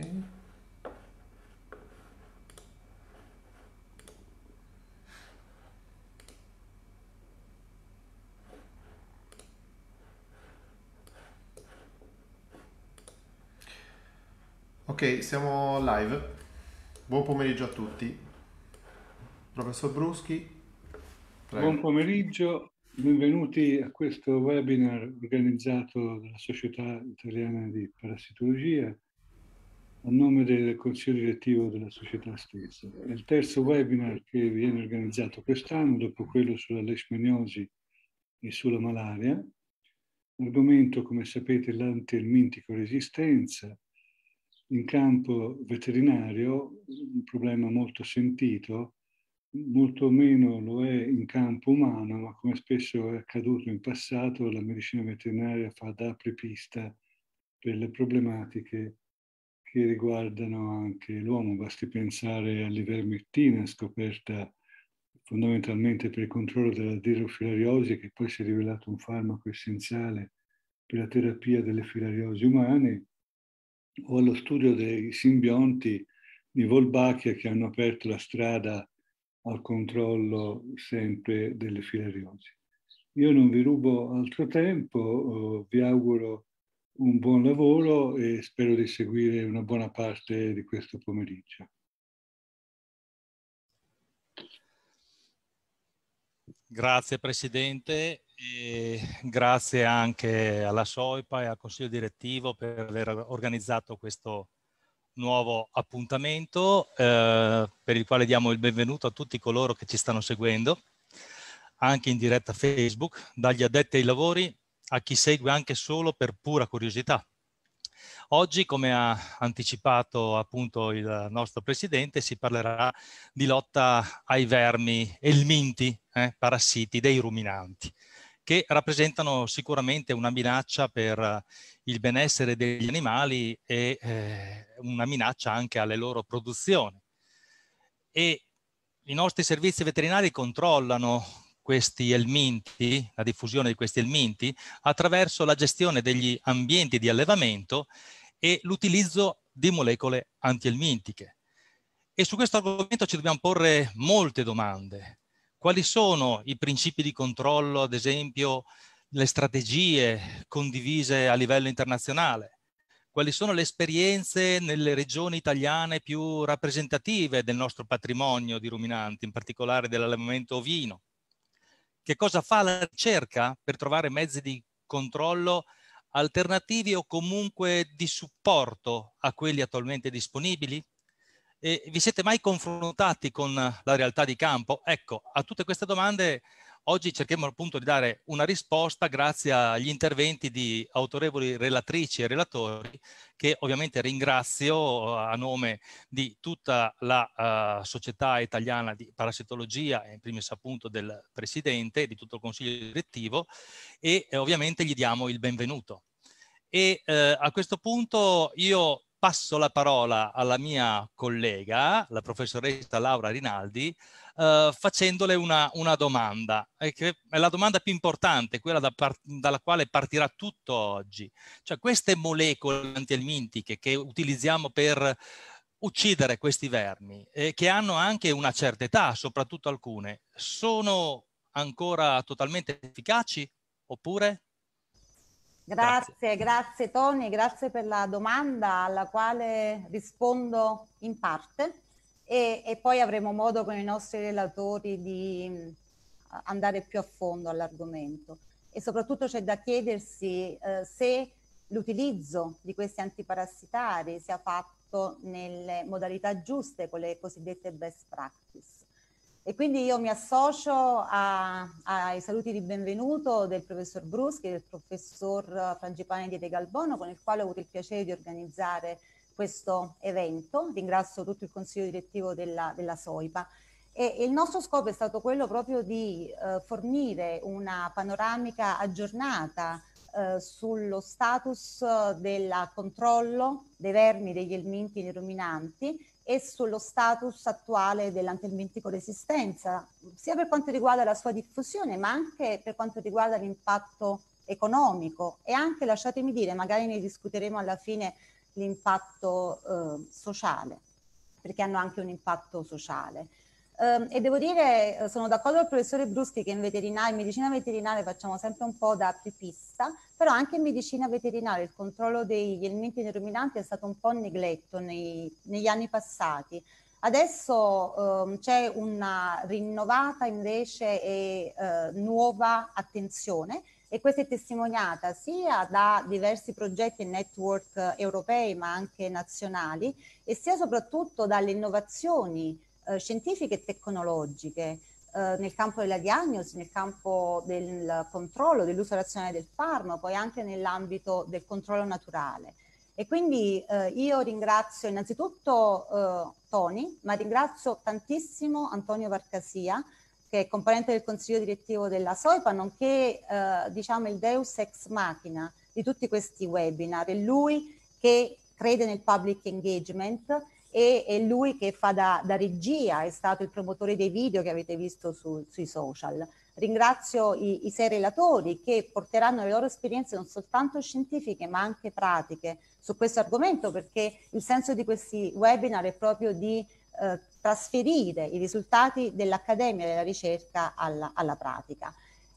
ok Ok, siamo live. Buon pomeriggio a tutti. Professor Bruschi. Prego. Buon pomeriggio, benvenuti a questo webinar organizzato dalla Società Italiana di Parassitologia a nome del Consiglio direttivo della società stessa. È il terzo webinar che viene organizzato quest'anno, dopo quello sulla leishmaniosi e sulla malaria. L'argomento, come sapete, è l'antielmintico resistenza. In campo veterinario, un problema molto sentito, molto meno lo è in campo umano, ma come spesso è accaduto in passato, la medicina veterinaria fa da apripista per le problematiche che riguardano anche l'uomo. Basti pensare all'ivermectina scoperta fondamentalmente per il controllo della dirofilariosi, che poi si è rivelato un farmaco essenziale per la terapia delle filariosi umane, o allo studio dei simbionti di Volbachia che hanno aperto la strada al controllo sempre delle filariosi. Io non vi rubo altro tempo, eh, vi auguro un buon lavoro e spero di seguire una buona parte di questo pomeriggio. Grazie Presidente e grazie anche alla SOIPA e al Consiglio Direttivo per aver organizzato questo nuovo appuntamento eh, per il quale diamo il benvenuto a tutti coloro che ci stanno seguendo anche in diretta Facebook, dagli addetti ai lavori a chi segue anche solo per pura curiosità. Oggi, come ha anticipato appunto il nostro presidente, si parlerà di lotta ai vermi e elminti, eh, parassiti dei ruminanti, che rappresentano sicuramente una minaccia per il benessere degli animali e eh, una minaccia anche alle loro produzioni. E i nostri servizi veterinari controllano questi elminti, la diffusione di questi elminti, attraverso la gestione degli ambienti di allevamento e l'utilizzo di molecole antielmintiche. E su questo argomento ci dobbiamo porre molte domande. Quali sono i principi di controllo, ad esempio, le strategie condivise a livello internazionale? Quali sono le esperienze nelle regioni italiane più rappresentative del nostro patrimonio di ruminanti, in particolare dell'allevamento ovino? Che cosa fa la ricerca per trovare mezzi di controllo alternativi o comunque di supporto a quelli attualmente disponibili? E vi siete mai confrontati con la realtà di campo? Ecco, a tutte queste domande Oggi cerchiamo appunto di dare una risposta grazie agli interventi di autorevoli relatrici e relatori che ovviamente ringrazio eh, a nome di tutta la uh, società italiana di parassitologia e in primis appunto del presidente, di tutto il consiglio direttivo e eh, ovviamente gli diamo il benvenuto. E eh, a questo punto io passo la parola alla mia collega, la professoressa Laura Rinaldi, eh, facendole una, una domanda, che è la domanda più importante, quella da par- dalla quale partirà tutto oggi. Cioè queste molecole antielmintiche che utilizziamo per uccidere questi vermi, eh, che hanno anche una certa età, soprattutto alcune, sono ancora totalmente efficaci oppure? Grazie, grazie, grazie Tony, grazie per la domanda alla quale rispondo in parte e, e poi avremo modo con i nostri relatori di mm, andare più a fondo all'argomento. E soprattutto c'è da chiedersi eh, se l'utilizzo di questi antiparassitari sia fatto nelle modalità giuste, con le cosiddette best practice. E quindi io mi associo a, ai saluti di benvenuto del professor Bruschi e del professor Frangipane di De Galbono, con il quale ho avuto il piacere di organizzare questo evento, ringrazio tutto il consiglio direttivo della, della SOIPA. E il nostro scopo è stato quello proprio di eh, fornire una panoramica aggiornata eh, sullo status del controllo dei vermi, degli elminti e dei ruminanti e sullo status attuale dell'antelmintico resistenza, sia per quanto riguarda la sua diffusione, ma anche per quanto riguarda l'impatto economico e anche, lasciatemi dire, magari ne discuteremo alla fine l'impatto eh, sociale, perché hanno anche un impatto sociale. Eh, e devo dire, eh, sono d'accordo con il professore Bruschi che in, in medicina veterinaria facciamo sempre un po' da apripista, però anche in medicina veterinaria il controllo degli elementi determinanti è stato un po' negletto nei, negli anni passati. Adesso ehm, c'è una rinnovata invece e eh, nuova attenzione e questa è testimoniata sia da diversi progetti e network europei ma anche nazionali e sia soprattutto dalle innovazioni eh, scientifiche e tecnologiche eh, nel campo della diagnosi, nel campo del controllo, dell'uso razionale del farmaco e anche nell'ambito del controllo naturale. E quindi eh, io ringrazio innanzitutto eh, Tony, ma ringrazio tantissimo Antonio Varcasia che è componente del consiglio direttivo della SOIPA, nonché eh, diciamo il deus ex machina di tutti questi webinar. È lui che crede nel public engagement e è lui che fa da, da regia, è stato il promotore dei video che avete visto su, sui social. Ringrazio i, i sei relatori che porteranno le loro esperienze non soltanto scientifiche ma anche pratiche su questo argomento perché il senso di questi webinar è proprio di eh, trasferire i risultati dell'Accademia della ricerca alla, alla pratica.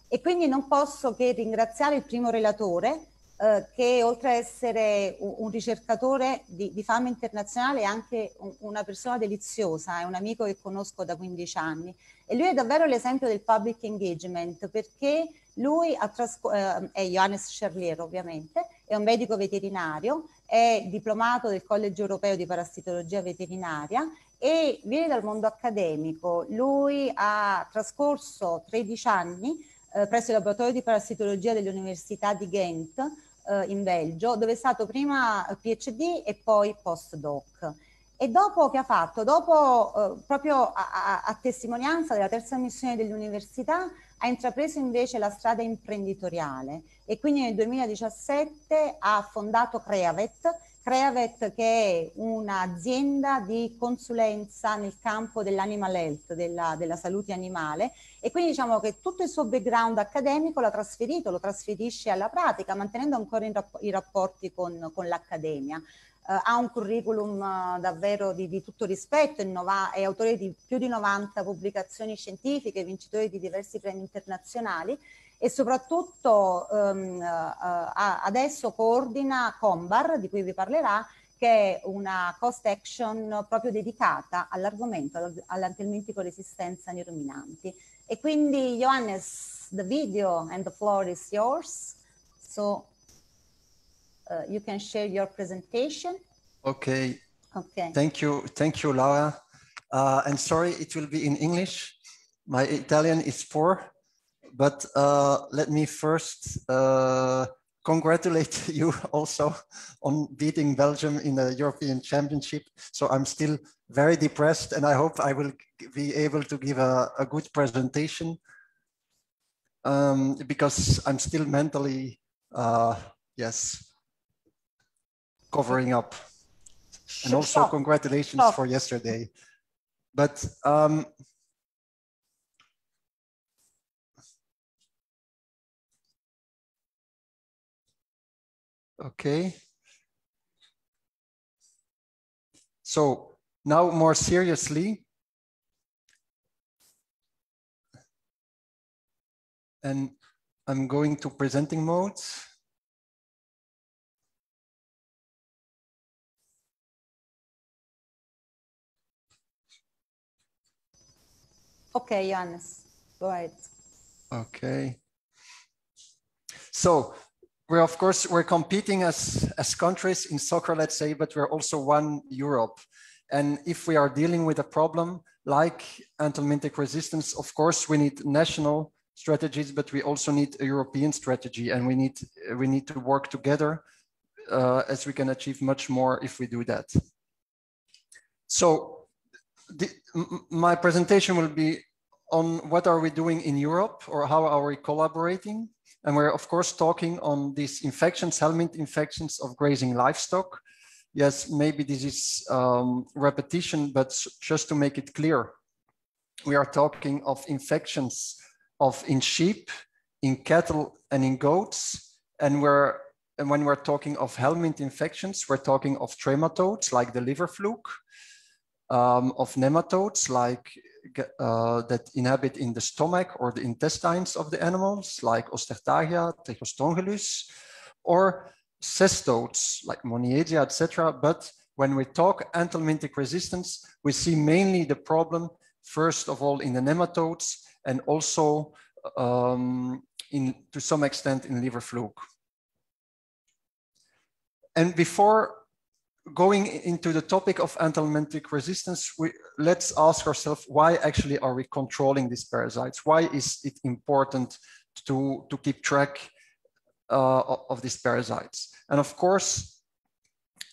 E quindi non posso che ringraziare il primo relatore, eh, che oltre ad essere un, un ricercatore di, di, fama internazionale è anche un, una persona deliziosa, è un amico che conosco da 15 anni e lui è davvero l'esempio del public engagement perché lui eh, è Johannes Scherlier ovviamente, è un medico veterinario, è diplomato del Collegio Europeo di Parassitologia Veterinaria e viene dal mondo accademico. Lui ha trascorso 13 anni eh, presso il laboratorio di parassitologia dell'Università di Ghent eh, in Belgio, dove è stato prima PhD e poi postdoc. E dopo che ha fatto? Dopo, eh, proprio a, a, a, testimonianza della terza missione dell'università, ha intrapreso invece la strada imprenditoriale e quindi nel 2017 ha fondato Creavet, Creavet che è un'azienda di consulenza nel campo dell'animal health, della, della, salute animale e quindi diciamo che tutto il suo background accademico l'ha trasferito, lo trasferisce alla pratica mantenendo ancora rap i rapporti con, con l'accademia. Uh, ha un curriculum uh, davvero di, di, tutto rispetto, è autore di più di 90 pubblicazioni scientifiche, vincitore di diversi premi internazionali e soprattutto ehm, eh, adesso coordina Combar, di cui vi parlerà, che è una cost action proprio dedicata all'argomento, all'antelmintico resistenza ai ruminanti. E quindi Johannes, the video and the floor is yours, so uh, you can share your presentation. Ok, Okay. Thank you, thank you, Laura. Uh, I'm sorry, it will be in English. My Italian is poor. but uh, let me first uh, congratulate you also on beating Belgium in the European Championship. So I'm still very depressed and I hope I will be able to give a, a good presentation um, because I'm still mentally, uh, yes, covering up. And also congratulations for yesterday. But um, Okay. So now more seriously, and I'm going to presenting modes. Okay, Johannes, go ahead. Okay. So we're of course we're competing as as countries in soccer let's say but we're also one europe and if we are dealing with a problem like antimicrobial resistance of course we need national strategies but we also need a european strategy and we need we need to work together uh, as we can achieve much more if we do that so the, my presentation will be on what are we doing in europe or how are we collaborating and we're of course talking on these infections, helminth infections of grazing livestock. Yes, maybe this is um, repetition, but just to make it clear, we are talking of infections of in sheep, in cattle and in goats. And we're and when we're talking of helminth infections, we're talking of trematodes like the liver fluke, um, of nematodes like uh, that inhabit in the stomach or the intestines of the animals, like Ostertagia, Trichostongylus, or cestodes like Moniedia, etc. But when we talk anthelmintic resistance, we see mainly the problem, first of all, in the nematodes and also um, in, to some extent in liver fluke. And before going into the topic of anthelmintic resistance, we, let's ask ourselves, why actually are we controlling these parasites? Why is it important to, to keep track uh, of these parasites? And of course,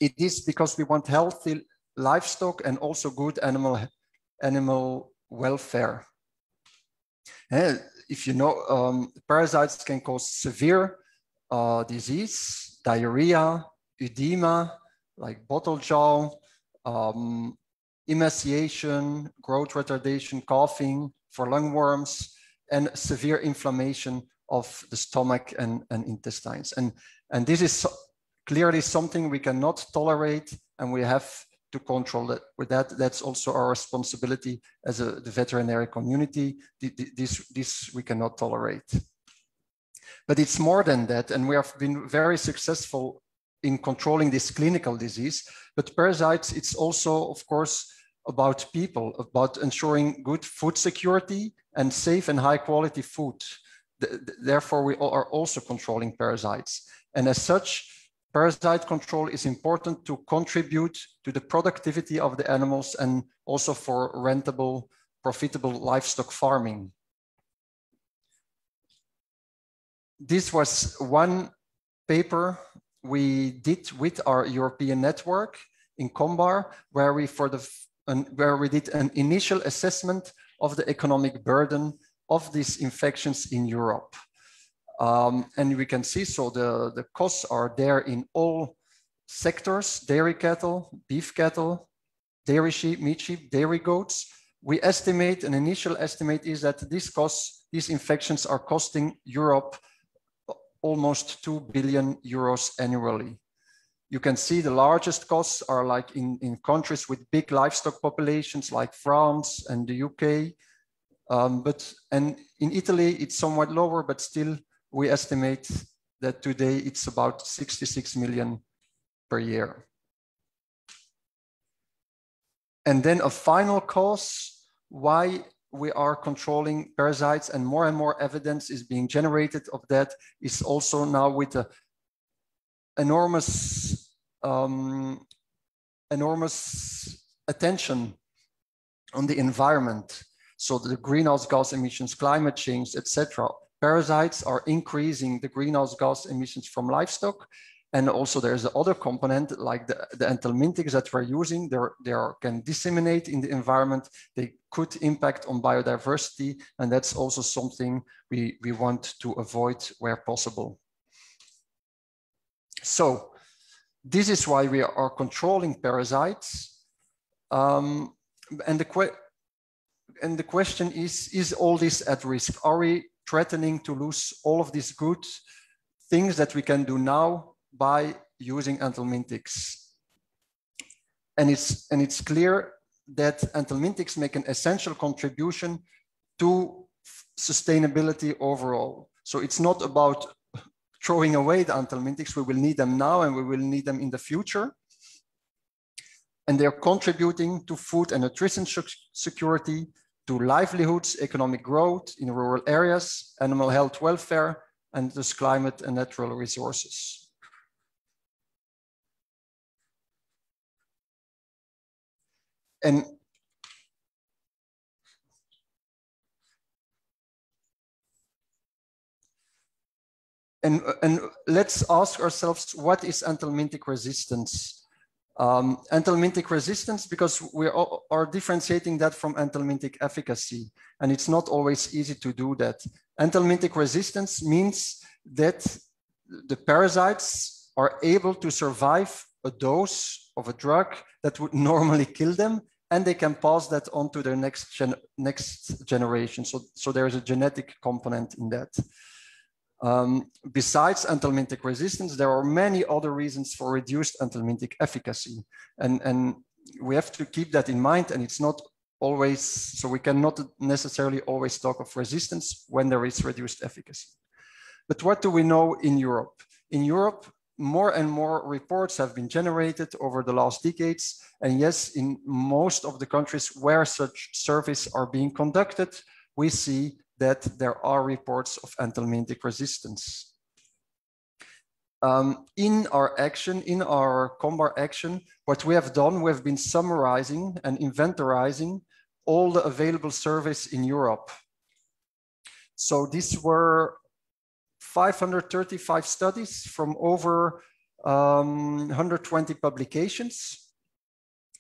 it is because we want healthy livestock and also good animal, animal welfare. And eh, if you know, um, parasites can cause severe uh, disease, diarrhea, edema, like bottle jaw, um, emaciation, growth retardation, coughing for lungworms, and severe inflammation of the stomach and, and intestines. And, and this is clearly something we cannot tolerate and we have to control it. With that, that's also our responsibility as a, the veterinary community. This, this we cannot tolerate. But it's more than that. And we have been very successful in controlling this clinical disease. But parasites, it's also, of course, about people, about ensuring good food security and safe and high quality food. Therefore, we are also controlling parasites. And as such, parasite control is important to contribute to the productivity of the animals and also for rentable, profitable livestock farming. This was one paper we did with our European network in Combar, where we for the an, where we did an initial assessment of the economic burden of these infections in Europe. Um, and we can see, so the, the costs are there in all sectors, dairy cattle, beef cattle, dairy sheep, meat sheep, dairy goats. We estimate, an initial estimate is that these costs, these infections are costing Europe almost 2 billion euros annually. You can see the largest costs are like in, in countries with big livestock populations like France and the UK. Um, but and in Italy, it's somewhat lower, but still we estimate that today it's about 66 million per year. And then a final cause, why we are controlling parasites and more and more evidence is being generated of that. Is also now with the enormous, um, enormous attention on the environment. So the greenhouse gas emissions, climate change, etc. Parasites are increasing the greenhouse gas emissions from livestock and also there's the other component like the, the entelmintics that we're using, they're, they are, can disseminate in the environment. They could impact on biodiversity. And that's also something we, we want to avoid where possible. So this is why we are controlling parasites. Um, and the and the question is, is all this at risk? Are we threatening to lose all of these good things that we can do now by using Antelmintix. And it's, and it's clear that Antelmintix make an essential contribution to sustainability overall. So it's not about throwing away the Antelmintix, we will need them now and we will need them in the future. And they're contributing to food and nutrition security, to livelihoods, economic growth in rural areas, animal health welfare, and thus climate and natural resources. And and, and let's ask ourselves, what is antelmintic resistance? Um, antelmintic resistance, because we are, are differentiating that from antelmintic efficacy, and it's not always easy to do that. Antelmintic resistance means that the parasites are able to survive a dose of a drug that would normally kill them and they can pass that on to their next gen next generation. So, so there is a genetic component in that. Um, besides anthelmintic resistance, there are many other reasons for reduced anthelmintic efficacy. And, and we have to keep that in mind. And it's not always, so we cannot necessarily always talk of resistance when there is reduced efficacy. But what do we know in Europe? In Europe, more and more reports have been generated over the last decades. And yes, in most of the countries where such surveys are being conducted, we see that there are reports of anthelmintic resistance. Um, in our action, in our COMBAR action, what we have done, we have been summarizing and inventorizing all the available surveys in Europe. So these were 535 studies from over um, 120 publications.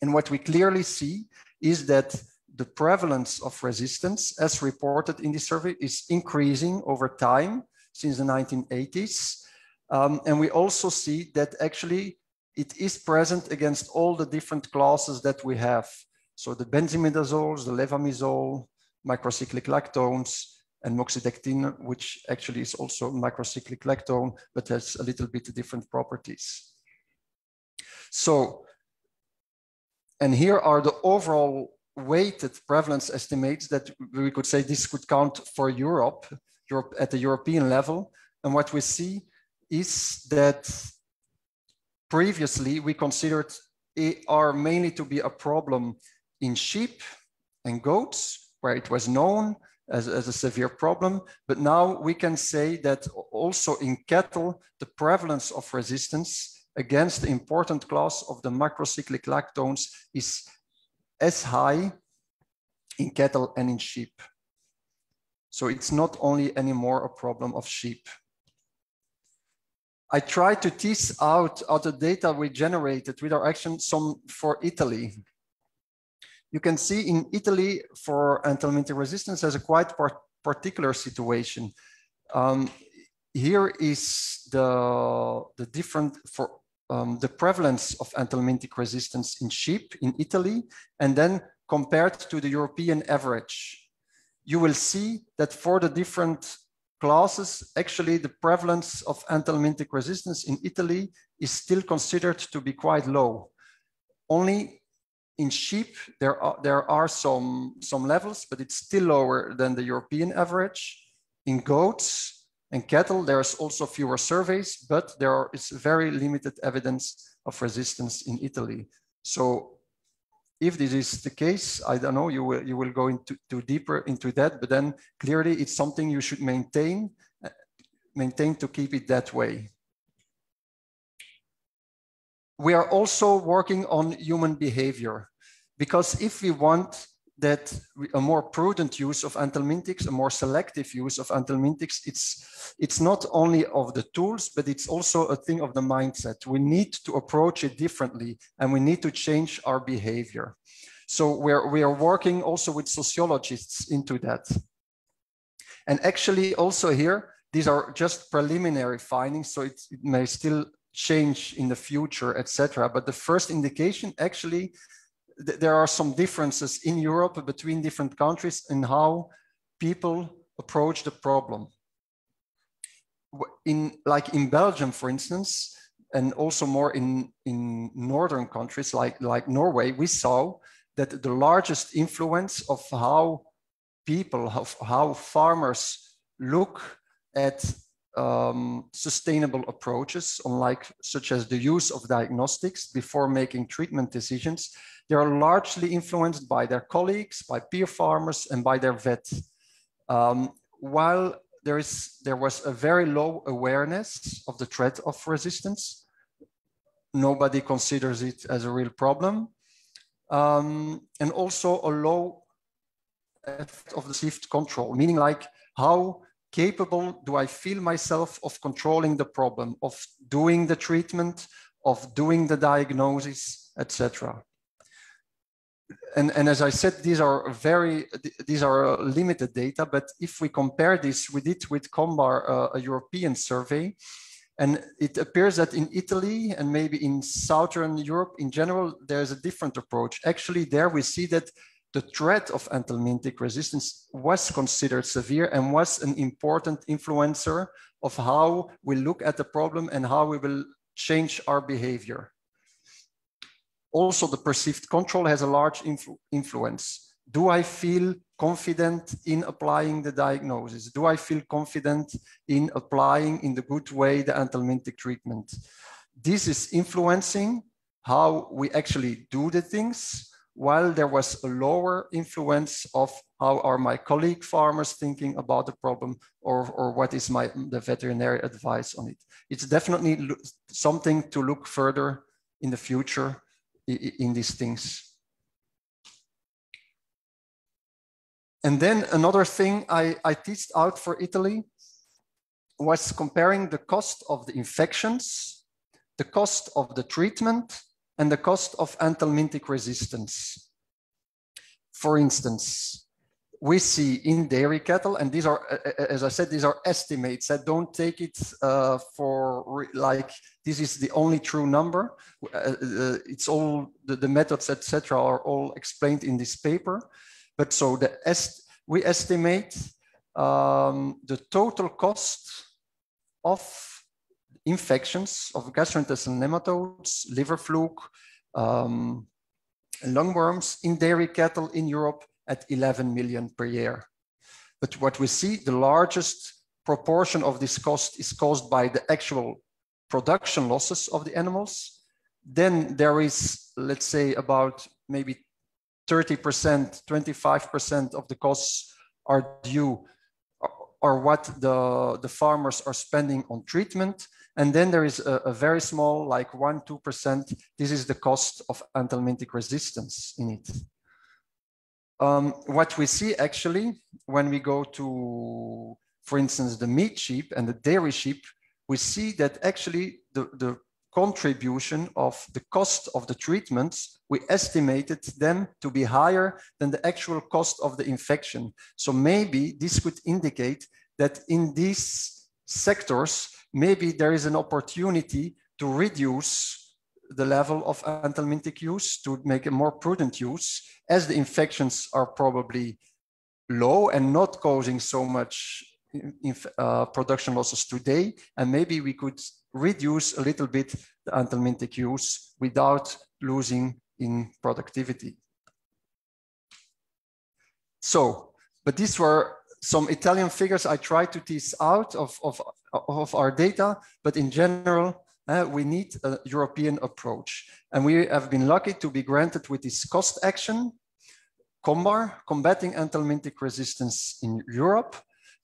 And what we clearly see is that the prevalence of resistance as reported in the survey is increasing over time since the 1980s. Um, and we also see that actually it is present against all the different classes that we have. So the benzimidazoles, the levamisole, microcyclic lactones, and moxidectin, which actually is also a macrocyclic lactone, but has a little bit different properties. So, and here are the overall weighted prevalence estimates that we could say this could count for Europe, Europe at the European level. And what we see is that previously we considered AR mainly to be a problem in sheep and goats, where it was known, as, as a severe problem. But now we can say that also in cattle, the prevalence of resistance against the important class of the macrocyclic lactones is as high in cattle and in sheep. So it's not only anymore a problem of sheep. I tried to tease out other data we generated with our action some for Italy. You can see in Italy for antihelminthic resistance as a quite particular situation. Um, here is the, the different for um, the prevalence of antihelminthic resistance in sheep in Italy, and then compared to the European average. You will see that for the different classes, actually the prevalence of antihelminthic resistance in Italy is still considered to be quite low. Only in sheep, there are, there are some, some levels, but it's still lower than the European average. In goats and cattle, there's also fewer surveys, but there is very limited evidence of resistance in Italy. So if this is the case, I don't know, you will, you will go into deeper into that, but then clearly it's something you should maintain, uh, maintain to keep it that way. We are also working on human behavior. Because if we want that a more prudent use of antelmintics, a more selective use of antelmintics, it's, it's not only of the tools, but it's also a thing of the mindset. We need to approach it differently and we need to change our behavior. So we're, we are working also with sociologists into that. And actually also here, these are just preliminary findings, so it, it may still change in the future, etc. But the first indication actually th there are some differences in Europe between different countries in how people approach the problem. In like in Belgium, for instance, and also more in in northern countries like like Norway, we saw that the largest influence of how people of how farmers look at um, sustainable approaches, unlike such as the use of diagnostics before making treatment decisions, they are largely influenced by their colleagues, by peer farmers, and by their vets. Um, while there, is, there was a very low awareness of the threat of resistance, nobody considers it as a real problem. Um, and also a low effect of the shift control, meaning like how capable do I feel myself of controlling the problem, of doing the treatment, of doing the diagnosis, etc and, and, as I said, these are very, these are limited data, but if we compare this with it with COMBAR, uh, a European survey, and it appears that in Italy and maybe in Southern Europe in general, there's a different approach. Actually, there we see that the threat of antimicrobial resistance was considered severe and was an important influencer of how we look at the problem and how we will change our behavior also the perceived control has a large influ influence. Do I feel confident in applying the diagnosis? Do I feel confident in applying in the good way the antelmintic treatment? This is influencing how we actually do the things, while there was a lower influence of how are my colleague farmers thinking about the problem or, or what is my the veterinary advice on it. It's definitely something to look further in the future in these things. And then another thing I, I teased out for Italy was comparing the cost of the infections, the cost of the treatment, and the cost of antelmintic resistance. For instance, we see in dairy cattle, and these are, as I said, these are estimates. I don't take it uh, for like this is the only true number. Uh, uh, uh it's all the, the methods, etc., are all explained in this paper. But so the est we estimate um, the total cost of infections of gastrointestinal nematodes, liver fluke, um, lungworms in dairy cattle in Europe at 11 million per year. But what we see, the largest proportion of this cost is caused by the actual production losses of the animals. Then there is, let's say, about maybe 30%, 25% of the costs are due or what the, the farmers are spending on treatment. And then there is a, a very small, like one, 2%, this is the cost of anthelmintic resistance in it. Um, what we see actually when we go to, for instance, the meat sheep and the dairy sheep, we see that actually the, the contribution of the cost of the treatments, we estimated them to be higher than the actual cost of the infection. So maybe this could indicate that in these sectors, maybe there is an opportunity to reduce the level of antelmintic use to make a more prudent use as the infections are probably low and not causing so much in uh, production losses today, and maybe we could reduce a little bit the antelmintic use without losing in productivity. So, but these were some Italian figures I tried to tease out of, of, of our data, but in general, uh, we need a European approach. And we have been lucky to be granted with this cost action, COMBAR, Combating Antelmintic Resistance in Europe,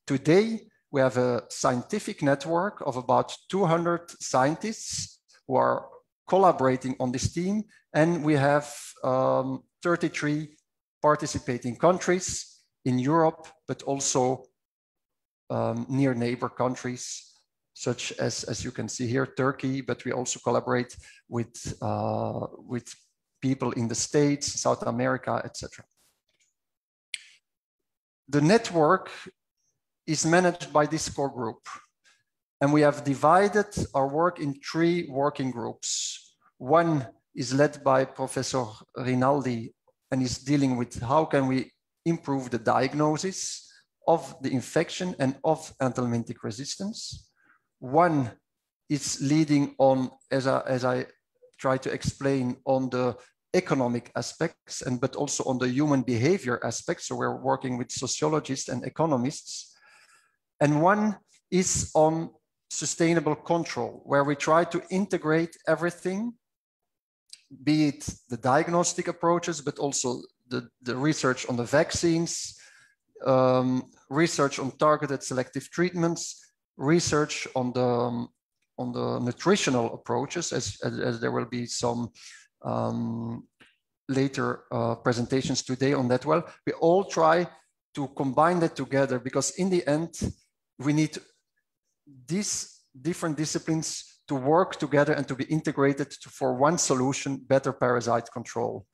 Today, we have a scientific network of about 200 scientists who are collaborating on this team, and we have um, 33 participating countries in Europe, but also um, near neighbor countries, such as, as you can see here, Turkey, but we also collaborate with, uh, with people in the States, South America, etc. The network is managed by this core group. And we have divided our work in three working groups. One is led by Professor Rinaldi and is dealing with how can we improve the diagnosis of the infection and of antimicrobial resistance. One is leading on, as I, as I try to explain, on the economic aspects and but also on the human behavior aspects. So we're working with sociologists and economists and one is on sustainable control, where we try to integrate everything, be it the diagnostic approaches, but also the, the research on the vaccines, um, research on targeted selective treatments, research on the um, on the nutritional approaches, as, as, as there will be some um, later uh, presentations today on that. Well, we all try to combine that together because in the end, we need these different disciplines to work together and to be integrated to, for one solution, better parasite control.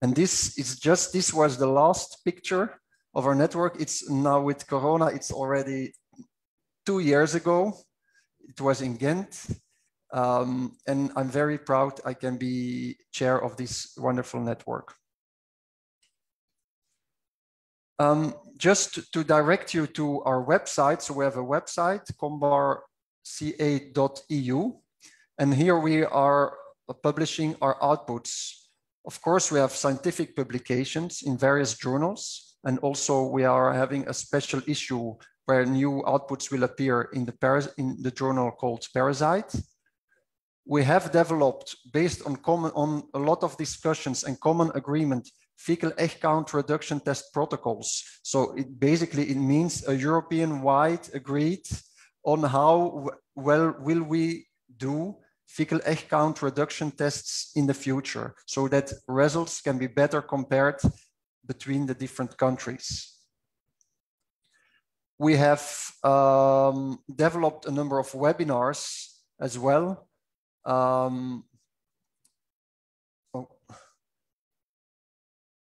And this is just, this was the last picture of our network. It's now with Corona, it's already two years ago. It was in Ghent. Um, and I'm very proud I can be chair of this wonderful network. Um, just to direct you to our website, so we have a website, combarca.eu, and here we are publishing our outputs. Of course, we have scientific publications in various journals, and also we are having a special issue where new outputs will appear in the, in the journal called Parasite. We have developed, based on, common, on a lot of discussions and common agreement, fecal egg count reduction test protocols. So it basically it means a European-wide agreed on how well will we do fecal egg count reduction tests in the future so that results can be better compared between the different countries. We have um, developed a number of webinars as well um,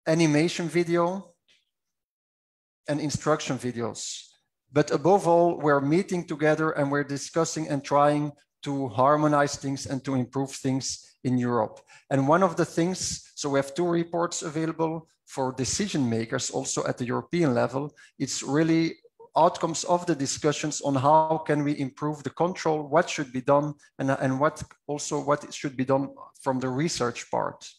animation video, and instruction videos. But above all, we're meeting together and we're discussing and trying to harmonize things and to improve things in Europe. And one of the things, so we have two reports available for decision makers also at the European level. It's really outcomes of the discussions on how can we improve the control, what should be done, and, and what also what should be done from the research part.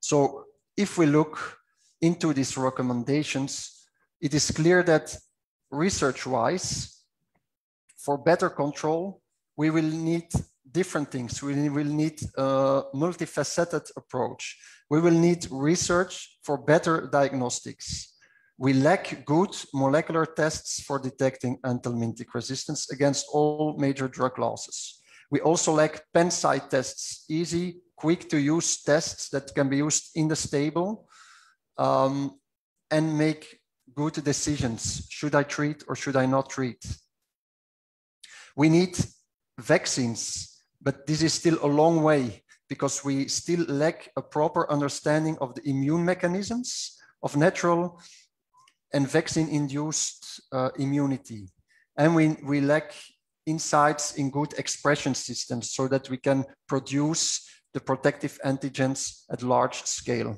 So if we look into these recommendations, it is clear that research-wise, for better control, we will need different things. We will need a multifaceted approach. We will need research for better diagnostics. We lack good molecular tests for detecting antelmintic resistance against all major drug classes. We also lack pen site tests, easy, quick to use tests that can be used in the stable um, and make good decisions. Should I treat or should I not treat? We need vaccines, but this is still a long way because we still lack a proper understanding of the immune mechanisms of natural and vaccine-induced uh, immunity. And we, we lack insights in good expression systems so that we can produce the protective antigens at large scale.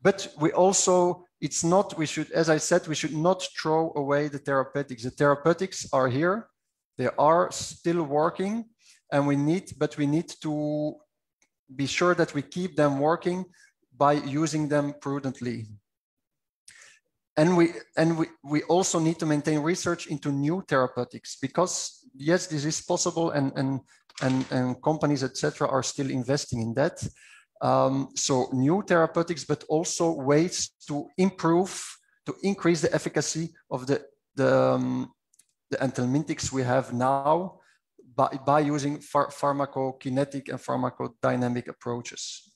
But we also, it's not, we should, as I said, we should not throw away the therapeutics. The therapeutics are here, they are still working, and we need, but we need to be sure that we keep them working by using them prudently. And we and we, we also need to maintain research into new therapeutics because yes, this is possible and, and and, and companies, etc., are still investing in that. Um, so new therapeutics, but also ways to improve, to increase the efficacy of the, the, um, the antelmintics we have now by, by using pharmacokinetic and pharmacodynamic approaches.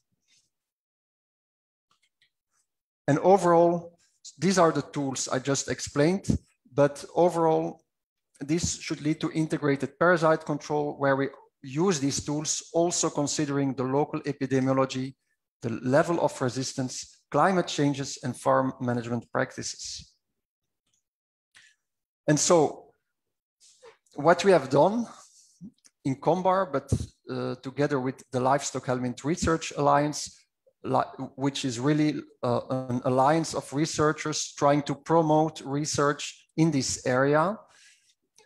And overall, these are the tools I just explained, but overall, this should lead to integrated parasite control where we use these tools also considering the local epidemiology, the level of resistance, climate changes, and farm management practices. And so what we have done in Combar, but uh, together with the Livestock Helminth Research Alliance, which is really uh, an alliance of researchers trying to promote research in this area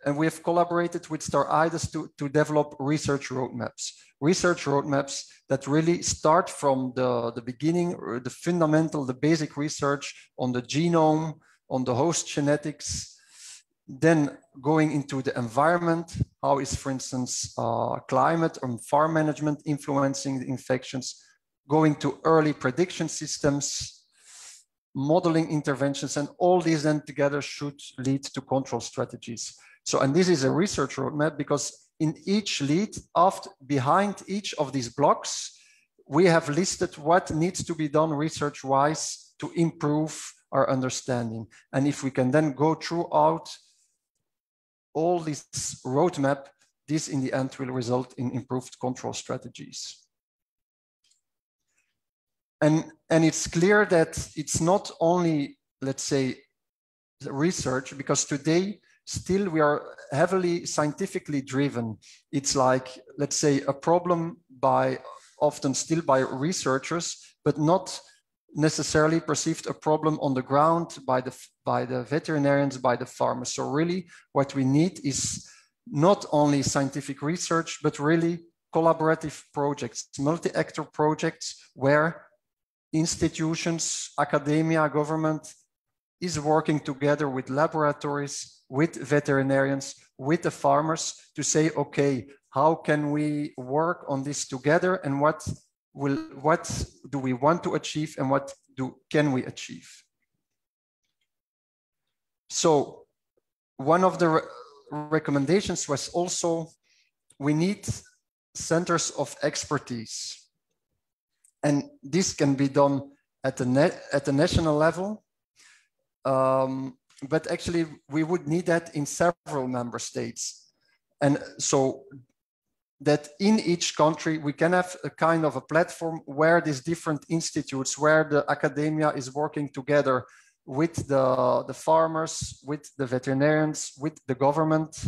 and we have collaborated with StarIDAS to, to develop research roadmaps. Research roadmaps that really start from the, the beginning, the fundamental, the basic research on the genome, on the host genetics, then going into the environment, how is, for instance, uh, climate and farm management influencing the infections, going to early prediction systems, modeling interventions, and all these then together should lead to control strategies. So, and this is a research roadmap because in each lead, after, behind each of these blocks, we have listed what needs to be done research-wise to improve our understanding. And if we can then go throughout all this roadmap, this in the end will result in improved control strategies. And, and it's clear that it's not only, let's say, research, because today still we are heavily scientifically driven. It's like, let's say, a problem by often still by researchers, but not necessarily perceived a problem on the ground by the by the veterinarians, by the farmers. So really what we need is not only scientific research, but really collaborative projects, multi-actor projects where institutions, academia, government is working together with laboratories with veterinarians, with the farmers to say, okay, how can we work on this together and what will what do we want to achieve and what do can we achieve? So one of the re recommendations was also we need centers of expertise. And this can be done at the, at the national level. Um, but actually we would need that in several member states. And so that in each country, we can have a kind of a platform where these different institutes, where the academia is working together with the, the farmers, with the veterinarians, with the government,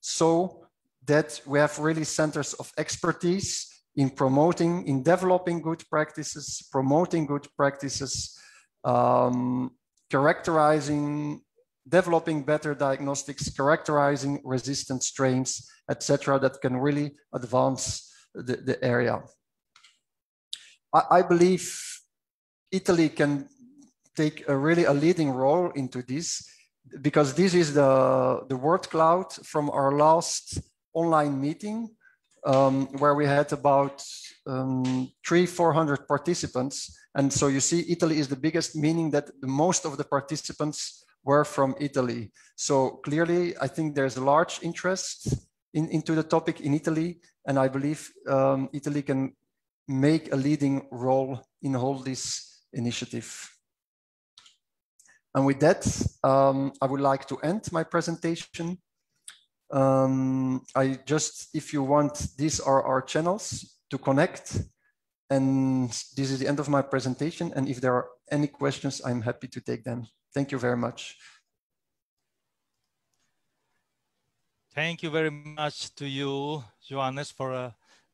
so that we have really centers of expertise in promoting, in developing good practices, promoting good practices, um, characterizing, developing better diagnostics, characterizing resistant strains, etc., that can really advance the, the area. I, I believe Italy can take a really a leading role into this because this is the, the word cloud from our last online meeting um, where we had about um, three, 400 participants. And so you see Italy is the biggest, meaning that most of the participants were from Italy. So clearly, I think there's a large interest in, into the topic in Italy. And I believe um, Italy can make a leading role in all this initiative. And with that, um, I would like to end my presentation um, I just, if you want, these are our channels to connect. And this is the end of my presentation. And if there are any questions, I'm happy to take them. Thank you very much. Thank you very much to you, Johannes, for uh,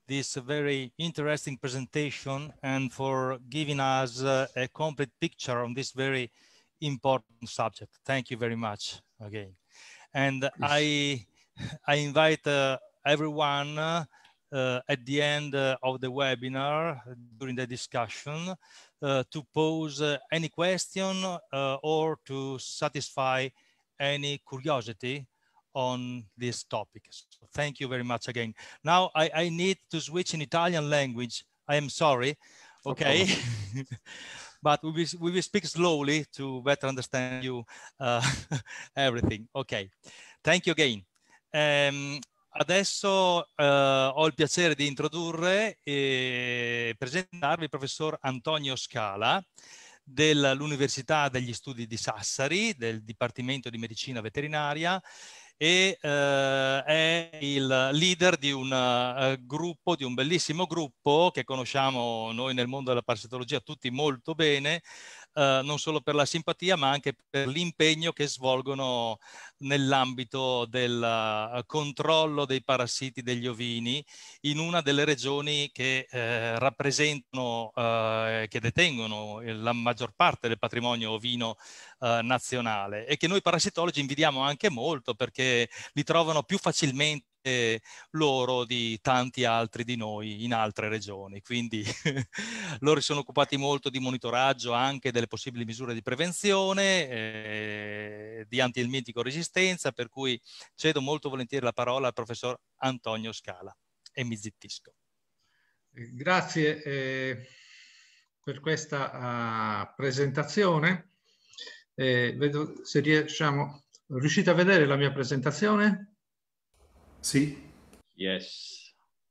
this very interesting presentation and for giving us uh, a complete picture on this very important subject. Thank you very much again. And I I invite uh, everyone uh, uh, at the end of the webinar during the discussion to pose any question or to satisfy any curiosity on this topic. So thank you very much again. Now I, I need to switch in Italian language. I am sorry. Okay. okay. but we will, we will speak slowly to better understand you uh, everything. Okay. Thank you again. Ehm, adesso eh, ho il piacere di introdurre e presentarvi il professor Antonio Scala dell'Università degli Studi di Sassari, del Dipartimento di Medicina Veterinaria e eh, è il leader di un uh, gruppo, di un bellissimo gruppo che conosciamo noi nel mondo della parasitologia tutti molto bene, eh, non solo per la simpatia ma anche per l'impegno che svolgono nell'ambito del eh, controllo dei parassiti degli ovini in una delle regioni che eh, rappresentano, eh, che detengono la maggior parte del patrimonio ovino eh, nazionale e che noi parassitologi invidiamo anche molto perché li trovano più facilmente eh, loro di tanti altri di noi in altre regioni. Quindi loro si sono occupati molto di monitoraggio anche delle possibili misure di prevenzione, eh, di antielmintico resistenza, per cui cedo molto volentieri la parola al professor Antonio Scala e mi zittisco. Eh, grazie eh, per questa uh, presentazione. Eh, vedo se riusciamo... Riuscite a vedere la mia presentazione? Sì. Yes.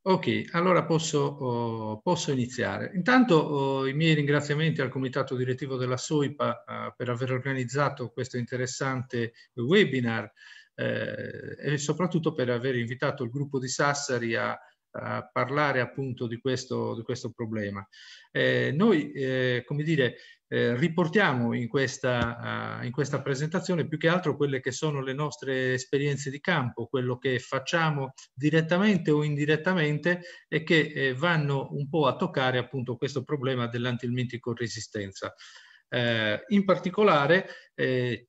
Ok, allora posso, oh, posso iniziare. Intanto oh, i miei ringraziamenti al comitato direttivo della SOIPA eh, per aver organizzato questo interessante webinar eh, e soprattutto per aver invitato il gruppo di Sassari a, a parlare appunto di questo, di questo problema. Eh, noi, eh, come dire, eh, riportiamo in questa, uh, in questa, presentazione più che altro quelle che sono le nostre esperienze di campo, quello che facciamo direttamente o indirettamente e che eh, vanno un po' a toccare appunto questo problema dell'antilmintico resistenza. Eh, in particolare eh,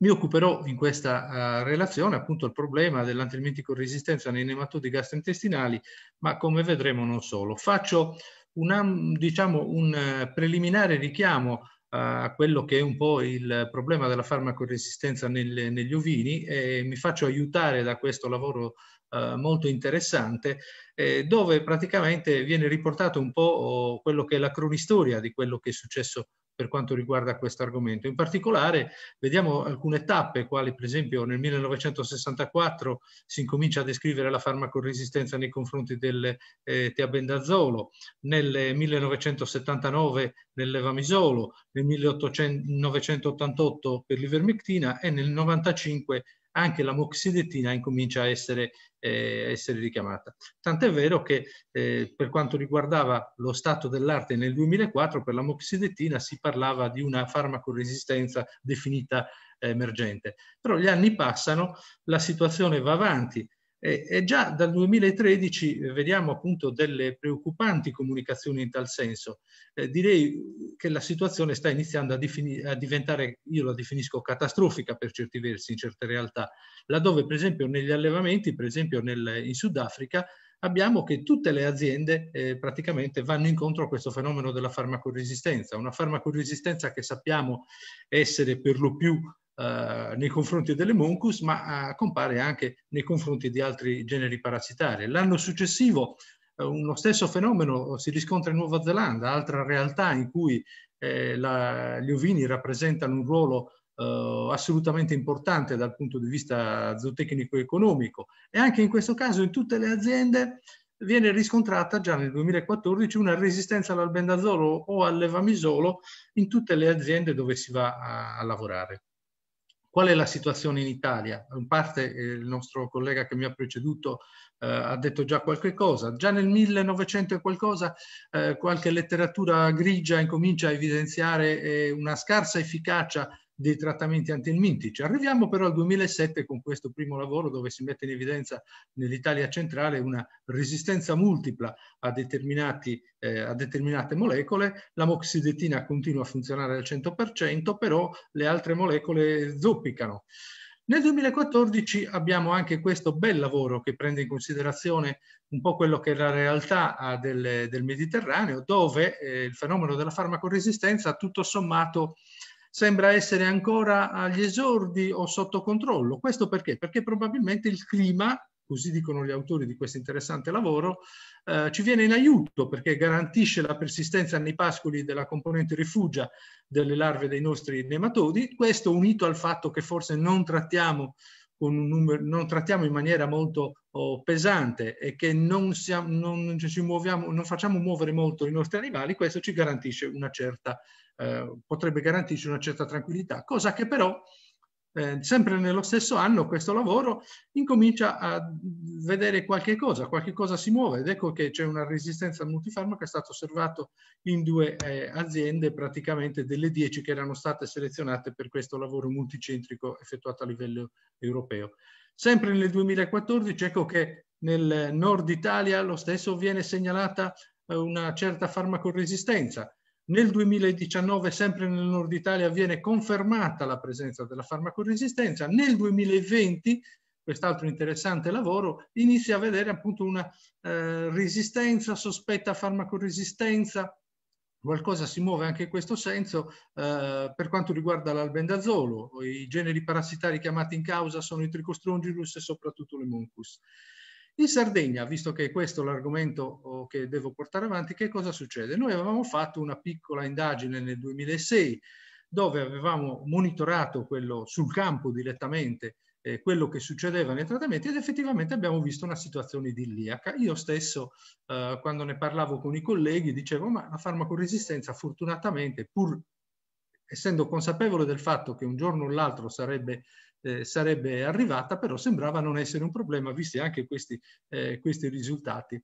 mi occuperò in questa uh, relazione appunto del problema dell'antilmintico resistenza nei nematodi gastrointestinali, ma come vedremo non solo. Faccio una, diciamo, un eh, preliminare richiamo a quello che è un po' il problema della farmacoresistenza nel, negli ovini e mi faccio aiutare da questo lavoro eh, molto interessante eh, dove praticamente viene riportato un po' quello che è la cronistoria di quello che è successo per quanto riguarda questo argomento. In particolare vediamo alcune tappe, quali per esempio nel 1964 si incomincia a descrivere la farmacoresistenza nei confronti del eh, teabendazolo, nel 1979 nel levamisolo, nel 1988 per l'ivermectina e nel 1995 anche la moxidettina incomincia a essere, eh, essere richiamata. Tant'è vero che eh, per quanto riguardava lo stato dell'arte nel 2004, per la moxidettina si parlava di una farmacoresistenza definita eh, emergente. Però gli anni passano, la situazione va avanti, e, e, già dal 2013 eh, vediamo appunto delle preoccupanti comunicazioni in tal senso. Eh, direi che la situazione sta iniziando a, a, diventare, io la definisco catastrofica per certi versi in certe realtà, laddove per esempio negli allevamenti, per esempio nel, in Sudafrica, abbiamo che tutte le aziende eh, praticamente vanno incontro a questo fenomeno della farmacoresistenza, una farmacoresistenza che sappiamo essere per lo più eh, nei confronti delle moncus, ma eh, compare anche nei confronti di altri generi parassitari. L'anno successivo eh, uno stesso fenomeno si riscontra in Nuova Zelanda, altra realtà in cui eh, la, gli ovini rappresentano un ruolo Uh, assolutamente importante dal punto di vista zootecnico-economico e anche in questo caso in tutte le aziende viene riscontrata già nel 2014 una resistenza all'albendazolo o al levamisolo in tutte le aziende dove si va a, a lavorare. Qual è la situazione in Italia? In parte eh, il nostro collega che mi ha preceduto eh, ha detto già qualche cosa. Già nel 1900 e qualcosa eh, qualche letteratura grigia incomincia a evidenziare eh, una scarsa efficacia dei trattamenti antielmintici. Arriviamo però al 2007 con questo primo lavoro dove si mette in evidenza nell'Italia centrale una resistenza multipla a, eh, a determinate molecole, la moxidetina continua a funzionare al 100%, però le altre molecole zoppicano. Nel 2014 abbiamo anche questo bel lavoro che prende in considerazione un po' quello che è la realtà ah, del, del Mediterraneo, dove eh, il fenomeno della farmacoresistenza tutto sommato eh, sembra essere ancora agli esordi o sotto controllo. Questo perché? Perché probabilmente il clima, così dicono gli autori di questo interessante lavoro, eh, ci viene in aiuto perché garantisce la persistenza nei pascoli della componente rifugia delle larve dei nostri nematodi. Questo unito al fatto che forse non trattiamo Numero, non trattiamo in maniera molto oh, pesante e che non, siamo, non, muoviamo, non, facciamo muovere molto i nostri animali, questo ci garantisce una certa eh, potrebbe garantirci una certa tranquillità, cosa che però eh, sempre nello stesso anno questo lavoro incomincia a vedere qualche cosa, qualche cosa si muove ed ecco che c'è una resistenza al multifarmaco che è stato osservato in due eh, aziende praticamente delle dieci che erano state selezionate per questo lavoro multicentrico effettuato a livello europeo. Sempre nel 2014 ecco che nel nord Italia lo stesso viene segnalata eh, una certa farmacoresistenza nel 2019, sempre nel nord Italia, viene confermata la presenza della farmacoresistenza. Nel 2020, quest'altro interessante lavoro, inizia a vedere appunto una eh, resistenza, sospetta farmacoresistenza, qualcosa si muove anche in questo senso eh, per quanto riguarda l'albendazolo. I generi parassitari chiamati in causa sono i tricostrongilus e soprattutto le moncus. In Sardegna, visto che questo è l'argomento oh, che devo portare avanti, che cosa succede? Noi avevamo fatto una piccola indagine nel 2006 dove avevamo monitorato quello sul campo direttamente eh, quello che succedeva nei trattamenti ed effettivamente abbiamo visto una situazione idilliaca. Io stesso, eh, quando ne parlavo con i colleghi, dicevo ma la farmacoresistenza fortunatamente, pur essendo consapevole del fatto che un giorno o l'altro sarebbe eh, sarebbe arrivata, però sembrava non essere un problema, visti anche questi, eh, questi risultati.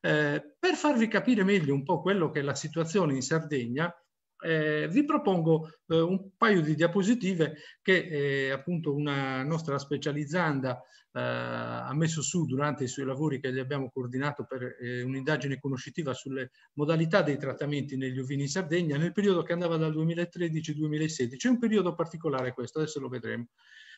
Eh, per farvi capire meglio un po' quello che è la situazione in Sardegna, eh, vi propongo eh, un paio di diapositive che eh, appunto una nostra specializzanda eh, ha messo su durante i suoi lavori che gli abbiamo coordinato per eh, un'indagine conoscitiva sulle modalità dei trattamenti negli ovini in Sardegna nel periodo che andava dal 2013-2016. È un periodo particolare questo, adesso lo vedremo.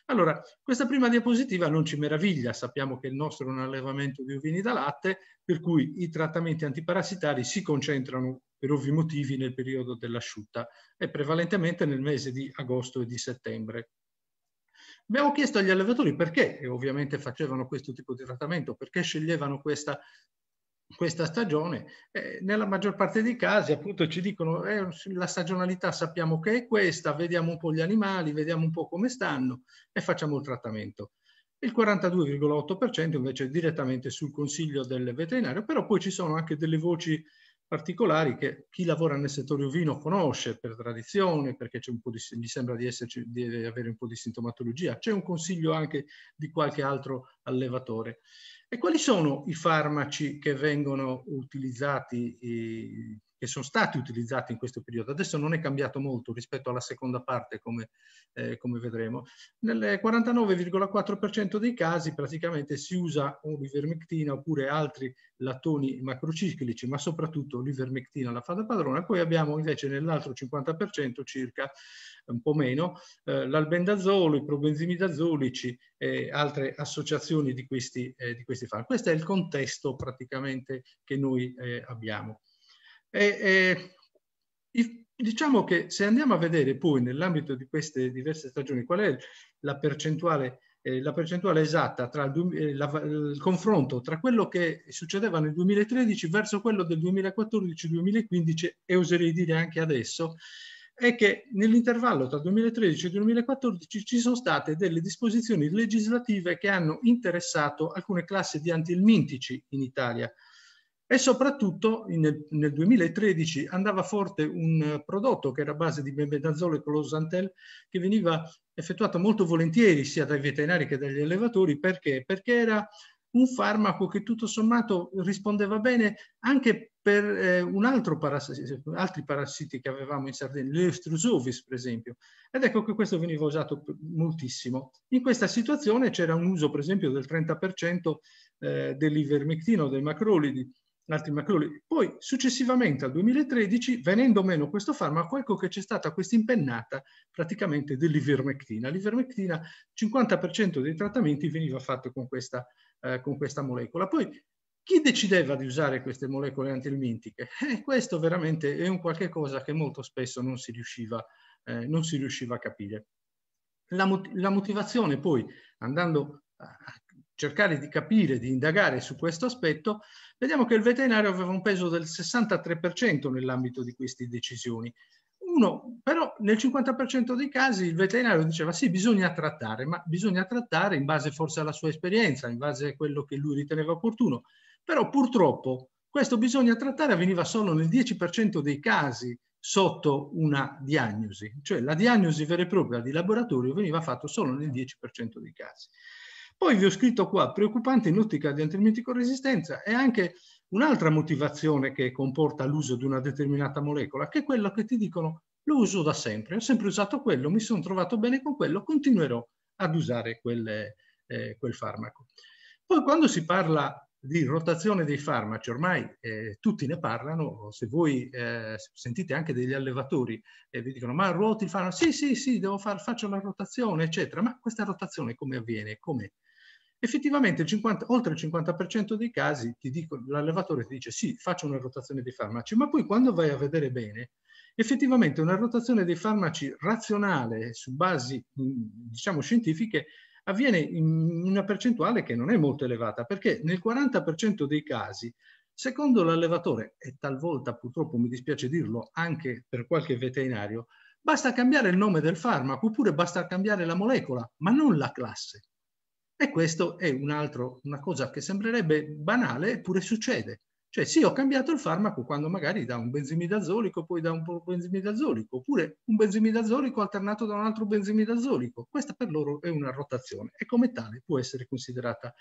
Allora, questa prima diapositiva non ci meraviglia, sappiamo che il nostro è un allevamento di ovini da latte, per cui i trattamenti antiparassitari si concentrano per ovvi motivi nel periodo dell'asciutta e prevalentemente nel mese di agosto e di settembre. Abbiamo chiesto agli allevatori perché, e ovviamente facevano questo tipo di trattamento, perché sceglievano questa questa stagione, eh, nella maggior parte dei casi appunto ci dicono eh, la stagionalità sappiamo che è questa, vediamo un po' gli animali, vediamo un po' come stanno e facciamo il trattamento. Il 42,8% invece è direttamente sul consiglio del veterinario, però poi ci sono anche delle voci particolari che chi lavora nel settore ovino conosce per tradizione, perché c'è un po di, gli sembra di, esserci, di avere un po' di sintomatologia. C'è un consiglio anche di qualche altro allevatore. E quali sono i farmaci che vengono utilizzati eh, che sono stati utilizzati in questo periodo. Adesso non è cambiato molto rispetto alla seconda parte, come, eh, come vedremo. Nel 49,4% dei casi praticamente si usa o l'ivermectina oppure altri lattoni macrociclici, ma soprattutto l'ivermectina la fa da padrona. Poi abbiamo invece nell'altro 50% circa, un po' meno, eh, l'albendazolo, i probenzimidazolici e altre associazioni di questi, eh, di questi farmaci. Questo è il contesto praticamente che noi eh, abbiamo. E, e, diciamo che se andiamo a vedere poi nell'ambito di queste diverse stagioni qual è la percentuale, eh, la percentuale esatta tra il, eh, la, il, confronto tra quello che succedeva nel 2013 verso quello del 2014-2015 e oserei dire anche adesso, è che nell'intervallo tra 2013 e 2014 ci sono state delle disposizioni legislative che hanno interessato alcune classi di antilmintici in Italia, e soprattutto nel, nel, 2013 andava forte un eh, prodotto che era a base di benbendazolo e colosantel che veniva effettuato molto volentieri sia dai veterinari che dagli allevatori perché? perché era un farmaco che tutto sommato rispondeva bene anche per eh, un altro parassiti, altri parassiti che avevamo in Sardegna, l'Eustrusovis per esempio. Ed ecco che questo veniva usato moltissimo. In questa situazione c'era un uso per esempio del 30% eh, dell'ivermectino, dei macrolidi, l'altri macrolidi. Poi successivamente al 2013, venendo meno questo farmaco, ecco che c'è stata questa impennata praticamente dell'ivermectina. L'ivermectina, 50% dei trattamenti veniva fatto con questa, eh, con questa molecola. Poi chi decideva di usare queste molecole antilmintiche? Eh, questo veramente è un qualche cosa che molto spesso non si riusciva, eh, non si riusciva a capire. La, mot la motivazione poi, andando a cercare di capire, di indagare su questo aspetto, vediamo che il veterinario aveva un peso del 63% nell'ambito di queste decisioni. Uno, però nel 50% dei casi il veterinario diceva sì, bisogna trattare, ma bisogna trattare in base forse alla sua esperienza, in base a quello che lui riteneva opportuno. Però purtroppo questo bisogna trattare avveniva solo nel 10% dei casi sotto una diagnosi, cioè la diagnosi vera e propria di laboratorio veniva fatta solo nel 10% dei casi. Poi vi ho scritto qua, preoccupante in ottica di antielmintico resistenza è anche un'altra motivazione che comporta l'uso di una determinata molecola, che è quella che ti dicono lo uso da sempre, ho sempre usato quello, mi sono trovato bene con quello, continuerò ad usare quelle, eh, quel farmaco. Poi quando si parla di rotazione dei farmaci, ormai eh, tutti ne parlano, se voi eh, sentite anche degli allevatori e eh, vi dicono ma ruoti il farmaco, sì sì sì, devo far, faccio la rotazione eccetera, ma questa rotazione come avviene, come effettivamente 50, oltre il 50% dei casi dico, l'allevatore ti dice sì, faccio una rotazione dei farmaci, ma poi quando vai a vedere bene, effettivamente una rotazione dei farmaci razionale su basi mm, diciamo scientifiche avviene in una percentuale che non è molto elevata, perché nel 40% dei casi, secondo l'allevatore, e talvolta purtroppo mi dispiace dirlo anche per qualche veterinario, basta cambiare il nome del farmaco oppure basta cambiare la molecola, ma non la classe. E questo è un altro, una cosa che sembrerebbe banale, eppure succede. Cioè sì, ho cambiato il farmaco quando magari da un benzimidazolico poi da un benzimidazolico, oppure un benzimidazolico alternato da un altro benzimidazolico. Questa per loro è una rotazione e come tale può essere considerata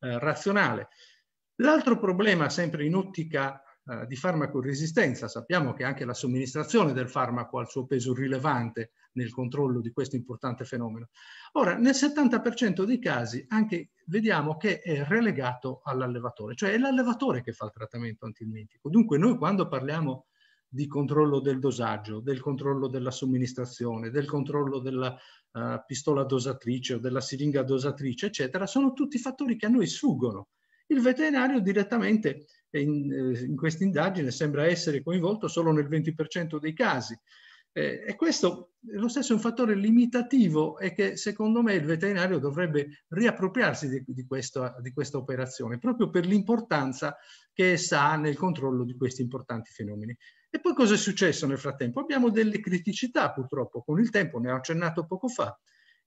eh, razionale. L'altro problema, sempre in ottica eh, di farmaco resistenza. Sappiamo che anche la somministrazione del farmaco ha il suo peso rilevante nel controllo di questo importante fenomeno. Ora, nel 70% dei casi anche vediamo che è relegato all'allevatore, cioè è l'allevatore che fa il trattamento antielmintico. Dunque noi quando parliamo di controllo del dosaggio, del controllo della somministrazione, del controllo della uh, pistola dosatrice o della siringa dosatrice, eccetera, sono tutti fattori che a noi sfuggono il veterinario direttamente eh, in, eh, in questa indagine sembra essere coinvolto solo nel 20% dei casi. Eh, e questo eh, lo stesso è un fattore limitativo e che secondo me il veterinario dovrebbe riappropriarsi di, di, questa, di questa operazione, proprio per l'importanza che essa ha nel controllo di questi importanti fenomeni. E poi cosa è successo nel frattempo? Abbiamo delle criticità purtroppo con il tempo, ne ho accennato poco fa.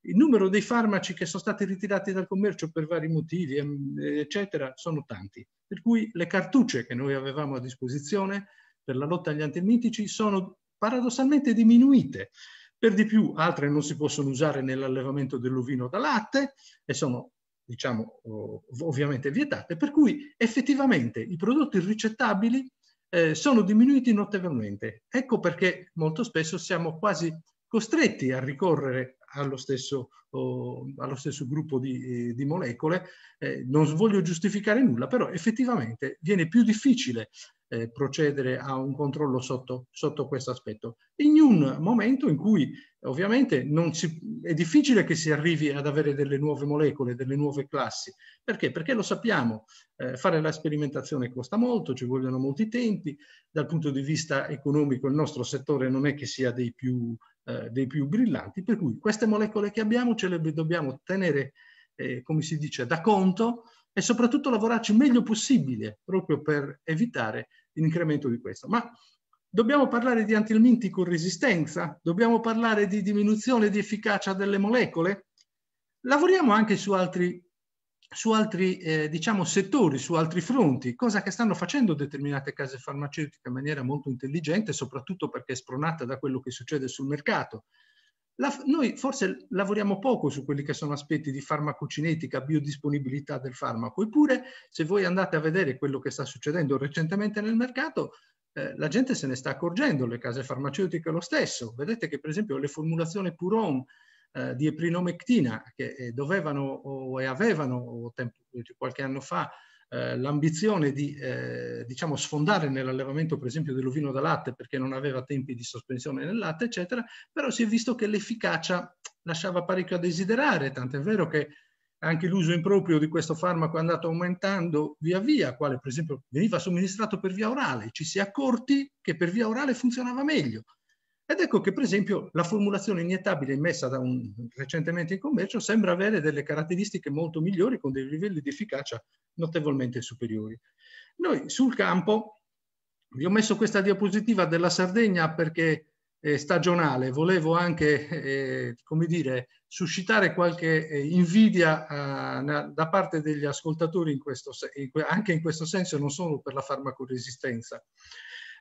Il numero dei farmaci che sono stati ritirati dal commercio per vari motivi, ehm, eccetera, sono tanti. Per cui le cartucce che noi avevamo a disposizione per la lotta agli antimitici sono paradossalmente diminuite. Per di più altre non si possono usare nell'allevamento dell'ovino da latte e sono diciamo ovviamente vietate, per cui effettivamente i prodotti ricettabili eh, sono diminuiti notevolmente. Ecco perché molto spesso siamo quasi costretti a ricorrere allo stesso, oh, allo stesso gruppo di, eh, di molecole. Eh, non voglio giustificare nulla, però effettivamente viene più difficile eh, procedere a un controllo sotto, sotto questo aspetto. In un momento in cui ovviamente si, è difficile che si arrivi ad avere delle nuove molecole, delle nuove classi. Perché? Perché lo sappiamo, eh, fare la sperimentazione costa molto, ci vogliono molti tempi, dal punto di vista economico il nostro settore non è che sia dei più, eh, dei più brillanti, per cui queste molecole che abbiamo ce le dobbiamo tenere, eh, come si dice, da conto e soprattutto lavorarci meglio possibile proprio per evitare incremento di questo. Ma dobbiamo parlare di antilminti con resistenza? Dobbiamo parlare di diminuzione di efficacia delle molecole? Lavoriamo anche su altri, su altri eh, diciamo, settori, su altri fronti, cosa che stanno facendo determinate case farmaceutiche in maniera molto intelligente, soprattutto perché è spronata da quello che succede sul mercato. La, noi forse lavoriamo poco su quelli che sono aspetti di farmacocinetica, biodisponibilità del farmaco, eppure se voi andate a vedere quello che sta succedendo recentemente nel mercato, eh, la gente se ne sta accorgendo, le case farmaceutiche lo stesso. Vedete che per esempio le formulazioni Puron eh, di eprinomectina che eh, dovevano o avevano o tempo, qualche anno fa eh, l'ambizione di eh, diciamo sfondare nell'allevamento per esempio dell'ovino da latte perché non aveva tempi di sospensione nel latte eccetera, però si è visto che l'efficacia lasciava parecchio a desiderare, tant'è vero che anche l'uso improprio di questo farmaco è andato aumentando via via, quale per esempio veniva somministrato per via orale, ci si è accorti che per via orale funzionava meglio, ed ecco che, per esempio, la formulazione iniettabile immessa un, recentemente in commercio sembra avere delle caratteristiche molto migliori con dei livelli di efficacia notevolmente superiori. Noi sul campo, vi ho messo questa diapositiva della Sardegna perché è stagionale, volevo anche, eh, come dire, suscitare qualche eh, invidia eh, da parte degli ascoltatori in questo, in, anche in questo senso, non solo per la farmacoresistenza.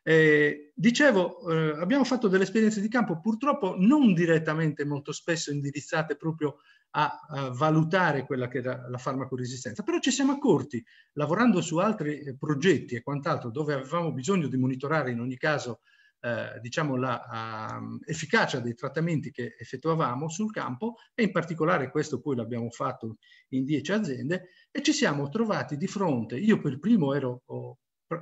Eh, dicevo, eh, abbiamo fatto delle esperienze di campo purtroppo non direttamente molto spesso indirizzate proprio a, a valutare quella che era la farmacoresistenza, però ci siamo accorti, lavorando su altri eh, progetti e quant'altro, dove avevamo bisogno di monitorare in ogni caso eh, diciamo l'efficacia ehm, dei trattamenti che effettuavamo sul campo e in particolare questo poi l'abbiamo fatto in 10 aziende e ci siamo trovati di fronte, io per primo ero, oh,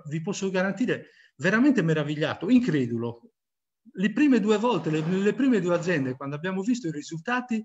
vi posso garantire, veramente meravigliato, incredulo. Le prime due volte, le, le prime due aziende, quando abbiamo visto i risultati,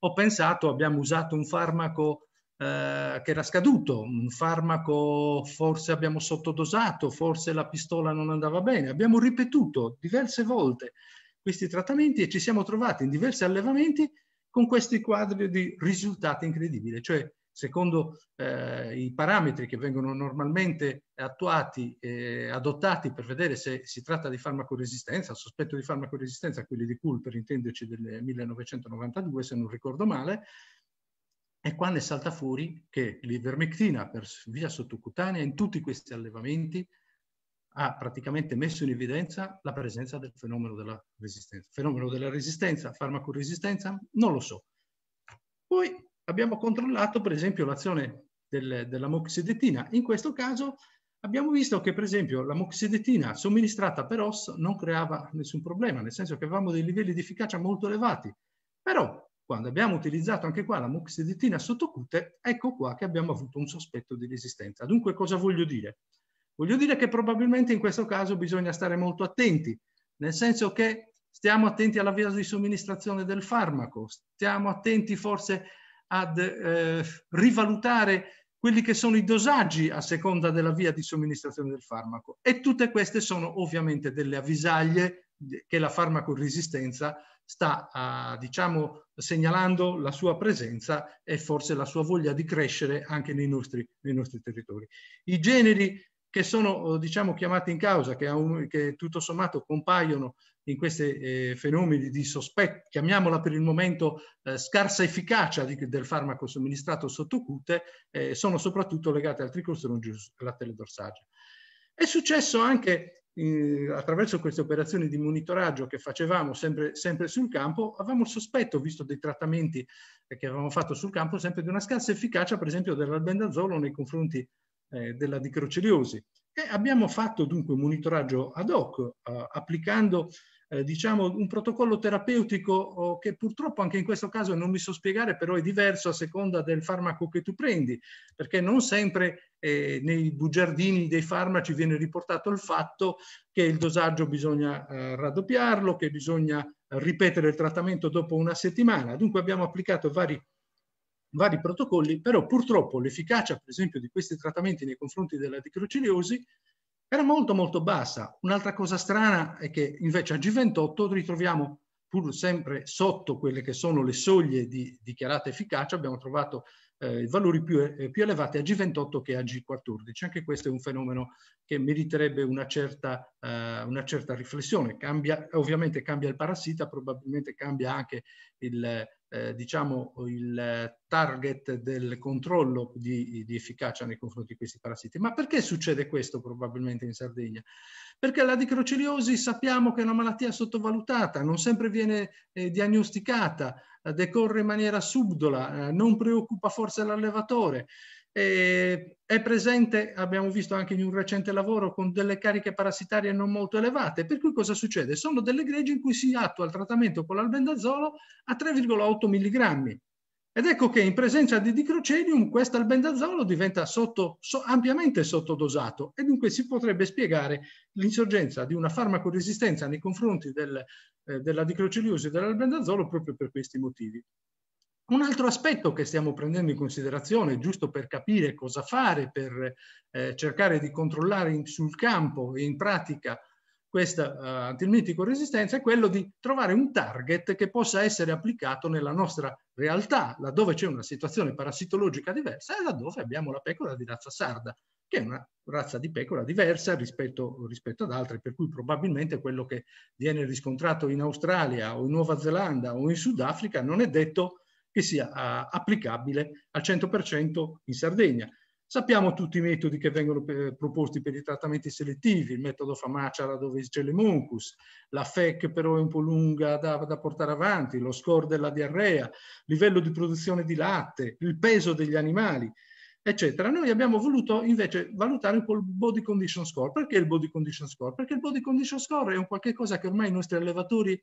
ho pensato abbiamo usato un farmaco eh, che era scaduto, un farmaco forse abbiamo sottodosato, forse la pistola non andava bene. Abbiamo ripetuto diverse volte questi trattamenti e ci siamo trovati in diversi allevamenti con questi quadri di risultati incredibili, cioè secondo eh, i parametri che vengono normalmente attuati, eh, adottati per vedere se si tratta di farmacoresistenza, sospetto di farmacoresistenza, quelli di Kuhl per intenderci del 1992 se non ricordo male, e qua ne salta fuori che l'ivermectina per via sottocutanea in tutti questi allevamenti ha praticamente messo in evidenza la presenza del fenomeno della resistenza. Fenomeno della resistenza, farmacoresistenza, non lo so. Poi abbiamo controllato per esempio l'azione del, della moxidetina. In questo caso abbiamo visto che per esempio la moxidetina somministrata per OS non creava nessun problema, nel senso che avevamo dei livelli di efficacia molto elevati. Però quando abbiamo utilizzato anche qua la moxidetina sottocute, ecco qua che abbiamo avuto un sospetto di resistenza. Dunque cosa voglio dire? Voglio dire che probabilmente in questo caso bisogna stare molto attenti, nel senso che stiamo attenti alla via di somministrazione del farmaco, stiamo attenti forse ad eh, rivalutare quelli che sono i dosaggi a seconda della via di somministrazione del farmaco. E tutte queste sono ovviamente delle avvisaglie che la farmacoresistenza sta, eh, diciamo, segnalando la sua presenza e forse la sua voglia di crescere anche nei nostri, nei nostri territori. I generi che sono, diciamo, chiamati in causa, che, un, che tutto sommato compaiono in questi eh, fenomeni di sospetto, chiamiamola per il momento eh, scarsa efficacia di, del farmaco somministrato sottocute, eh, sono soprattutto legate al triclosterone alla teledorsaggia. È successo anche eh, attraverso queste operazioni di monitoraggio che facevamo sempre, sempre sul campo, avevamo il sospetto, visto dei trattamenti che avevamo fatto sul campo, sempre di una scarsa efficacia, per esempio, dell'albendazolo nei confronti eh, della dicroceriosi. E abbiamo fatto dunque un monitoraggio ad hoc, eh, applicando eh, diciamo, un protocollo terapeutico che purtroppo anche in questo caso non mi so spiegare, però è diverso a seconda del farmaco che tu prendi, perché non sempre eh, nei bugiardini dei farmaci viene riportato il fatto che il dosaggio bisogna eh, raddoppiarlo, che bisogna ripetere il trattamento dopo una settimana. Dunque abbiamo applicato vari vari protocolli, però purtroppo l'efficacia, per esempio, di questi trattamenti nei confronti della dicroceriosi era molto molto bassa. Un'altra cosa strana è che invece a G28 ritroviamo pur sempre sotto quelle che sono le soglie di dichiarata efficacia, abbiamo trovato eh, valori più, eh, più, elevati a G28 che a G14. Anche questo è un fenomeno che meriterebbe una certa, eh, una certa riflessione. Cambia, ovviamente cambia il parassita, probabilmente cambia anche il, eh, diciamo, il eh, target del controllo di, di, efficacia nei confronti di questi parassiti. Ma perché succede questo probabilmente in Sardegna? Perché la dicrociliosi sappiamo che è una malattia sottovalutata, non sempre viene eh, diagnosticata, eh, decorre in maniera subdola, eh, non preoccupa forse l'allevatore eh, è presente, abbiamo visto anche in un recente lavoro, con delle cariche parassitarie non molto elevate, per cui cosa succede? Sono delle greggi in cui si attua il trattamento con l'albendazolo a 3,8 mg. Ed ecco che in presenza di dicrocenium questo albendazolo diventa sotto, so, ampiamente sottodosato e dunque si potrebbe spiegare l'insorgenza di una farmacoresistenza nei confronti del, eh, della dicroceliusi e dell'albendazolo proprio per questi motivi. Un altro aspetto che stiamo prendendo in considerazione, giusto per capire cosa fare, per eh, cercare di controllare in, sul campo e in pratica questa uh, eh, antilmitico resistenza, è quello di trovare un target che possa essere applicato nella nostra realtà, laddove c'è una situazione parassitologica diversa e laddove abbiamo la pecora di razza sarda, che è una razza di pecora diversa rispetto, rispetto ad altre, per cui probabilmente quello che viene riscontrato in Australia o in Nuova Zelanda o in Sudafrica non è detto che sia ah, applicabile al 100% in Sardegna. Sappiamo tutti i metodi che vengono per, eh, proposti per i trattamenti selettivi, il metodo Famaciara dove c'è moncus, la FEC però è un po' lunga da, da, portare avanti, lo score della diarrea, livello di produzione di latte, il peso degli animali, eccetera. Noi abbiamo voluto invece valutare un po' il body condition score. Perché il body condition score? Perché il body condition score è un qualche cosa che ormai i nostri allevatori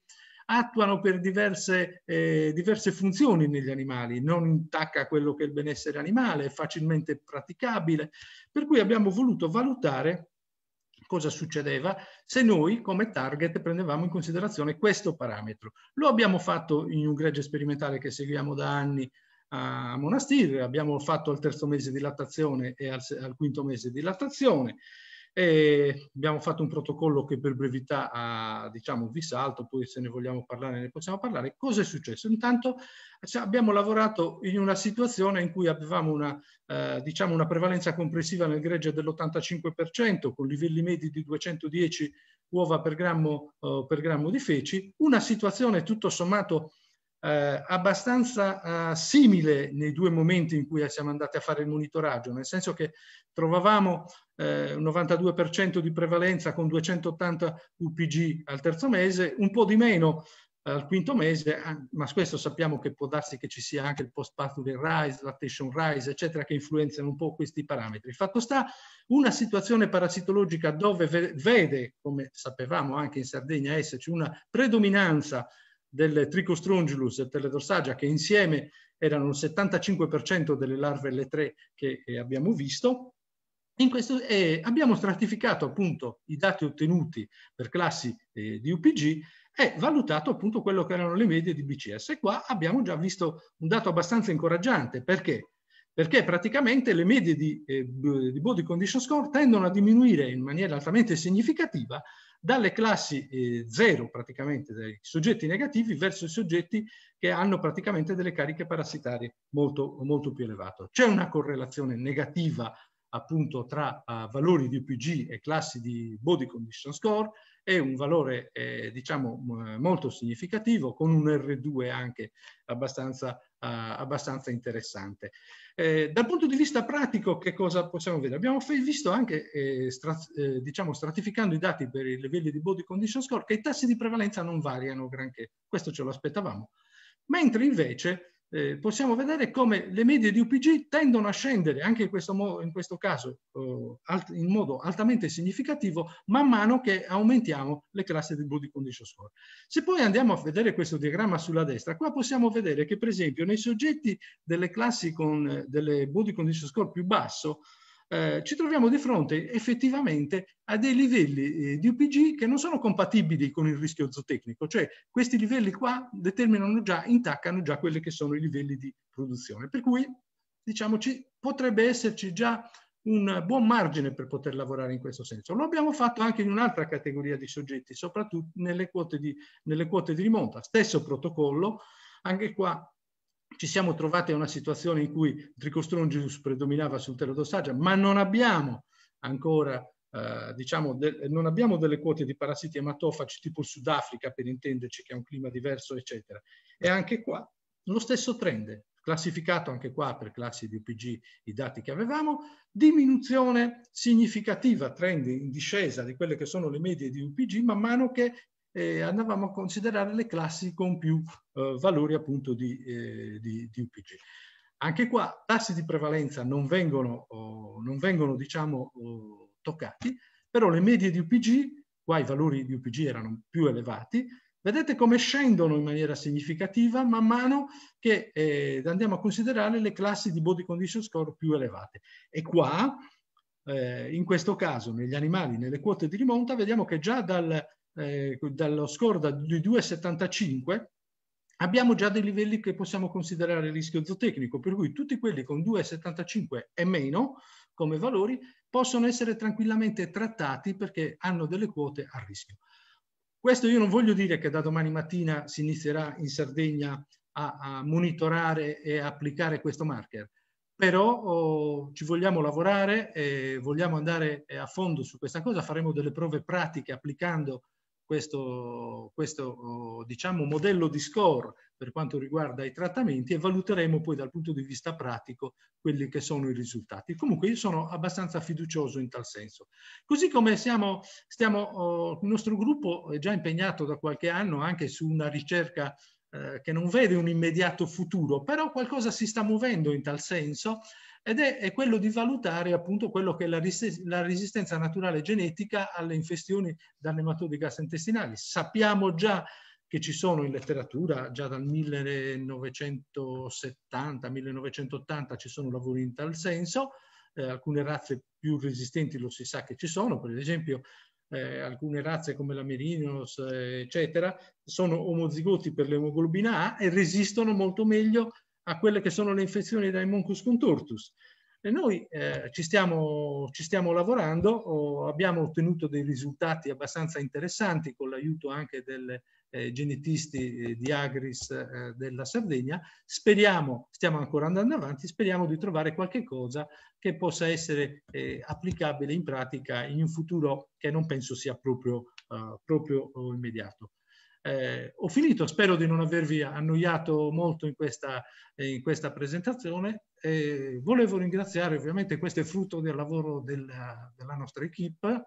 attuano per diverse, eh, diverse funzioni negli animali, non intacca quello che è il benessere animale, è facilmente praticabile, per cui abbiamo voluto valutare cosa succedeva se noi come target prendevamo in considerazione questo parametro. Lo abbiamo fatto in un gregge sperimentale che seguiamo da anni a Monastir, abbiamo fatto al terzo mese di lattazione e al, al quinto mese di lattazione, e abbiamo fatto un protocollo che per brevità diciamo, vi salto, poi se ne vogliamo parlare ne possiamo parlare. Cosa è successo? Intanto cioè, abbiamo lavorato in una situazione in cui avevamo una, eh, diciamo una prevalenza complessiva nel greggio dell'85%, con livelli medi di 210 uova per grammo, eh, per grammo di feci, una situazione tutto sommato eh, abbastanza eh, simile nei due momenti in cui siamo andati a fare il monitoraggio, nel senso che trovavamo eh, 92% di prevalenza con 280 UPG al terzo mese, un po' di meno al quinto mese, ah, ma questo sappiamo che può darsi che ci sia anche il postpartum rise, lactation rise, eccetera, che influenzano un po' questi parametri. Fatto sta, una situazione parassitologica dove vede, come sapevamo anche in Sardegna esserci, una predominanza del Tricostrongylus, del teledorsaggia, che insieme erano il 75% delle larve L3 che abbiamo visto, questo, eh, abbiamo stratificato appunto i dati ottenuti per classi eh, di UPG e valutato appunto quello che erano le medie di BCS. E qua abbiamo già visto un dato abbastanza incoraggiante. Perché? Perché praticamente le medie di, eh, di body condition score tendono a diminuire in maniera altamente significativa dalle classi eh, zero praticamente, dai soggetti negativi verso i soggetti che hanno praticamente delle cariche parassitarie molto, molto più elevate. C'è una correlazione negativa appunto tra uh, valori di UPG e classi di body condition score è un valore eh, diciamo molto significativo con un R2 anche abbastanza, uh, abbastanza interessante. Eh, dal punto di vista pratico che cosa possiamo vedere? Abbiamo visto anche eh, stra eh, diciamo stratificando i dati per i livelli di body condition score che i tassi di prevalenza non variano granché, questo ce lo aspettavamo, mentre invece eh, possiamo vedere come le medie di UPG tendono a scendere, anche in questo, mo- in questo caso eh, alt- in modo altamente significativo, man mano che aumentiamo le classi di body condition score. Se poi andiamo a vedere questo diagramma sulla destra, qua possiamo vedere che per esempio nei soggetti delle classi con eh, delle body condition score più basso, eh, ci troviamo di fronte effettivamente a dei livelli eh, di UPG che non sono compatibili con il rischio zootecnico, cioè questi livelli qua determinano già, intaccano già quelli che sono i livelli di produzione. Per cui, diciamoci, potrebbe esserci già un buon margine per poter lavorare in questo senso. Lo abbiamo fatto anche in un'altra categoria di soggetti, soprattutto nelle quote di, nelle quote di rimonta. Stesso protocollo, anche qua ci siamo trovati in una situazione in cui il tricostrongius predominava sul terreno terodossagia, ma non abbiamo ancora, eh, diciamo, de- non abbiamo delle quote di parassiti ematofaci tipo il Sudafrica, per intenderci, che ha un clima diverso, eccetera. E anche qua lo stesso trend, classificato anche qua per classi di UPG i dati che avevamo, diminuzione significativa, trend in discesa di quelle che sono le medie di UPG man mano che eh, andavamo a considerare le classi con più eh, valori appunto di, eh, di, di, UPG. Anche qua tassi di prevalenza non vengono, oh, non vengono diciamo, oh, toccati, però le medie di UPG, qua i valori di UPG erano più elevati, Vedete come scendono in maniera significativa man mano che eh, andiamo a considerare le classi di body condition score più elevate. E qua, eh, in questo caso, negli animali, nelle quote di rimonta, vediamo che già dal eh, dallo score di 2,75 abbiamo già dei livelli che possiamo considerare rischio zootecnico, per cui tutti quelli con 2,75 e meno come valori possono essere tranquillamente trattati perché hanno delle quote a rischio. Questo io non voglio dire che da domani mattina si inizierà in Sardegna a, a monitorare e applicare questo marker, però oh, ci vogliamo lavorare, eh, vogliamo andare eh, a fondo su questa cosa, faremo delle prove pratiche applicando questo, questo oh, diciamo, modello di score per quanto riguarda i trattamenti e valuteremo poi dal punto di vista pratico quelli che sono i risultati. Comunque io sono abbastanza fiducioso in tal senso. Così come siamo, stiamo, oh, il nostro gruppo è già impegnato da qualche anno anche su una ricerca eh, che non vede un immediato futuro, però qualcosa si sta muovendo in tal senso ed è, è, quello di valutare appunto quello che è la, ris la resistenza naturale genetica alle infezioni da nematodi gastrointestinali. Sappiamo già che ci sono in letteratura, già dal 1970-1980 ci sono lavori in tal senso, eh, alcune razze più resistenti lo si sa che ci sono, per esempio eh, alcune razze come la Merinos, eh, eccetera, sono omozigoti per l'emoglobina A e resistono molto meglio a quelle che sono le infezioni da Immuncus contortus. E noi eh, ci, stiamo, ci, stiamo, lavorando, oh, abbiamo ottenuto dei risultati abbastanza interessanti con l'aiuto anche delle, eh, genetisti eh, di Agris eh, della Sardegna. Speriamo, stiamo ancora andando avanti, speriamo di trovare qualche cosa che possa essere applicabile in pratica in un futuro che non penso sia proprio, proprio oh, immediato. Eh, ho finito, spero di non avervi annoiato molto in questa, in questa presentazione. Eh, volevo ringraziare, ovviamente questo è frutto del lavoro della, della nostra equip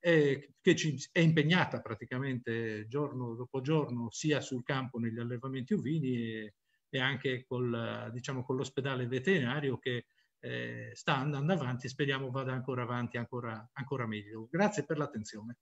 eh, che ci è impegnata praticamente giorno dopo giorno sia sul campo negli allevamenti ovini e, e anche col, diciamo, con l'ospedale veterinario che eh, sta andando avanti, speriamo vada ancora avanti, ancora, ancora meglio. Grazie per l'attenzione.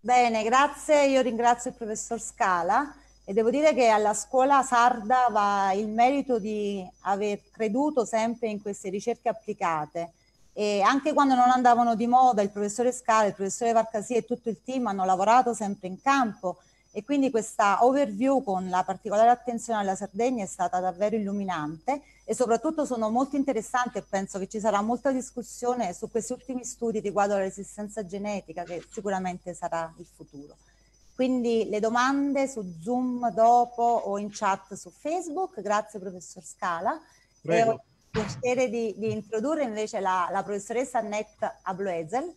Bene, grazie. Io ringrazio il professor Scala e devo dire che alla scuola sarda va il merito di aver creduto sempre in queste ricerche applicate e anche quando non andavano di moda il professore Scala, il professore Varcasi e tutto il team hanno lavorato sempre in campo e quindi questa overview con la particolare attenzione alla Sardegna è stata davvero illuminante e soprattutto sono molto interessanti e penso che ci sarà molta discussione su questi ultimi studi riguardo alla resistenza genetica che sicuramente sarà il futuro. Quindi le domande su Zoom dopo o in chat su Facebook, grazie professor Scala. Prego. E ho il piacere di, di introdurre invece la, la professoressa Annette Abloezel,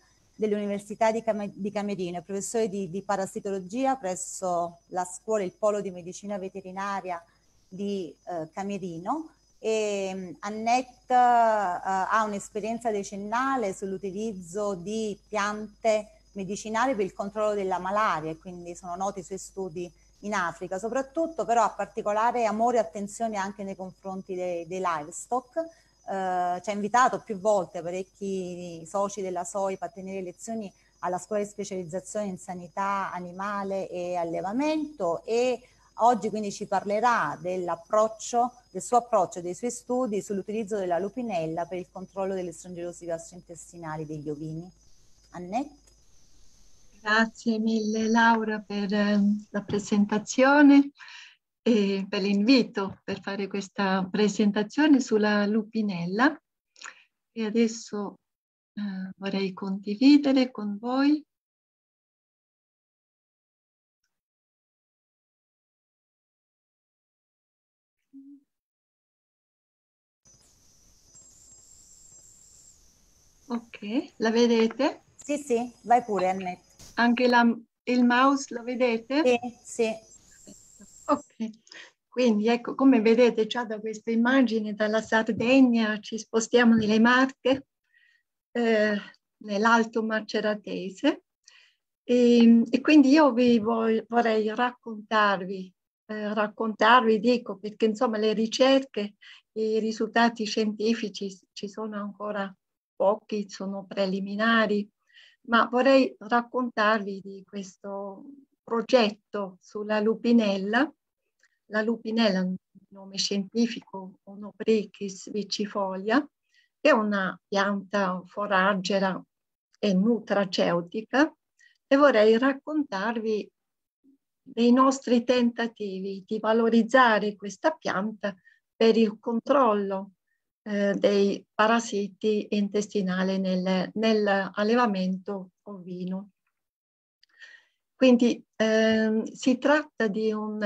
dell'Università di, Cam- di Camerino, è professore di, di parassitologia presso la scuola, il polo di medicina veterinaria di eh, Camerino e mm, Annette eh, ha un'esperienza decennale sull'utilizzo di piante medicinali per il controllo della malaria e quindi sono noti i suoi studi in Africa, soprattutto però ha particolare amore e attenzione anche nei confronti dei, dei livestock eh, ci ha invitato più volte parecchi soci della SOIP a tenere lezioni alla scuola di specializzazione in sanità animale e allevamento e oggi quindi ci parlerà dell'approccio, del suo approccio e dei suoi studi sull'utilizzo della lupinella per il controllo delle strongelosi gastrointestinali degli ovini. Annette? Grazie mille Laura per eh, la presentazione e per l'invito per fare questa presentazione sulla lupinella e adesso eh, vorrei condividere con voi Ok, la vedete? Sì, sì, vai pure Annette. Anche la, il mouse lo vedete? Sì, sì. Ok, quindi ecco, come vedete già da questa immagine, dalla Sardegna ci spostiamo nelle Marche, eh, nell'Alto Maceratese. E, ehm, e, quindi io vi voglio, vorrei raccontarvi, eh, raccontarvi dico, perché insomma le ricerche, i risultati scientifici ci sono ancora pochi, sono preliminari, ma vorrei raccontarvi di questo progetto sulla lupinella la lupinella, nome scientifico Onoprichis vicifolia, che è una pianta foraggera e nutraceutica e vorrei raccontarvi dei nostri tentativi di valorizzare questa pianta per il controllo eh, dei parassiti intestinali nel, nell'allevamento ovino. Quindi eh, si tratta di un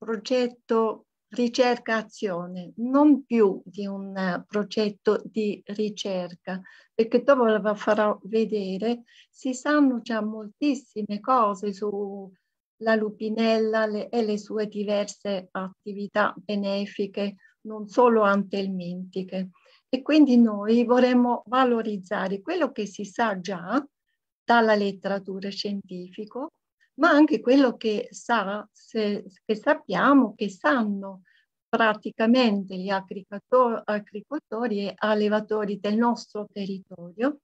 progetto ricerca-azione, non più di un eh, progetto di ricerca, perché dopo la farò vedere, si sanno già moltissime cose sulla lupinella le, e le sue diverse attività benefiche, non solo antelmintiche. E quindi noi vorremmo valorizzare quello che si sa già dalla letteratura scientifica, ma anche quello che, sa, se, che sappiamo, che sanno praticamente gli agricoltori e allevatori del nostro territorio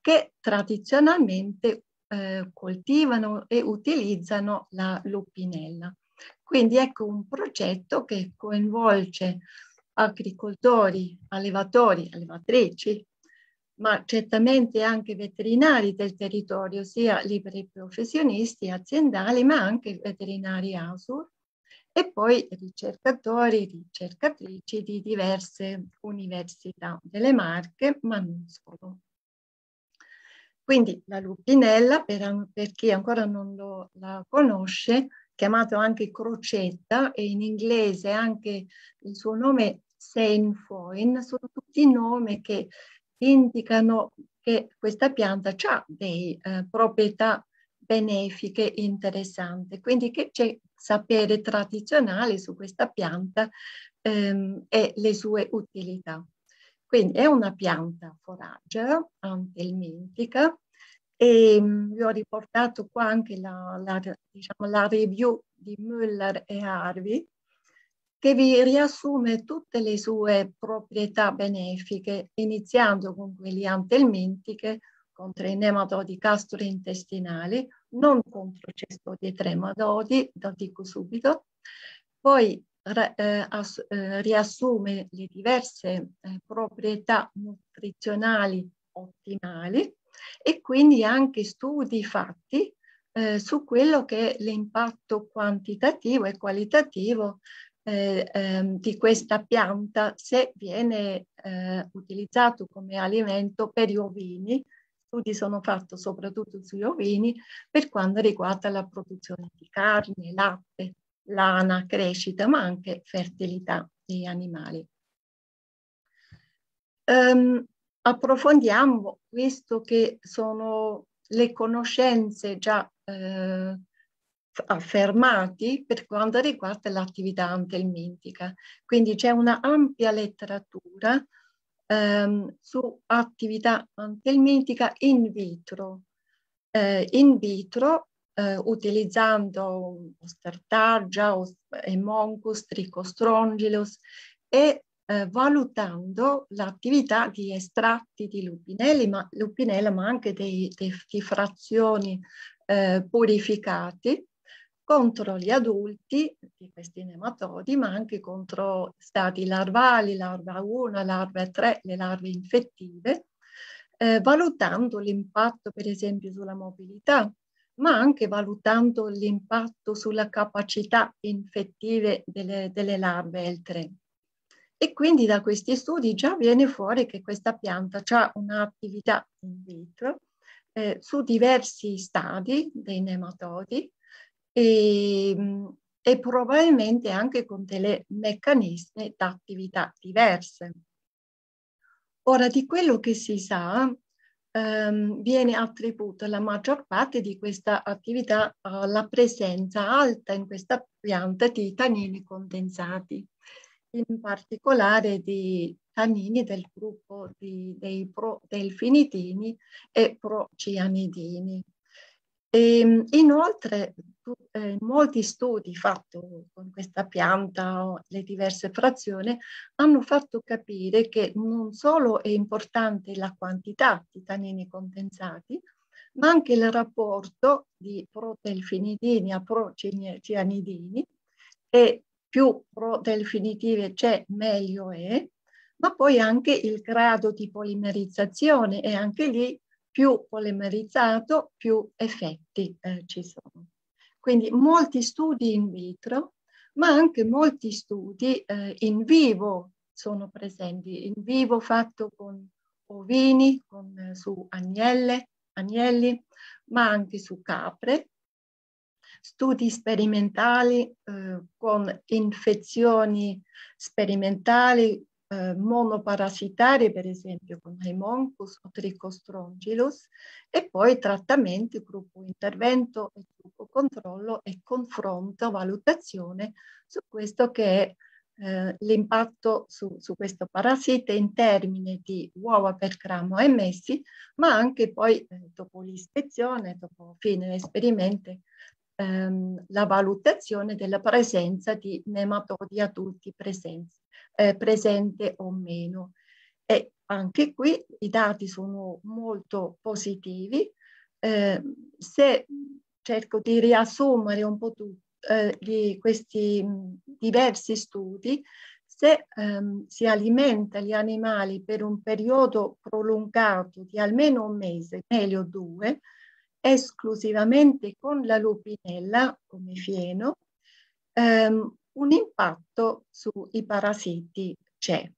che tradizionalmente eh, coltivano e utilizzano la lupinella. Quindi ecco un progetto che coinvolge agricoltori, allevatori, allevatrici, ma certamente anche veterinari del territorio, sia liberi professionisti aziendali, ma anche veterinari ASUR e poi ricercatori, ricercatrici di diverse università delle Marche, ma non solo. Quindi la lupinella, per, per chi ancora non lo, la conosce, chiamato anche crocetta e in inglese anche il suo nome Seinfoin, sono tutti nomi che indicano che questa pianta ha delle eh, proprietà benefiche interessanti. Quindi che c'è sapere tradizionale su questa pianta ehm, e le sue utilità. Quindi è una pianta foraggia, antelmintica, e mh, mm, vi ho riportato qua anche la, la, diciamo, la review di Müller e Harvey, che vi riassume tutte le sue proprietà benefiche, iniziando con quelli antelmintiche contro i nematodi gastrointestinali, non contro cestodie tremadodi, lo dico subito. Poi eh, as, eh, riassume le diverse eh, proprietà nutrizionali ottimali e quindi anche studi fatti eh, su quello che è l'impatto quantitativo e qualitativo eh, ehm, di questa pianta se viene eh, utilizzato come alimento per gli ovini. Studi sono fatti soprattutto sugli ovini per quanto riguarda la produzione di carne, latte, lana, crescita, ma anche fertilità degli animali. Um, approfondiamo questo che sono le conoscenze già eh, affermati per quanto riguarda l'attività antelmintica. Quindi c'è una ampia letteratura ehm, su attività antelmintica in vitro. Eh, in vitro eh, utilizzando Startagia, Hemongus, Tricostrongilus e eh, valutando l'attività di estratti di lupinella, ma, ma anche dei, dei, di frazioni eh, purificati contro gli adulti di questi nematodi, ma anche contro stati larvali, larva 1, larva 3, le larve infettive, eh, valutando l'impatto per esempio sulla mobilità, ma anche valutando l'impatto sulla capacità infettive delle, delle larve L3. E quindi da questi studi già viene fuori che questa pianta ha un'attività in vitro eh, su diversi stadi dei nematodi, e, e probabilmente anche con delle meccanismi d'attività diverse. Ora, di quello che si sa, ehm, viene attribuita la maggior parte di questa attività alla presenza alta in questa pianta di tannini condensati, in particolare di tannini del gruppo di, dei prodelfinitini e procianidini. E, ehm, inoltre eh, molti studi fatti con questa pianta o le diverse frazioni hanno fatto capire che non solo è importante la quantità di tannini condensati, ma anche il rapporto di protelfinidini a procianidini e più protelfinitive c'è meglio è, ma poi anche il grado di polimerizzazione e anche lì più polimerizzato, più effetti eh, ci sono. Quindi molti studi in vitro, ma anche molti studi eh, in vivo sono presenti, in vivo fatto con ovini, con, eh, su agnelle, agnelli, ma anche su capre, studi sperimentali eh, con infezioni sperimentali eh, monoparasitari, per esempio con Haemoncus o Tricostrongilus, e poi trattamenti, gruppo intervento gruppo controllo e confronto, valutazione su questo che è eh, l'impatto su, su, questo parassite in termini di uova per grammo emessi, ma anche poi eh, dopo l'ispezione, dopo fine esperimento, ehm, la valutazione della presenza di nematodi adulti presenti eh, presente o meno. E anche qui i dati sono molto positivi. Eh, se cerco di riassumere un po' tutto, eh, di questi mh, mm, diversi studi, se ehm, si alimenta gli animali per un periodo prolungato di almeno un mese, meglio due, esclusivamente con la lupinella come fieno, ehm, un impatto sui parassiti c'è.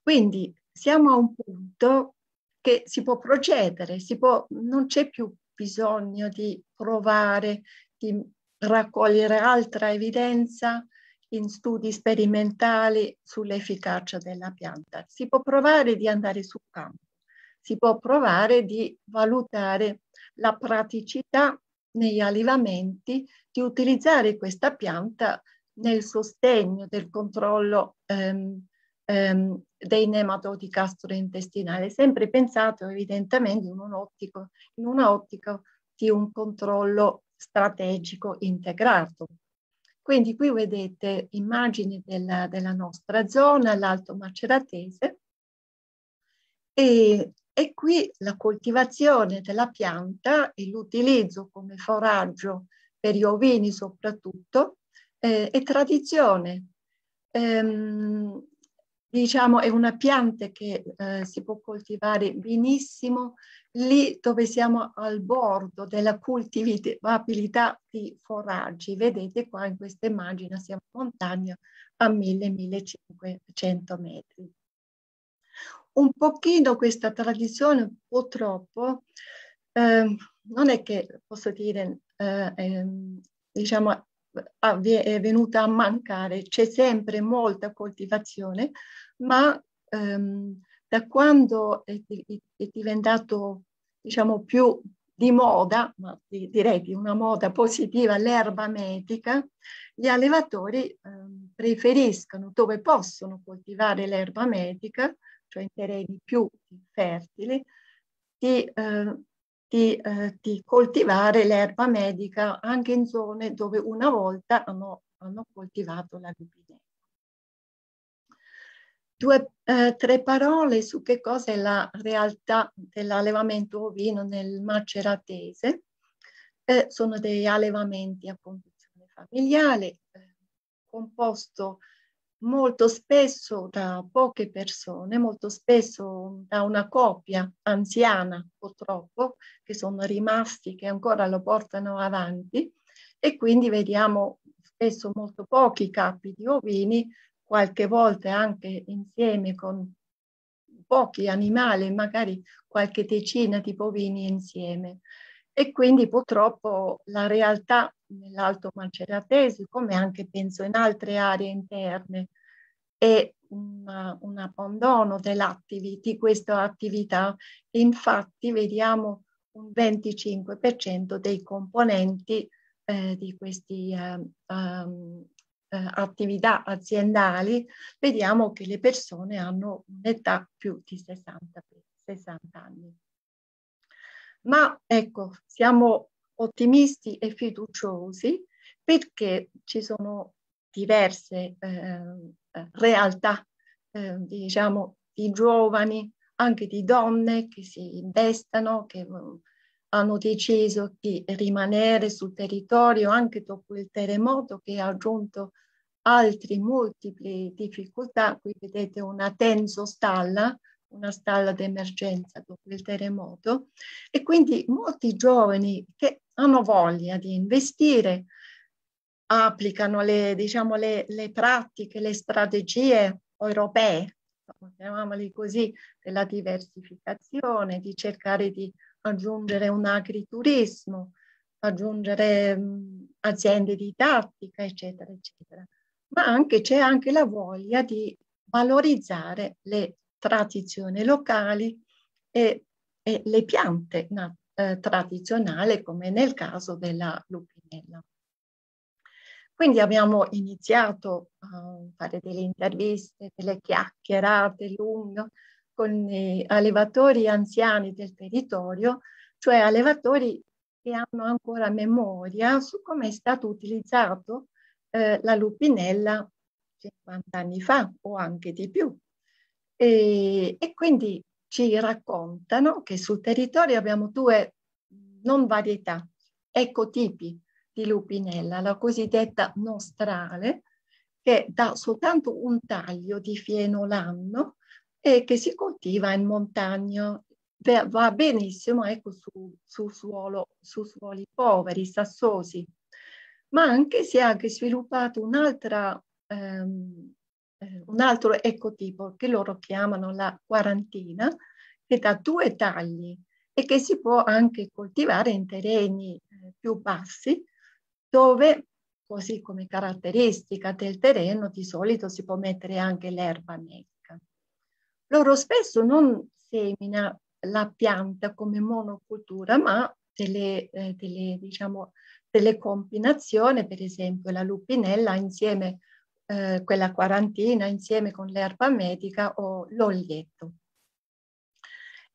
Quindi siamo a un punto che si può procedere, si può, non c'è più bisogno di provare, di raccogliere altra evidenza in studi sperimentali sull'efficacia della pianta. Si può provare di andare sul campo, si può provare di valutare la praticità negli allevamenti di utilizzare questa pianta nel sostegno del controllo ehm, ehm, dei nematodi gastrointestinali, sempre pensato evidentemente in un'ottica un di un controllo strategico integrato. Quindi qui vedete immagini della, della nostra zona, l'Alto Maceratese, e e qui la coltivazione della pianta e l'utilizzo come foraggio per gli ovini soprattutto eh, è tradizione. Ehm, diciamo è una pianta che eh, si può coltivare benissimo lì dove siamo al bordo della coltivabilità di foraggi. Vedete qua in questa immagine siamo in montagna a 1000-1500 metri un pochino questa tradizione purtroppo eh, non è che posso dire eh, eh, diciamo è venuta a mancare c'è sempre molta coltivazione ma ehm, da quando è, è, diventato diciamo più di moda ma direi di una moda positiva l'erba medica, gli allevatori ehm, preferiscono dove possono coltivare l'erba medica, cioè in terreni più fertili, di, eh, di, eh, di coltivare l'erba medica anche in zone dove una volta hanno, hanno coltivato la lupinella. Due, eh, tre parole su che cosa è la realtà dell'allevamento ovino nel maceratese. Eh, sono degli allevamenti a conduzione familiare, eh, composto molto spesso da poche persone, molto spesso da una coppia anziana purtroppo, che sono rimasti, che ancora lo portano avanti e quindi vediamo spesso molto pochi capi di ovini, qualche volta anche insieme con pochi animali, magari qualche decina di bovini insieme. E quindi purtroppo la realtà nell'Alto Maceratese, come anche penso in altre aree interne, è una, un abbandono di questa attività. Infatti vediamo un 25% dei componenti eh, di queste eh, um, eh, attività aziendali, vediamo che le persone hanno un'età più di 60, 60 anni. Ma ecco, siamo ottimisti e fiduciosi perché ci sono diverse eh, realtà, eh, diciamo, di giovani, anche di donne che si investano, che mm, hanno deciso di rimanere sul territorio anche dopo il terremoto che ha aggiunto altre multiple difficoltà. Qui vedete una tenso tensostalla una stalla d'emergenza dopo il terremoto e quindi molti giovani che hanno voglia di investire applicano le, diciamo, le, le pratiche, le strategie europee, chiamiamole così, della diversificazione, di cercare di aggiungere un agriturismo, aggiungere mh, aziende didattica, eccetera, eccetera. Ma anche c'è anche la voglia di valorizzare le tradizioni locali e, e le piante eh, tradizionali come nel caso della lupinella. Quindi abbiamo iniziato a fare delle interviste, delle chiacchierate lunghe con gli allevatori anziani del territorio, cioè allevatori che hanno ancora memoria su come è stato utilizzato eh, la lupinella 50 anni fa o anche di più, e, e quindi ci raccontano che sul territorio abbiamo due non varietà, ecotipi di lupinella, la cosiddetta nostrale, che dà soltanto un taglio di fieno l'anno e che si coltiva in montagna. Va benissimo ecco, su, su, suolo, su suoli poveri, sassosi, ma anche si è anche sviluppato un'altra ehm, eh, un altro ecotipo che loro chiamano la quarantina, che dà due tagli e che si può anche coltivare in terreni eh, più bassi, dove, così come caratteristica del terreno, di solito si può mettere anche l'erba secca. Loro spesso non semina la pianta come monocultura, ma delle, eh, delle, diciamo, delle combinazioni, per esempio la lupinella insieme a eh, quella quarantina insieme con l'erba medica o l'olietto.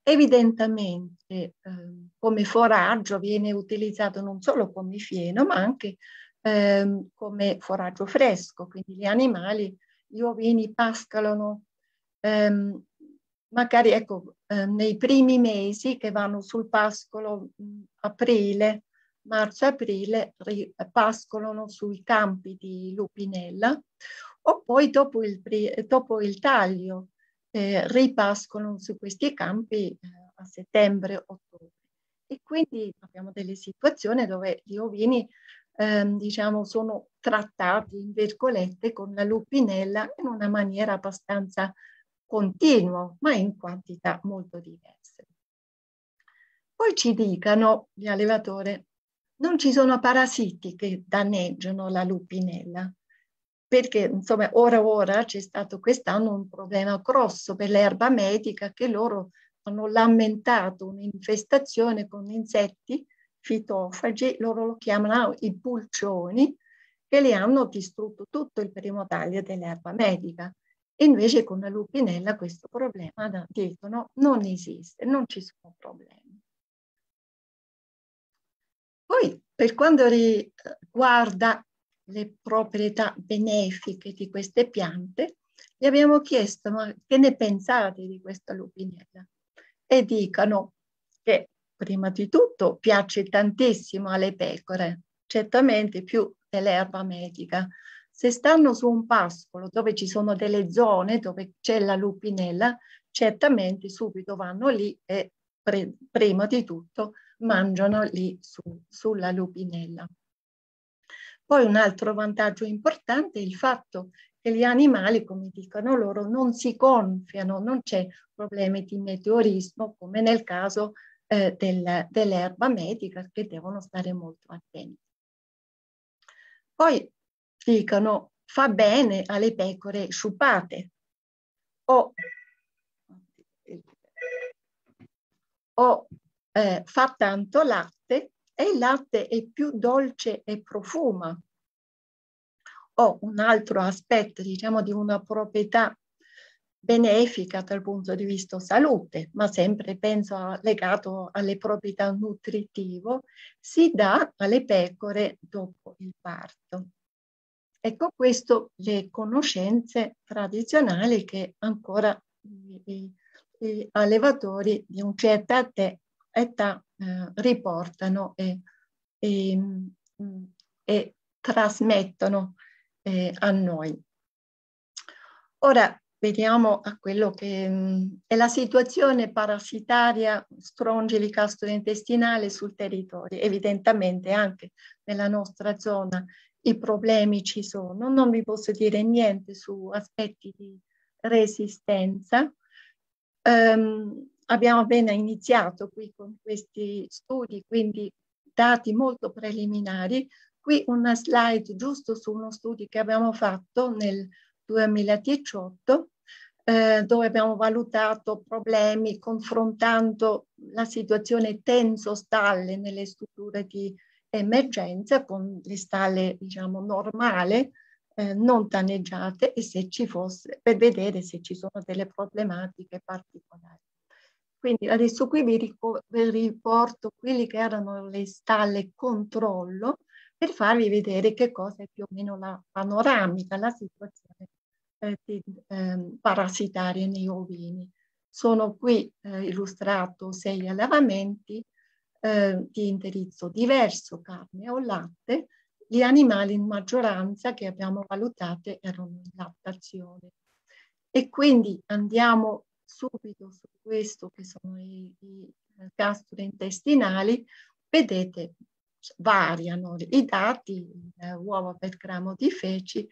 Evidentemente eh, come foraggio viene utilizzato non solo come fieno ma anche eh, come foraggio fresco, quindi gli animali, gli ovini pascalano ehm, magari ecco, eh, nei primi mesi che vanno sul pascolo mh, mm, aprile, marzo-aprile pascolano sui campi di lupinella o poi dopo il, dopo il taglio eh, ripascolano su questi campi eh, a settembre-ottobre. E quindi abbiamo delle situazioni dove gli ovini ehm, diciamo, sono trattati, in virgolette, con la lupinella in una maniera abbastanza continua, ma in quantità molto diverse. Poi ci dicano gli allevatori non ci sono parassiti che danneggiano la lupinella, perché insomma ora ora c'è stato quest'anno un problema grosso per l'erba medica che loro hanno lamentato un'infestazione con insetti fitofagi, loro lo chiamano i pulcioni, che le hanno distrutto tutto il primo taglio dell'erba medica. E invece con la lupinella questo problema, dicono, non esiste, non ci sono problemi. Poi per quanto riguarda le proprietà benefiche di queste piante, gli abbiamo chiesto ma che ne pensate di questa lupinella? E dicono che prima di tutto piace tantissimo alle pecore, certamente più dell'erba medica. Se stanno su un pascolo dove ci sono delle zone dove c'è la lupinella, certamente subito vanno lì e pre prima di tutto mangiano lì su, sulla lupinella. Poi un altro vantaggio importante è il fatto che gli animali, come dicono loro, non si gonfiano, non c'è problemi di meteorismo come nel caso eh, del, dell'erba medica che devono stare molto attenti. Poi dicono fa bene alle pecore sciupate o, o eh, fa tanto latte e il latte è più dolce e profuma. O un altro aspetto, diciamo, di una proprietà benefica dal punto di vista salute, ma sempre penso a, legato alle proprietà nutritive, si dà alle pecore dopo il parto. Ecco questo le conoscenze tradizionali che ancora gli, allevatori di un certo età età eh, riportano e, e, mm, e trasmettono eh, a noi. Ora vediamo a quello che mh, mm, è la situazione parassitaria strongilica gastrointestinale sul territorio. Evidentemente anche nella nostra zona i problemi ci sono. Non vi posso dire niente su aspetti di resistenza. Um, abbiamo appena iniziato qui con questi studi, quindi dati molto preliminari. Qui una slide giusto su uno studio che abbiamo fatto nel 2018 eh, dove abbiamo valutato problemi confrontando la situazione tenso-stalle nelle strutture di emergenza con le stalle diciamo normale eh, non danneggiate e se ci fosse per vedere se ci sono delle problematiche particolari. Quindi adesso qui vi, riporto quelli che erano le stalle controllo per farvi vedere che cosa è più o meno la panoramica, la situazione eh, di, eh, parassitaria nei ovini. Sono qui eh, illustrato sei allevamenti eh, di indirizzo diverso, carne o latte, gli animali in maggioranza che abbiamo valutato erano in lattazione. E quindi andiamo subito su questo che sono i, i eh, gastrointestinali, vedete variano i dati eh, uova per grammo di feci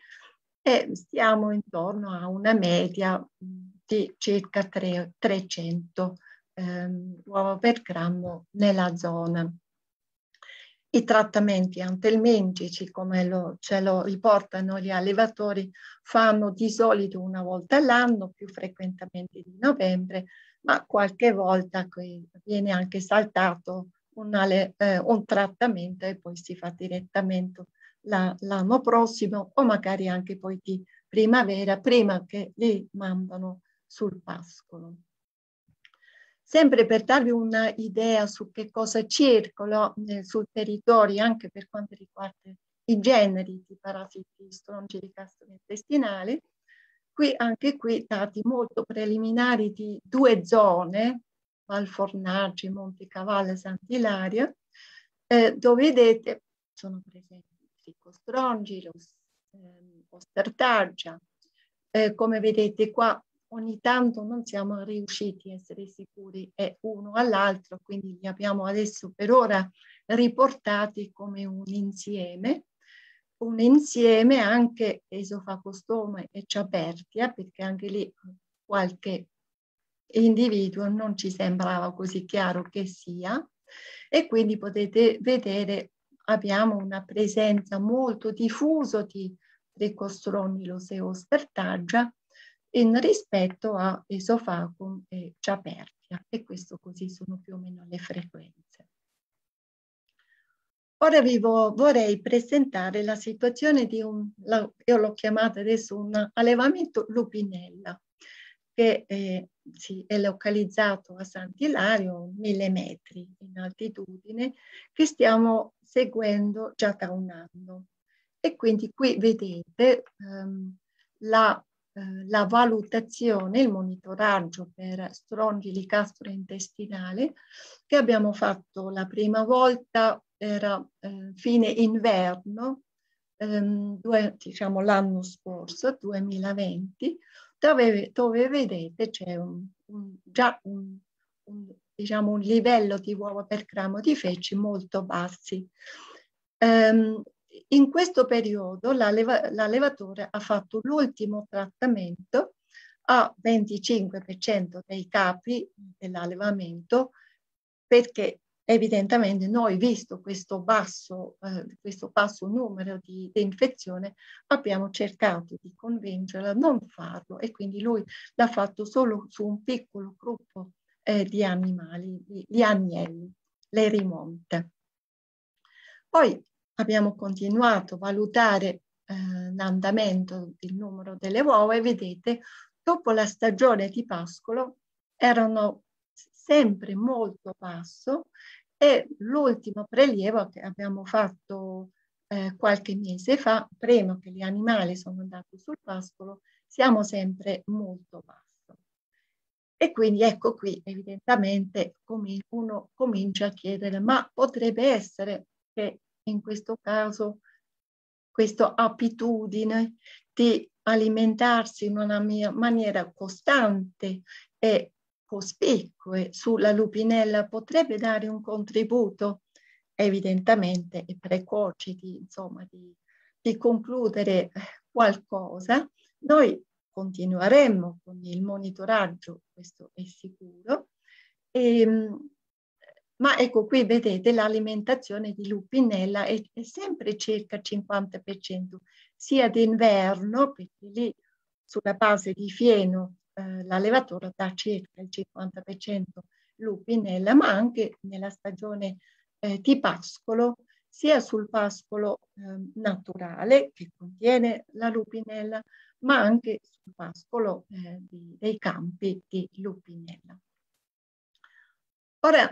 e stiamo intorno a una media mm, di circa 300 ehm, uova per grammo nella zona i trattamenti antelmintici, come lo, ce lo riportano gli allevatori, fanno di solito una volta all'anno, più frequentemente di novembre, ma qualche volta qui viene anche saltato una, eh, un trattamento e poi si fa direttamente la, l'anno prossimo o magari anche poi di primavera, prima che li mandano sul pascolo. Sempre per darvi un'idea su che cosa circola eh, sul territorio, anche per quanto riguarda i generi di parassiti stronci di casta intestinale, qui anche qui dati molto preliminari di due zone, Valfornarci, Montecavallo, Sant'Ilaria, eh, dove vedete sono presenti i tricostrongi, lo, eh, ostertargia, eh, come vedete qua ogni tanto non siamo riusciti a essere sicuri è uno all'altro, quindi li abbiamo adesso per ora riportati come un insieme, un insieme anche esofagostoma e ciapertia, perché anche lì qualche individuo non ci sembrava così chiaro che sia, e quindi potete vedere abbiamo una presenza molto diffusa di precostronilos o spertaggia in rispetto a esofagum e ciaperchia e questo così sono più o meno le frequenze. Ora vi vorrei presentare la situazione di un, la, io l'ho chiamata adesso un allevamento lupinella, che eh, sì, è localizzato a Sant'Ilario, mille metri in altitudine, che stiamo seguendo già da un anno. E quindi qui vedete ehm, la eh, la valutazione, il monitoraggio per strongili gastrointestinale che abbiamo fatto la prima volta era eh, fine inverno, ehm, due, diciamo l'anno scorso, 2020, dove, dove vedete c'è un, un, già un, un, diciamo un livello di uova per grammo di feci molto bassi. Um, in questo periodo l'allevatore ha fatto l'ultimo trattamento a 25% dei capi dell'allevamento perché evidentemente noi, visto questo basso, eh, questo basso numero di, di, infezione, abbiamo cercato di convincerla a non farlo e quindi lui l'ha fatto solo su un piccolo gruppo eh, di animali, gli agnelli, le rimonte. Poi abbiamo continuato a valutare eh, l'andamento del numero delle uova e vedete, dopo la stagione di pascolo erano sempre molto basso e l'ultimo prelievo che abbiamo fatto eh, qualche mese fa, prima che gli animali sono andati sul pascolo, siamo sempre molto basso. E quindi ecco qui, evidentemente, uno comincia a chiedere, ma potrebbe essere che in questo caso questa abitudine di alimentarsi in una maniera costante e cospicue sulla lupinella potrebbe dare un contributo evidentemente precoce di, insomma, di, di concludere qualcosa. Noi continueremo con il monitoraggio, questo è sicuro, e, ehm, ma ecco qui vedete l'alimentazione di lupinella è, è sempre circa 50%, sia d'inverno, perché lì sulla base di fieno eh, la dà circa il 50% lupinella, ma anche nella stagione eh, di pascolo, sia sul pascolo eh, naturale che contiene la lupinella, ma anche sul pascolo eh, di, dei campi di lupinella. Ora,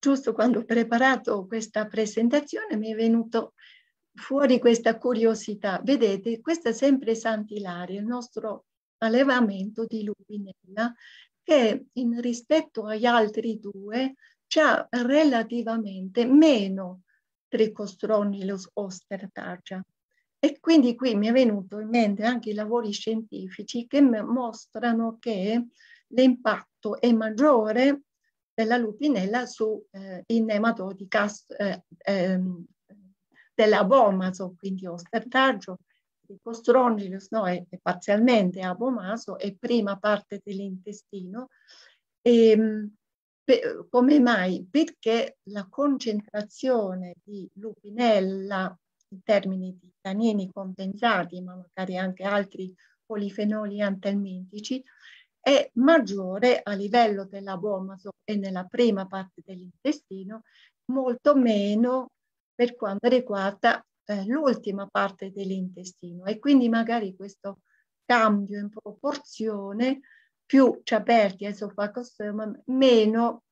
giusto quando ho preparato questa presentazione mi è venuto fuori questa curiosità. Vedete, questo è sempre Sant'Ilaria, il nostro allevamento di lupinella, che in rispetto agli altri due ha relativamente meno tricostronilos ostertagia. E quindi qui mi è venuto in mente anche i lavori scientifici che mostrano che l'impatto è maggiore della lupinella su eh, nematodi cast, eh, ehm, della bomaso, quindi ostertaggio, Costrongilus no, è, è parzialmente abomaso, è prima parte dell'intestino. E, ehm, per, come mai? Perché la concentrazione di lupinella in termini di tannini compensati, ma magari anche altri polifenoli antelmintici, è maggiore a livello dell'abomaso e nella prima parte dell'intestino, molto meno per quanto riguarda eh, l'ultima parte dell'intestino e quindi magari questo cambio in proporzione più ciaperti esofagostoma, meno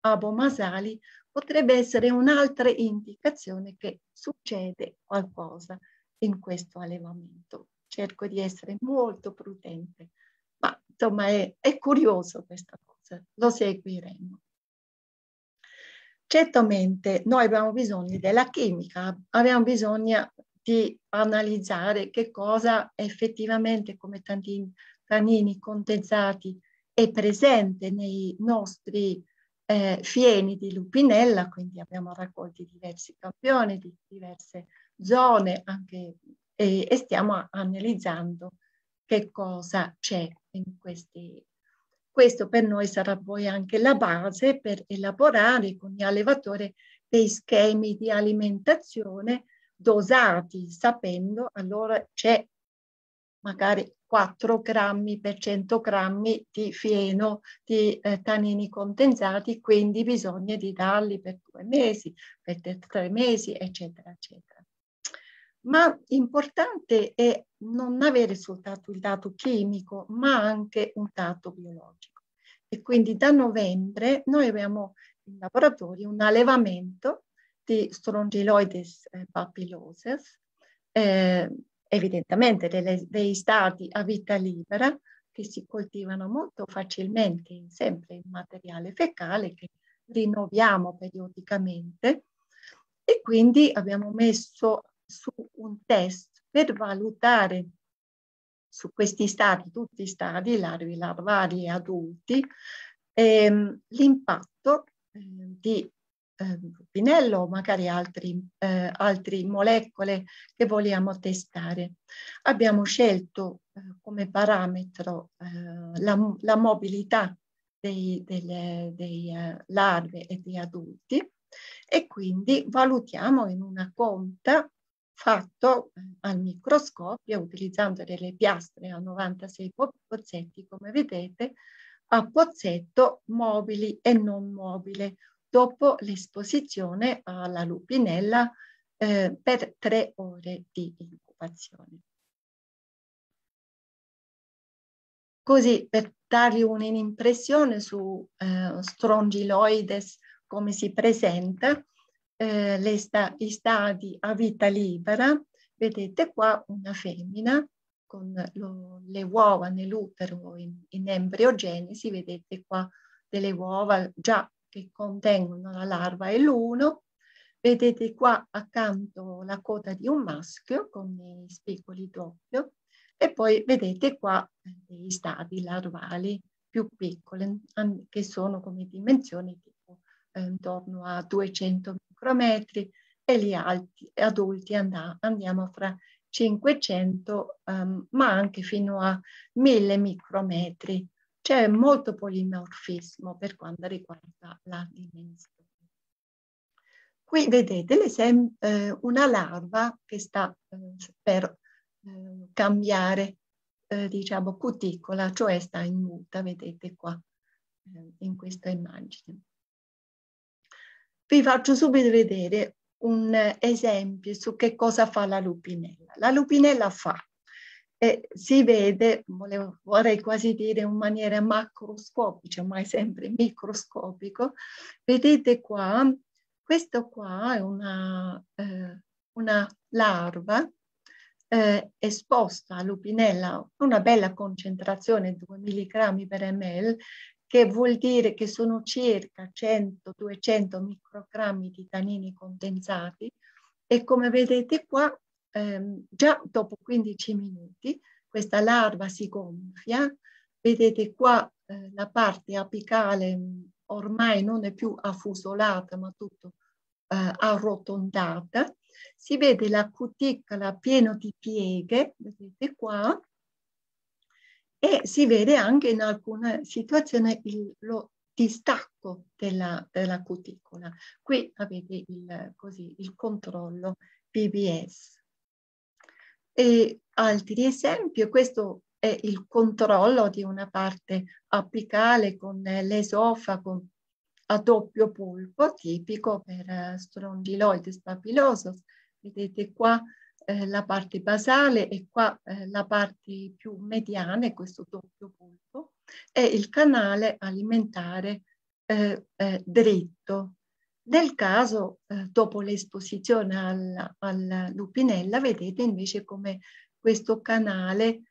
abomasali, potrebbe essere un'altra indicazione che succede qualcosa in questo allevamento. Cerco di essere molto prudente scritto, ma è, è curioso questa cosa, lo seguiremo. Certamente noi abbiamo bisogno della chimica, abbiamo bisogno di analizzare che cosa effettivamente come tantini, tannini condensati è presente nei nostri eh, fieni di lupinella, quindi abbiamo raccolto diversi campioni di diverse zone anche, e, e stiamo analizzando che cosa c'è in questi. Questo per noi sarà poi anche la base per elaborare con gli allevatori dei schemi di alimentazione dosati, sapendo allora c'è magari 4 grammi per 100 grammi di fieno di eh, tannini condensati, quindi bisogna di darli per due mesi, per tre mesi, eccetera, eccetera ma importante è non avere soltanto il dato chimico, ma anche un dato biologico. E quindi da novembre noi abbiamo in laboratorio un allevamento di Strongyloides eh, papilloses, eh, evidentemente delle, dei stati a vita libera che si coltivano molto facilmente, sempre in materiale fecale che rinnoviamo periodicamente e quindi abbiamo messo su un test per valutare su questi stadi, tutti i stadi, larvi, larvari e adulti, ehm, l'impatto eh, di Pinello ehm, o magari altri, eh, altre molecole che vogliamo testare. Abbiamo scelto eh, come parametro eh, la, la, mobilità dei, delle, dei eh, larve e degli adulti e quindi valutiamo in una conta fatto eh, al microscopio utilizzando delle piastre a 96 pozzetti, come vedete, a pozzetto mobili e non mobile, dopo l'esposizione alla lupinella eh, per tre ore di incubazione. Così, per darvi un'impressione su eh, Strongyloides, come si presenta, eh, sta, gli stadi a vita libera, vedete qua una femmina con lo, le uova nell'utero in, in embriogenesi, vedete qua delle uova già che contengono la larva e l'uno, vedete qua accanto la coda di un maschio con i spicoli doppio e poi vedete qua dei stadi larvali più piccoli che sono come dimensioni tipo eh, intorno a 200 micrometri e gli alti, adulti andiamo fra 500 um, ehm, ma anche fino a 1000 micrometri. C'è molto polimorfismo per quanto riguarda la dimensione. Qui vedete eh, una larva che sta eh, per eh, cambiare diciamo, cuticola, cioè sta in muta, vedete qua in questa immagine. Vi faccio subito vedere un esempio su che cosa fa la lupinella. La lupinella fa, eh, si vede, volevo, vorrei quasi dire in maniera macroscopica, ma è sempre microscopico. Vedete qua, questo qua è una, eh, una larva eh, esposta a lupinella una bella concentrazione, 2 mg per ml, che vuol dire che sono circa 100-200 microgrammi di tanini condensati e come vedete qua ehm, già dopo 15 minuti questa larva si gonfia, vedete qua eh, la parte apicale mh, mm, ormai non è più affusolata ma tutto eh, arrotondata, si vede la cuticola piena di pieghe, vedete qua, e si vede anche in alcune situazioni il, lo distacco della, della cuticola. Qui avete il, così, il controllo PBS. E altri esempi, questo è il controllo di una parte apicale con l'esofago a doppio pulpo, tipico per eh, strongyloides papillosus. Vedete qua eh, la parte basale e qua eh, la parte più mediana, e questo doppio polpo, è il canale alimentare eh, eh dritto. Nel caso, eh, dopo l'esposizione alla, alla, lupinella, vedete invece come questo canale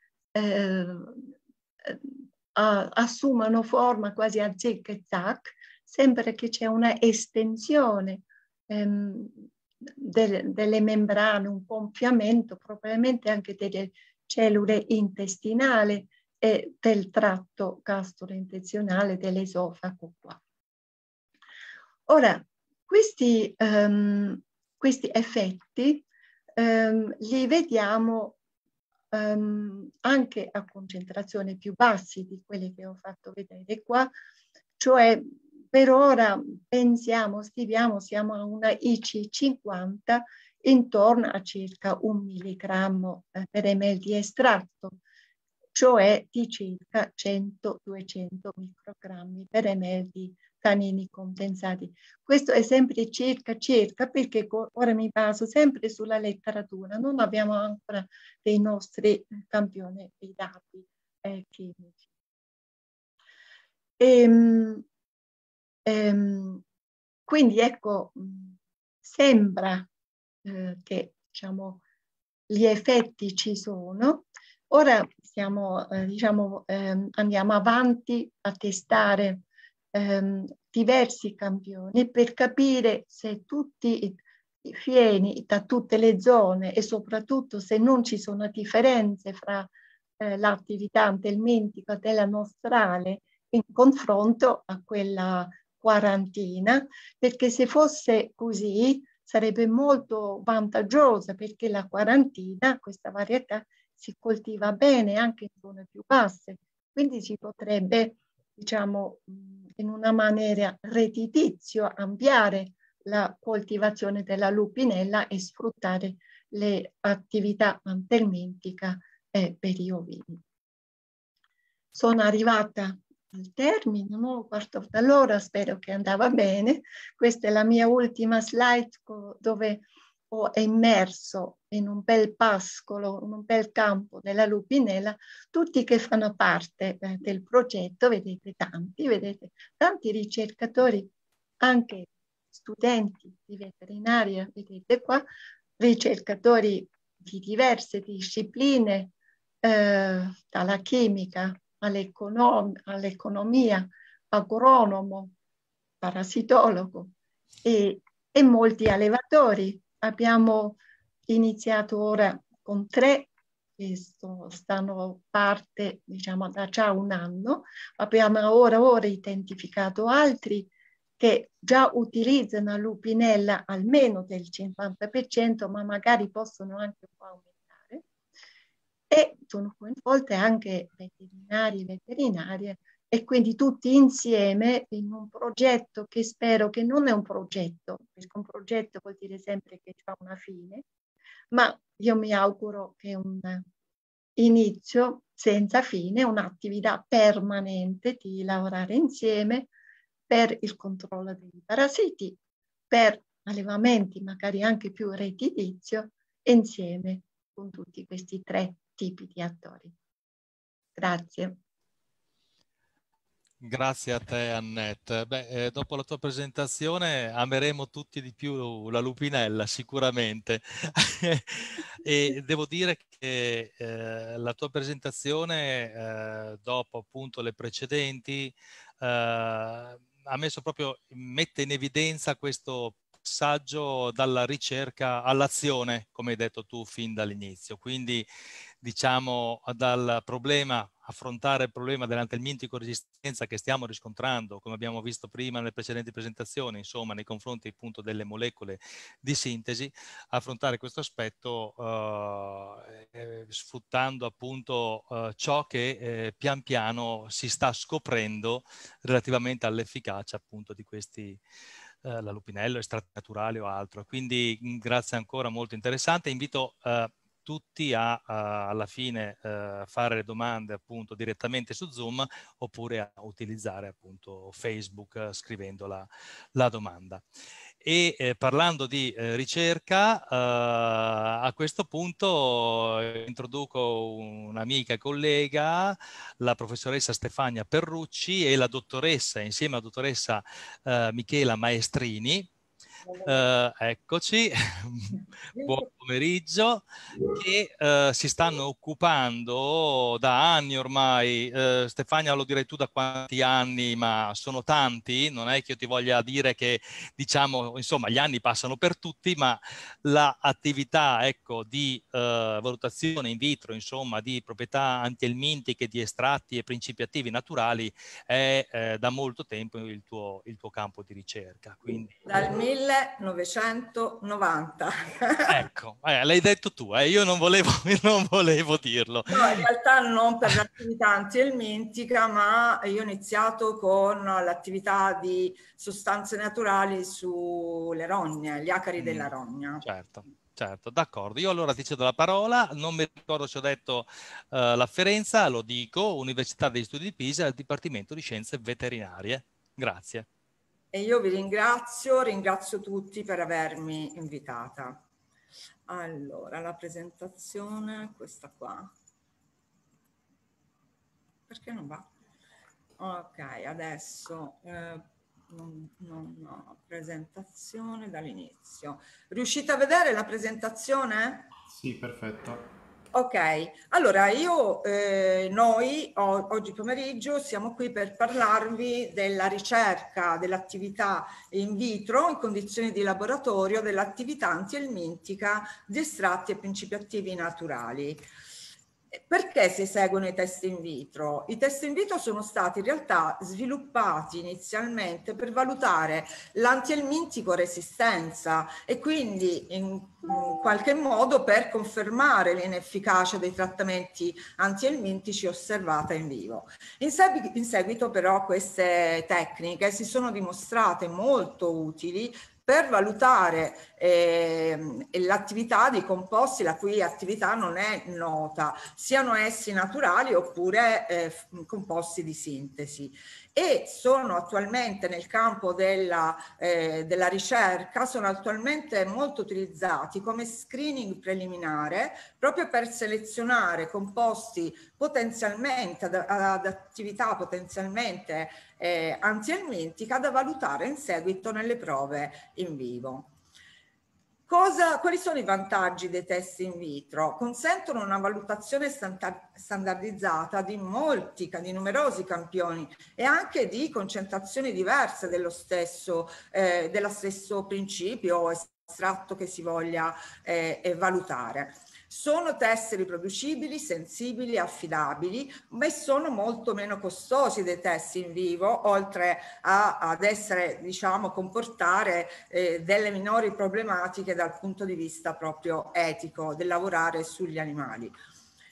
assumano forma quasi a zig e zac, sembra che c'è una estensione ehm, delle, delle membrane, un gonfiamento probabilmente anche delle cellule intestinali e del tratto gastrointestinale dell'esofago qua. Ora, questi, um, questi effetti um, li vediamo um, anche a concentrazioni più basse di quelle che ho fatto vedere qua, cioè per ora pensiamo, stiamo, siamo a una IC50 intorno a circa un milligrammo eh, per ml di estratto, cioè di circa 100-200 microgrammi per ml di tannini condensati. Questo è sempre circa, circa, perché ora mi baso sempre sulla letteratura, non abbiamo ancora dei nostri eh, campioni dei dati eh, chimici. E, ehm, Ehm, quindi ecco, sembra eh, che diciamo, gli effetti ci sono. Ora siamo, eh, diciamo, ehm, andiamo avanti a testare ehm, diversi campioni per capire se tutti i fieni da tutte le zone e soprattutto se non ci sono differenze fra eh, l'attività antelmintica della nostrale in confronto a quella quarantina, perché se fosse così sarebbe molto vantaggiosa perché la quarantina, questa varietà, si coltiva bene anche in zone più basse, quindi si potrebbe, diciamo, in una maniera redditizia ampliare la coltivazione della lupinella e sfruttare le attività antelmintica e per i ovini. Sono arrivata al termine, un quarto d'ora, spero che andava bene. Questa è la mia ultima slide dove ho immerso in un bel pascolo, in un bel campo della lupinella, tutti che fanno parte eh, del progetto, vedete tanti, vedete tanti ricercatori, anche studenti di veterinaria, vedete qua, ricercatori di diverse discipline, eh, dalla chimica all'economia, agronomo, parassitologo e, e molti allevatori. Abbiamo iniziato ora con tre che stanno parte diciamo da già un anno abbiamo ora, ora identificato altri che già utilizzano lupinella almeno del 50% ma magari possono anche un po' e sono coinvolte anche veterinari e veterinarie e quindi tutti insieme in un progetto che spero che non è un progetto, perché un progetto vuol dire sempre che fa una fine, ma io mi auguro che un inizio senza fine, un'attività permanente di lavorare insieme per il controllo dei parassiti, per allevamenti magari anche più redditizio insieme con tutti questi tre tipi di attori. Grazie. Grazie a te Annette. Beh, eh, dopo la tua presentazione ameremo tutti di più la lupinella sicuramente e devo dire che eh, la tua presentazione eh, dopo appunto le precedenti eh, ha messo proprio, mette in evidenza questo passaggio dalla ricerca all'azione, come hai detto tu fin dall'inizio. Quindi diciamo dal problema, affrontare il problema dell'antelmintico resistenza che stiamo riscontrando, come abbiamo visto prima nelle precedenti presentazioni, insomma nei confronti appunto delle molecole di sintesi, affrontare questo aspetto eh, eh sfruttando appunto eh, ciò che eh, pian piano si sta scoprendo relativamente all'efficacia appunto di questi eh, la lupinello, estratti naturali o altro. Quindi mm, grazie ancora, molto interessante. Invito eh, tutti a, a, alla fine eh, fare le domande appunto direttamente su Zoom oppure a utilizzare appunto Facebook eh, scrivendo la, la domanda. E eh, parlando di eh, ricerca, eh, a questo punto eh, introduco un'amica e collega, la professoressa Stefania Perrucci e la dottoressa, insieme alla dottoressa eh, Michela Maestrini, eh, eccoci, buon pomeriggio, che eh, si stanno occupando da anni ormai, eh, Stefania lo direi tu da quanti anni, ma sono tanti, non è che io ti voglia dire che diciamo, insomma, gli anni passano per tutti, ma l'attività ecco, di eh, valutazione in vitro, insomma, di proprietà antielmintiche, di estratti e principi attivi naturali è eh, da molto tempo il tuo, il tuo campo di ricerca. Quindi... Dal mille... 1990. ecco, eh, l'hai detto tu, eh? io non volevo, non volevo dirlo. No, in realtà non per l'attività antielmintica, ma io ho iniziato con l'attività di sostanze naturali sulle rogne, gli acari mm, della rogna. Certo. Certo, d'accordo. Io allora ti cedo la parola, non mi ricordo se ho detto eh, l'afferenza, lo dico, Università degli Studi di Pisa, al Dipartimento di Scienze Veterinarie. Grazie. E io vi ringrazio, ringrazio tutti per avermi invitata. Allora, la presentazione, è questa qua. Perché non va? Ok, adesso eh, non, non ho presentazione dall'inizio. Riuscite a vedere la presentazione? Sì, perfetto. Ok, allora io, eh, noi o, oggi pomeriggio siamo qui per parlarvi della ricerca, dell'attività in vitro in condizioni di laboratorio dell'attività antielmintica di estratti e principi attivi naturali. Eh, perché si eseguono i test in vitro? I test in vitro sono stati in realtà sviluppati inizialmente per valutare l'antielmintico resistenza e quindi in qualche modo per confermare l'inefficacia dei trattamenti antielmintici osservata in vivo. In, seguito però queste tecniche si sono dimostrate molto utili per valutare eh, l'attività dei composti la cui attività non è nota, siano essi naturali oppure eh, composti di sintesi e sono attualmente nel campo della, eh, della, ricerca, sono attualmente molto utilizzati come screening preliminare proprio per selezionare composti potenzialmente ad, ad attività potenzialmente eh, antielmintica da valutare in seguito nelle prove in vivo. Cosa, quali sono i vantaggi dei test in vitro? Consentono una valutazione standardizzata di molti, di numerosi campioni e anche di concentrazioni diverse dello stesso, eh, dello stesso principio o estratto che si voglia eh, valutare. Sono test riproducibili, sensibili, affidabili, ma sono molto meno costosi dei test in vivo, oltre a, ad essere, diciamo, comportare eh, delle minori problematiche dal punto di vista proprio etico del lavorare sugli animali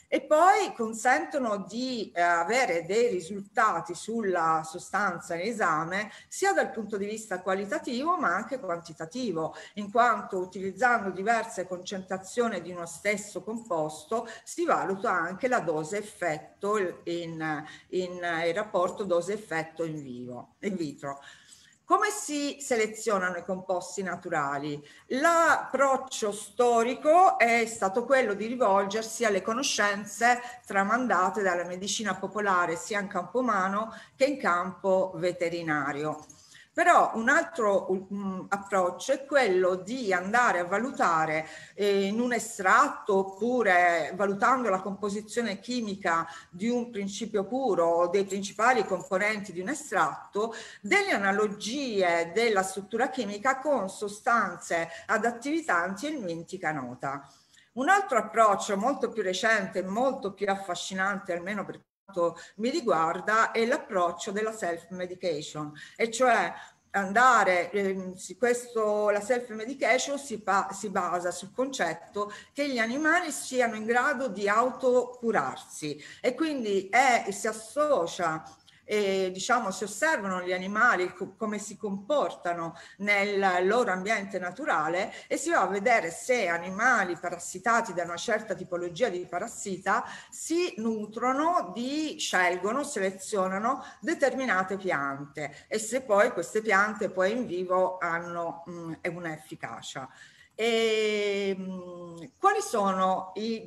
e poi consentono di eh, avere dei risultati sulla sostanza in esame sia dal punto di vista qualitativo ma anche quantitativo, in quanto utilizzando diverse concentrazioni di uno stesso composto si valuta anche la dose effetto in, in, in eh, il rapporto dose effetto in vivo in vitro. Come si selezionano i composti naturali? L'approccio storico è stato quello di rivolgersi alle conoscenze tramandate dalla medicina popolare sia in campo umano che in campo veterinario. Però un altro um, approccio è quello di andare a valutare eh, in un estratto oppure valutando la composizione chimica di un principio puro o dei principali componenti di un estratto delle analogie della struttura chimica con sostanze adattivitanti e il mintica nota. Un altro approccio molto più recente e molto più affascinante, almeno per mi riguarda è l'approccio della self-medication, e cioè andare, eh, questo, la self-medication si, si, basa sul concetto che gli animali siano in grado di autocurarsi e quindi è, si associa e diciamo si osservano gli animali co come si comportano nel loro ambiente naturale e si va a vedere se animali parassitati da una certa tipologia di parassita si nutrono di scelgono, selezionano determinate piante e se poi queste piante poi in vivo hanno mh, un'efficacia. E, ehm, quali sono i,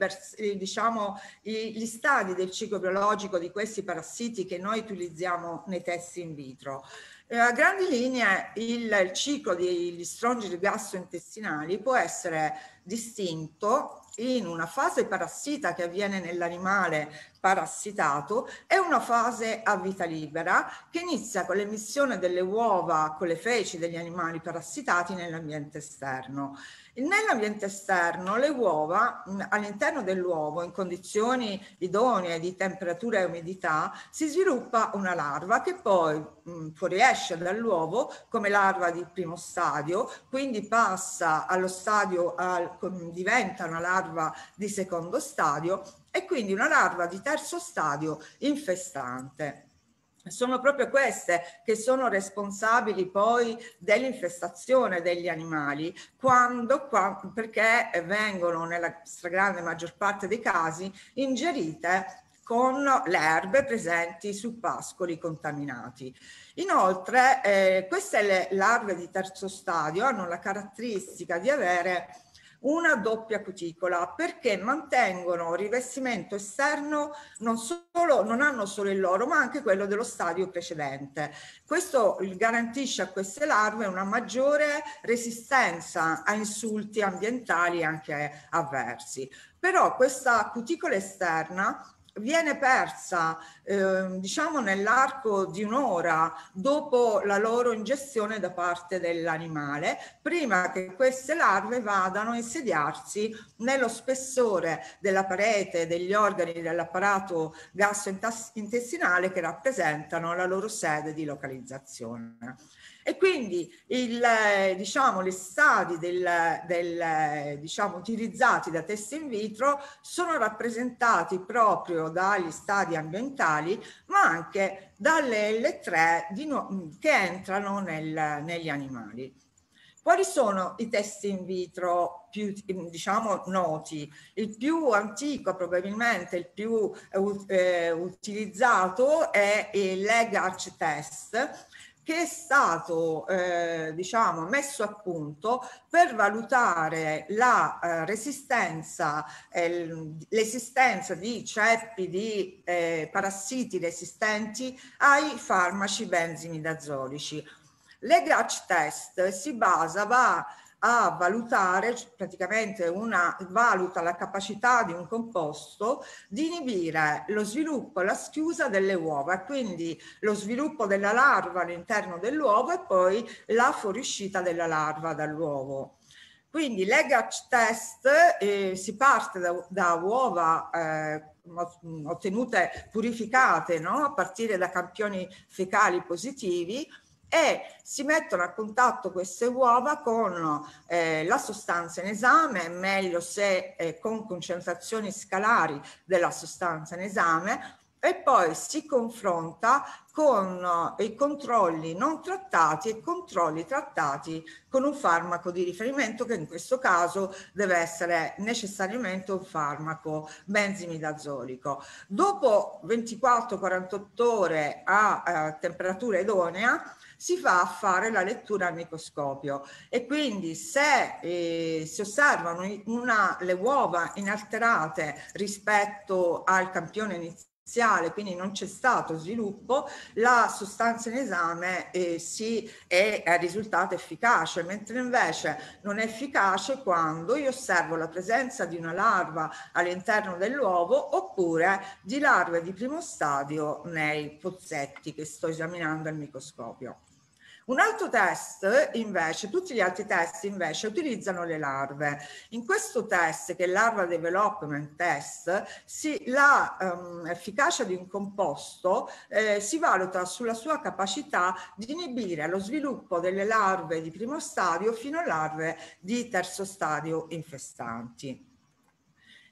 diciamo, gli stadi del ciclo biologico di questi parassiti che noi utilizziamo nei test in vitro? Eh, a grandi linee il, il ciclo degli strongili gastrointestinali può essere distinto in una fase parassita che avviene nell'animale parassitato e una fase a vita libera che inizia con l'emissione delle uova con le feci degli animali parassitati nell'ambiente esterno. Nell'ambiente esterno le uova, all'interno dell'uovo, in condizioni idonee di temperatura e umidità, si sviluppa una larva che poi mh, fuoriesce dall'uovo come larva di primo stadio, quindi passa allo stadio, al, diventa una larva di secondo stadio e quindi una larva di terzo stadio infestante sono proprio queste che sono responsabili poi dell'infestazione degli animali, quando, quando, perché vengono nella stragrande maggior parte dei casi ingerite con le erbe presenti su pascoli contaminati. Inoltre eh, queste larve di terzo stadio hanno la caratteristica di avere una doppia cuticola perché mantengono rivestimento esterno non solo non hanno solo il loro ma anche quello dello stadio precedente questo garantisce a queste larve una maggiore resistenza a insulti ambientali e anche avversi però questa cuticola esterna viene persa eh, diciamo nell'arco di un'ora dopo la loro ingestione da parte dell'animale prima che queste larve vadano a insediarsi nello spessore della parete degli organi dell'apparato gastrointestinale che rappresentano la loro sede di localizzazione. E quindi il, diciamo, le stadi del, del, diciamo, utilizzati da test in vitro sono rappresentati proprio dagli stadi ambientali, ma anche dalle L3 no, che entrano nel, negli animali. Quali sono i test in vitro più diciamo, noti? Il più antico, probabilmente il più eh, eh utilizzato, è il leg arch test che è stato eh, diciamo, messo a punto per valutare la eh, resistenza, eh, l'esistenza di ceppi di eh, parassiti resistenti ai farmaci benzimidazolici. Le L'EGRAC test si basava a valutare, praticamente una, valuta la capacità di un composto di inibire lo sviluppo e la schiusa delle uova, quindi lo sviluppo della larva all'interno dell'uovo e poi la fuoriuscita della larva dall'uovo. Quindi l'EGACH test eh, si parte da, da uova eh, ottenute purificate no? a partire da campioni fecali positivi e si mettono a contatto queste uova con eh, la sostanza in esame, meglio se eh, con concentrazioni scalari della sostanza in esame, e poi si confronta con eh, i controlli non trattati e controlli trattati con un farmaco di riferimento che in questo caso deve essere necessariamente un farmaco benzimidazolico. Dopo 24-48 ore a eh, temperatura idonea si va a fare la lettura al microscopio e quindi se eh, si osservano una, le uova inalterate rispetto al campione iniziale quindi non c'è stato sviluppo, la sostanza in esame eh, sì, è, è risultata efficace, mentre invece non è efficace quando io osservo la presenza di una larva all'interno dell'uovo oppure di larve di primo stadio nei pozzetti che sto esaminando al microscopio. Un altro test invece, tutti gli altri test invece utilizzano le larve. In questo test, che è larva development test, l'efficacia ehm, um, di un composto eh, si valuta sulla sua capacità di inibire lo sviluppo delle larve di primo stadio fino a larve di terzo stadio infestanti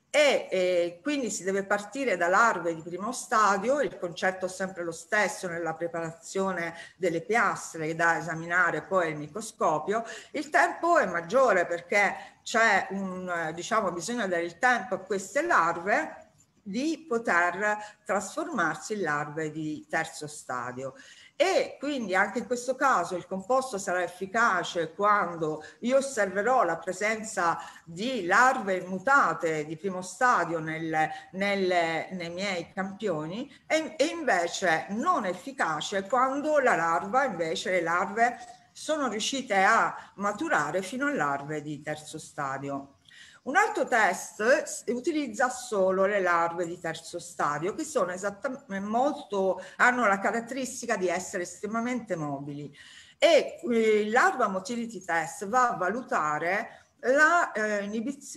e eh, quindi si deve partire da larve di primo stadio, il concetto è sempre lo stesso nella preparazione delle piastre da esaminare poi al microscopio, il tempo è maggiore perché c'è un, diciamo, bisogna dare il tempo a queste larve di poter trasformarsi in larve di terzo stadio e quindi anche in questo caso il composto sarà efficace quando io osserverò la presenza di larve mutate di primo stadio nel, nel, nei miei campioni e, e invece non efficace quando la larva, invece le larve sono riuscite a maturare fino a larve di terzo stadio. Un altro test utilizza solo le larve di terzo stadio, che sono esattamente molto, hanno la caratteristica di essere estremamente mobili. E il eh, larva motility test va a valutare la, eh,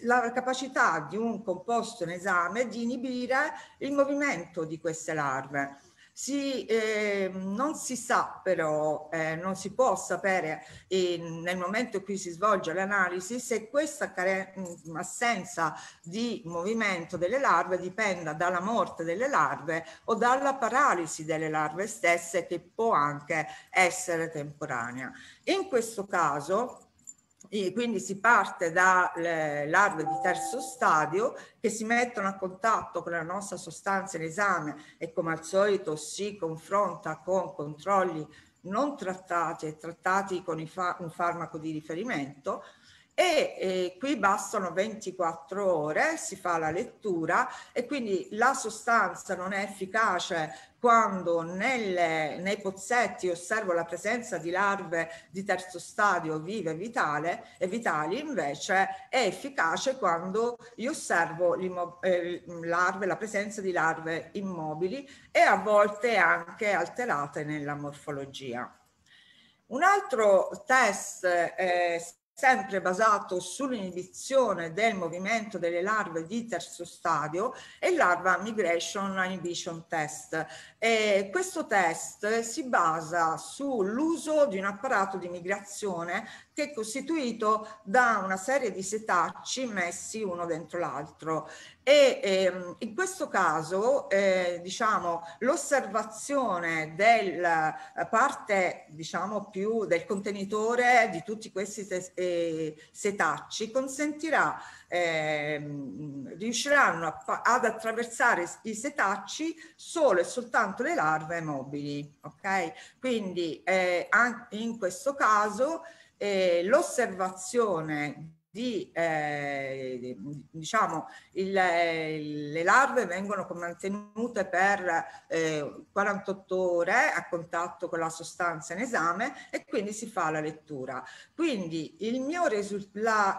la, capacità di un composto in esame di inibire il movimento di queste larve. Si, eh, non si sa però, eh, non si può sapere eh, nel momento in cui si svolge l'analisi se questa mm, assenza di movimento delle larve dipenda dalla morte delle larve o dalla paralisi delle larve stesse che può anche essere temporanea. In questo caso e quindi si parte dall'arve di terzo stadio che si mettono a contatto con la nostra sostanza in esame e come al solito si confronta con controlli non trattati e trattati con fa un farmaco di riferimento e eh, qui bastano 24 ore, si fa la lettura e quindi la sostanza non è efficace quando nelle, nei pozzetti osservo la presenza di larve di terzo stadio vive vitale, e vitali invece è efficace quando io osservo eh, larve, la presenza di larve immobili e a volte anche alterate nella morfologia. Un altro test eh, sempre basato sull'inibizione del movimento delle larve di terzo stadio e larva migration inhibition test. E questo test si basa sull'uso di un apparato di migrazione che è costituito da una serie di setacci messi uno dentro l'altro e ehm, in questo caso eh, diciamo, l'osservazione della eh, parte diciamo, più del contenitore di tutti questi eh, setacci consentirà, ehm, riusciranno a, ad attraversare i setacci solo e soltanto le larve mobili. Okay? Quindi eh, anche in questo caso eh, l'osservazione di, eh, diciamo, il, eh, le larve vengono mantenute per eh, 48 ore a contatto con la sostanza in esame e quindi si fa la lettura. Quindi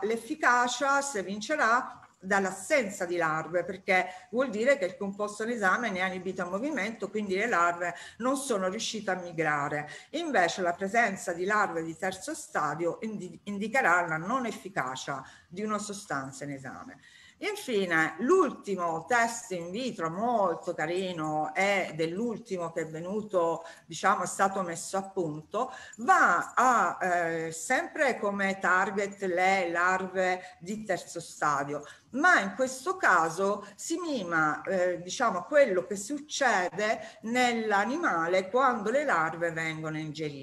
l'efficacia, se vincerà, dall'assenza di larve, perché vuol dire che il composto in esame ne ha inibito a movimento, quindi le larve non sono riuscite a migrare. Invece la presenza di larve di terzo stadio indi indicherà la non efficacia di una sostanza in esame. Infine, l'ultimo test in vitro molto carino è dell'ultimo che è venuto, diciamo, è stato messo a punto, va a eh, sempre come target le larve di terzo stadio, ma in questo caso si mima eh, diciamo, quello che succede nell'animale quando le larve vengono ingerite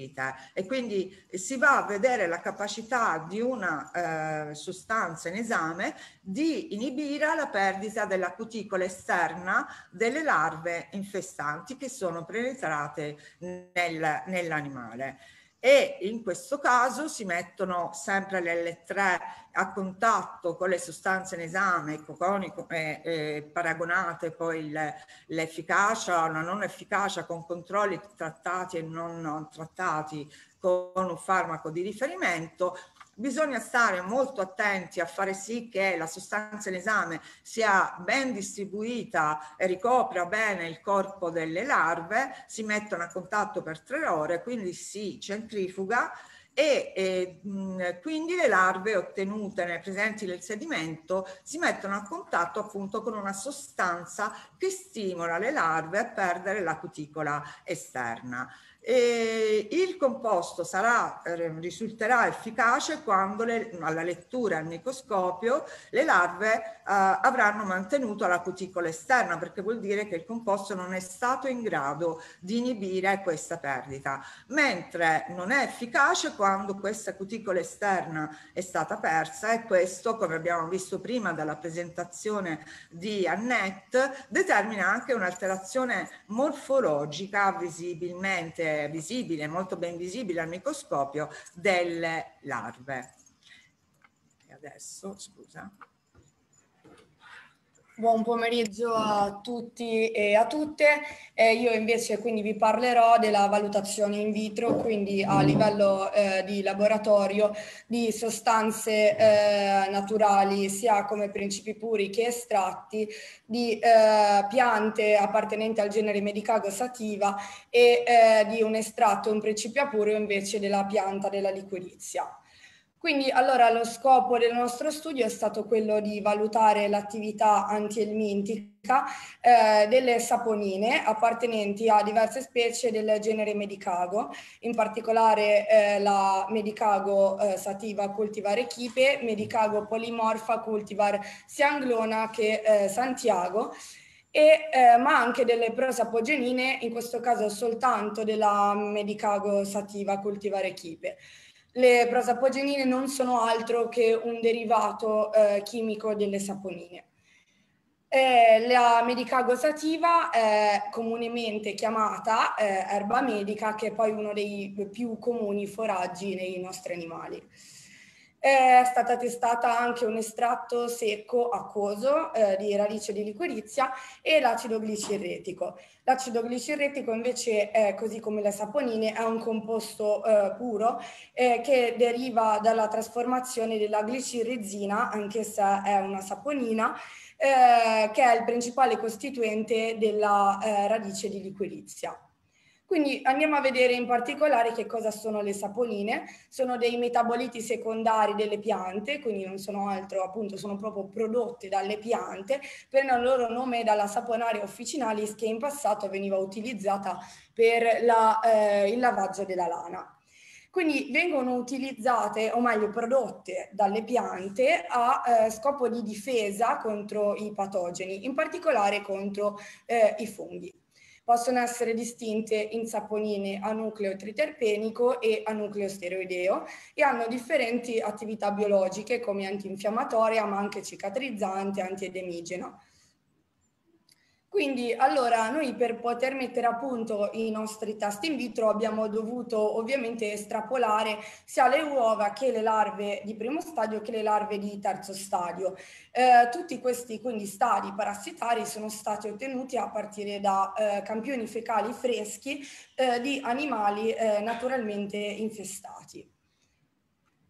e quindi si va a vedere la capacità di una eh, sostanza in esame di inibire la perdita della cuticola esterna delle larve infestanti che sono penetrate nel, nell'animale e in questo caso si mettono sempre le L3 a contatto con le sostanze in esame, coconico, eh, eh, paragonate poi l'efficacia o la non efficacia con controlli trattati e non, non trattati con un farmaco di riferimento bisogna stare molto attenti a fare sì che la sostanza in esame sia ben distribuita e ricopra bene il corpo delle larve, si mettono a contatto per tre ore, quindi si centrifuga e, e mh, quindi le larve ottenute nei presenti nel sedimento si mettono a contatto appunto con una sostanza che stimola le larve a perdere la cuticola esterna. E il composto sarà, eh, risulterà efficace quando le, alla lettura al microscopio le larve eh, avranno mantenuto la cuticola esterna perché vuol dire che il composto non è stato in grado di inibire questa perdita, mentre non è efficace quando questa cuticola esterna è stata persa e questo come abbiamo visto prima dalla presentazione di Annette determina anche un'alterazione morfologica visibilmente visibile, molto ben visibile al microscopio, delle larve. E adesso, scusa, Buon pomeriggio a tutti e a tutte. Eh, io invece quindi vi parlerò della valutazione in vitro, quindi a livello eh, di laboratorio, di sostanze eh, naturali sia come principi puri che estratti, di eh, piante appartenenti al genere Medicago sativa e eh, di un estratto, un principio puro invece della pianta della liquirizia. Quindi allora lo scopo del nostro studio è stato quello di valutare l'attività antielmintica eh, delle saponine appartenenti a diverse specie del genere medicago, in particolare eh, la medicago eh, sativa cultivare chipe, medicago polimorfa cultivar sia anglona che eh, Santiago, e, eh, ma anche delle prosapogenine, in questo caso soltanto della medicago sativa cultivare chipe le prosapogenine non sono altro che un derivato eh, chimico delle saponine. Eh, la medicago sativa è comunemente chiamata eh, erba medica, che è poi uno dei più comuni foraggi nei nostri animali. È stata testata anche un estratto secco acquoso eh, di radice di liquirizia e l'acido glicirretico. L'acido glicirretico invece, eh, così come le saponine, è un composto eh, puro eh, che deriva dalla trasformazione della glicirrezina, anche se è una saponina, eh, che è il principale costituente della eh, radice di liquirizia. Quindi andiamo a vedere in particolare che cosa sono le saponine. Sono dei metaboliti secondari delle piante, quindi non sono altro, appunto, sono proprio prodotte dalle piante, prendono il loro nome dalla Saponaria officinalis che in passato veniva utilizzata per la, eh, il lavaggio della lana. Quindi vengono utilizzate, o meglio prodotte dalle piante a eh, scopo di difesa contro i patogeni, in particolare contro eh, i funghi possono essere distinte in saponine a nucleo triterpenico e a nucleo steroideo e hanno differenti attività biologiche come antinfiammatoria ma anche cicatrizzante, antiedemigena. Quindi allora noi per poter mettere a punto i nostri test in vitro abbiamo dovuto ovviamente estrapolare sia le uova che le larve di primo stadio che le larve di terzo stadio. Eh, tutti questi quindi stadi parassitari sono stati ottenuti a partire da eh, campioni fecali freschi eh, di animali eh, naturalmente infestati.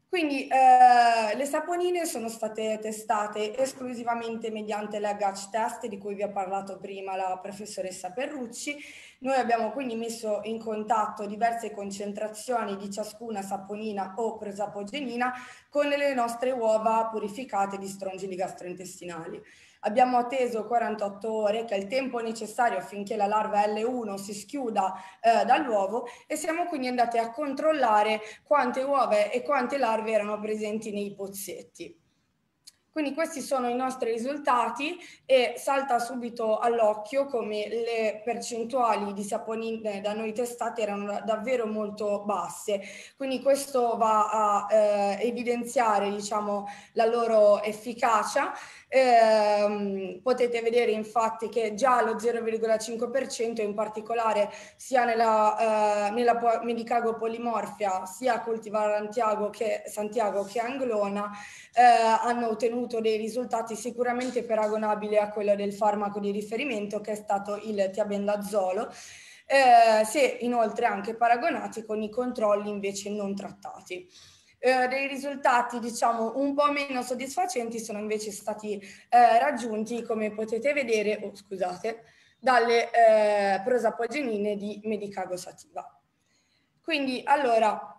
Quindi eh, le saponine sono state testate esclusivamente mediante la GACH test di cui vi ha parlato prima la professoressa Perrucci. Noi abbiamo quindi messo in contatto diverse concentrazioni di ciascuna saponina o presapogenina con le nostre uova purificate di strongili gastrointestinali. Abbiamo atteso 48 ore, che è il tempo necessario affinché la larva L1 si schiuda eh, dall'uovo e siamo quindi andati a controllare quante uova e quante larve erano presenti nei pozzetti. Quindi questi sono i nostri risultati e salta subito all'occhio come le percentuali di saponine da noi testate erano davvero molto basse. Quindi questo va a eh, evidenziare diciamo, la loro efficacia eh, potete vedere infatti che già lo 0,5% in particolare sia nella, eh, nella medicago polimorfia sia coltivare Santiago che, Santiago che Anglona eh, hanno ottenuto dei risultati sicuramente paragonabili a quello del farmaco di riferimento che è stato il tiabendazolo eh, se inoltre anche paragonati con i controlli invece non trattati. Eh, dei risultati diciamo un po' meno soddisfacenti sono invece stati eh, raggiunti come potete vedere, oh, scusate, dalle eh, prosapogenine di Medicago sativa. Quindi allora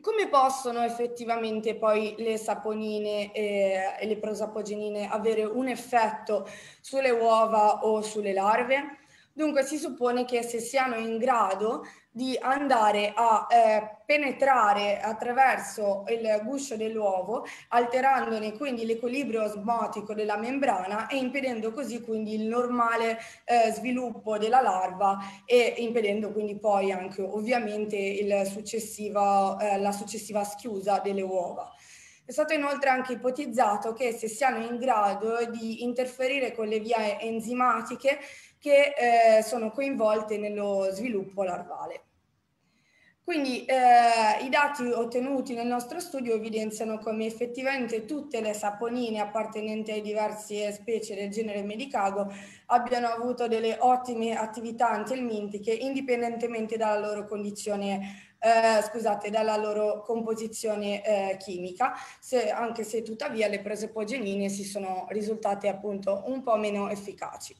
come possono effettivamente poi le saponine e, eh, e le prosapogenine avere un effetto sulle uova o sulle larve? Dunque si suppone che se siano in grado di andare a eh, penetrare attraverso il guscio dell'uovo, alterandone quindi l'equilibrio osmotico della membrana e impedendo così quindi il normale eh, sviluppo della larva e impedendo quindi poi anche ovviamente successiva, eh, la successiva schiusa delle uova. È stato inoltre anche ipotizzato che se siano in grado di interferire con le vie enzimatiche che eh, sono coinvolte nello sviluppo larvale. Quindi eh, i dati ottenuti nel nostro studio evidenziano come effettivamente tutte le saponine appartenenti alle diverse specie del genere medicago abbiano avuto delle ottime attività antelmintiche indipendentemente dalla loro condizione, eh, scusate, dalla loro composizione eh, chimica, se, anche se tuttavia le prese pogenine si sono risultate appunto un po' meno efficaci.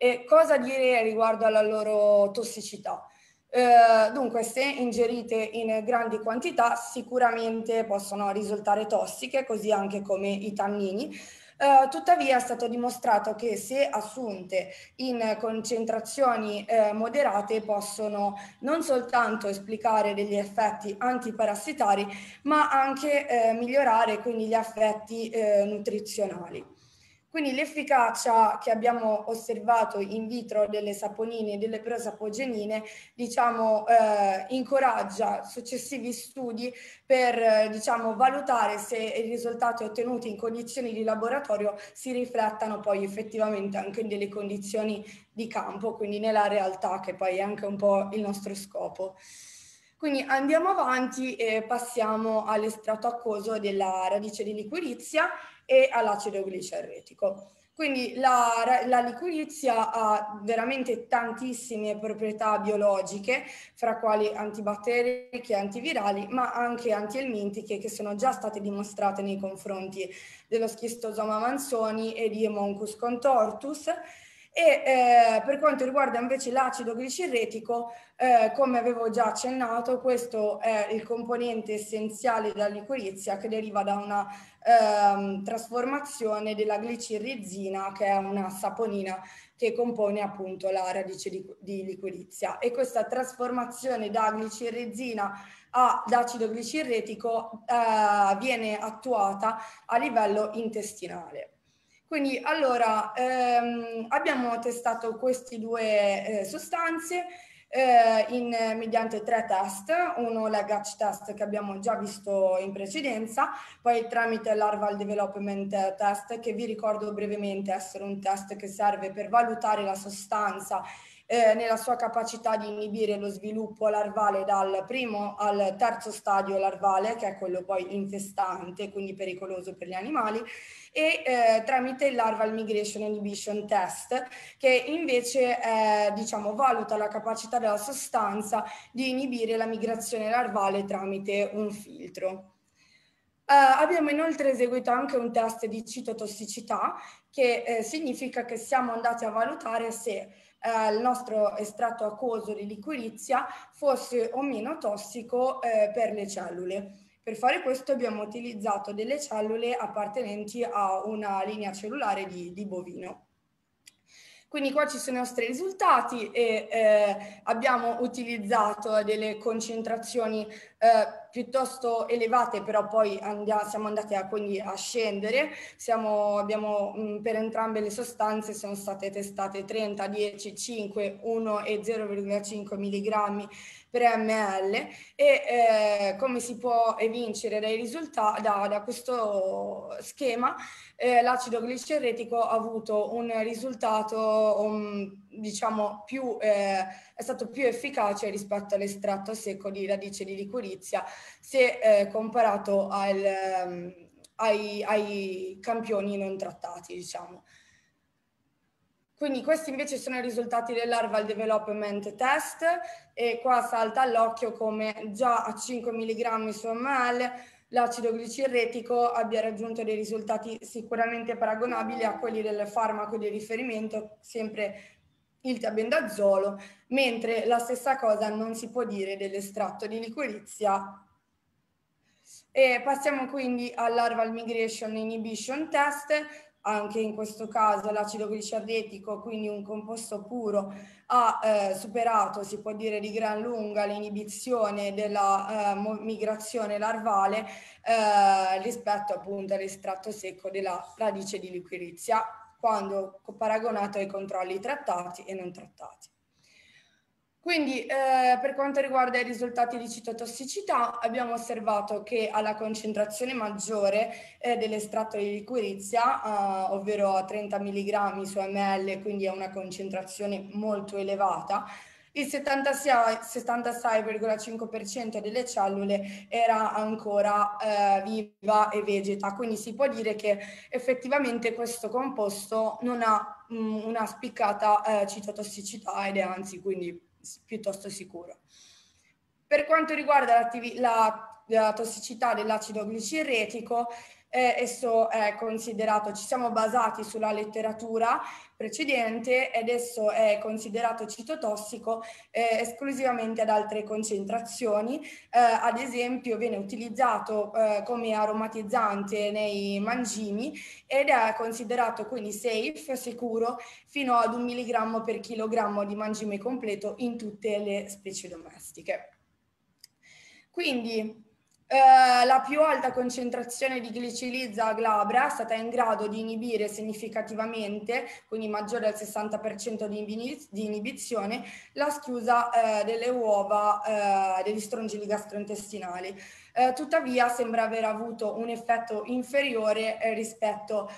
E cosa dire riguardo alla loro tossicità? Eh, dunque, se ingerite in grandi quantità, sicuramente possono risultare tossiche, così anche come i tannini. Eh, tuttavia è stato dimostrato che se assunte in concentrazioni eh, moderate possono non soltanto esplicare degli effetti antiparassitari, ma anche eh, migliorare quindi gli effetti eh, nutrizionali. Quindi l'efficacia che abbiamo osservato in vitro delle saponine e delle prosapogenine diciamo, eh, incoraggia successivi studi per eh, diciamo, valutare se i risultati ottenuti in condizioni di laboratorio si riflettano poi effettivamente anche in delle condizioni di campo, quindi nella realtà che poi è anche un po' il nostro scopo. Quindi andiamo avanti e passiamo all'estratto acquoso della radice di liquirizia e all'acido glicerretico. Quindi la, la liquirizia ha veramente tantissime proprietà biologiche, fra quali antibatteriche, antivirali, ma anche antielmintiche che sono già state dimostrate nei confronti dello schistosoma Manzoni e di Hemoncus contortus e eh, per quanto riguarda invece l'acido gliceretico, eh, come avevo già accennato, questo è il componente essenziale della liquirizia che deriva da una ehm, trasformazione della glicerrezzina, che è una saponina che compone appunto la radice di, di liquirizia. E questa trasformazione da glicerrezzina ad acido glicerretico eh, viene attuata a livello intestinale. Quindi allora ehm, abbiamo testato queste due eh, sostanze eh, in, mediante tre test, uno la GACH test che abbiamo già visto in precedenza, poi tramite l'Arval Development Test che vi ricordo brevemente essere un test che serve per valutare la sostanza eh, nella sua capacità di inibire lo sviluppo larvale dal primo al terzo stadio larvale, che è quello poi infestante, quindi pericoloso per gli animali, e eh, tramite il Larval Migration Inhibition Test, che invece eh, diciamo, valuta la capacità della sostanza di inibire la migrazione larvale tramite un filtro. Eh, abbiamo inoltre eseguito anche un test di citotossicità, che eh, significa che siamo andati a valutare se eh, il nostro estratto acquoso di liquirizia fosse o meno tossico eh, per le cellule. Per fare questo abbiamo utilizzato delle cellule appartenenti a una linea cellulare di, di bovino. Quindi qua ci sono i nostri risultati e eh, abbiamo utilizzato delle concentrazioni eh, piuttosto elevate, però poi andiamo, siamo andati a, quindi a scendere. Siamo, abbiamo, mh, mm, per entrambe le sostanze sono state testate 30, 10, 5, 1 e 0,5 mg per ML e eh, come si può evincere dai risultati da, da, questo schema eh, l'acido glicerretico ha avuto un risultato um, diciamo più eh, è stato più efficace rispetto all'estratto secco di radice di liquirizia se eh, comparato al um, ai, ai, campioni non trattati, diciamo. Quindi questi invece sono i risultati dell'Arval Development Test e qua salta all'occhio come già a 5 mg su ml l'acido glicirretico abbia raggiunto dei risultati sicuramente paragonabili a quelli del farmaco di riferimento, sempre il tabendazolo, mentre la stessa cosa non si può dire dell'estratto di liquirizia. E passiamo quindi all'Arval Migration Inhibition Test anche in questo caso l'acido glicerdetico, quindi un composto puro, ha eh, superato, si può dire di gran lunga, l'inibizione della eh, migrazione larvale eh, rispetto appunto all'estratto secco della radice di liquirizia, quando paragonato ai controlli trattati e non trattati. Quindi eh, per quanto riguarda i risultati di citotossicità abbiamo osservato che alla concentrazione maggiore eh, dell'estratto di liquirizia, eh, ovvero a 30 mg su ml, quindi è una concentrazione molto elevata, il 76,5% delle cellule era ancora eh, viva e vegeta, quindi si può dire che effettivamente questo composto non ha mh, mm, una spiccata eh, citotossicità ed è anzi quindi piuttosto sicuro. Per quanto riguarda la della tossicità dell'acido glicirretico eh, esso è considerato, ci siamo basati sulla letteratura precedente ed esso è considerato citotossico eh, esclusivamente ad altre concentrazioni, eh, ad esempio viene utilizzato eh, come aromatizzante nei mangimi ed è considerato quindi safe, sicuro, fino ad un milligrammo per chilogrammo di mangime completo in tutte le specie domestiche. Quindi eh, la più alta concentrazione di glicilizza glabra è stata in grado di inibire significativamente, quindi maggiore al 60% di, inibiz- di inibizione, la schiusa eh, delle uova eh, degli strongili gastrointestinali. Eh, tuttavia sembra aver avuto un effetto inferiore eh, rispetto,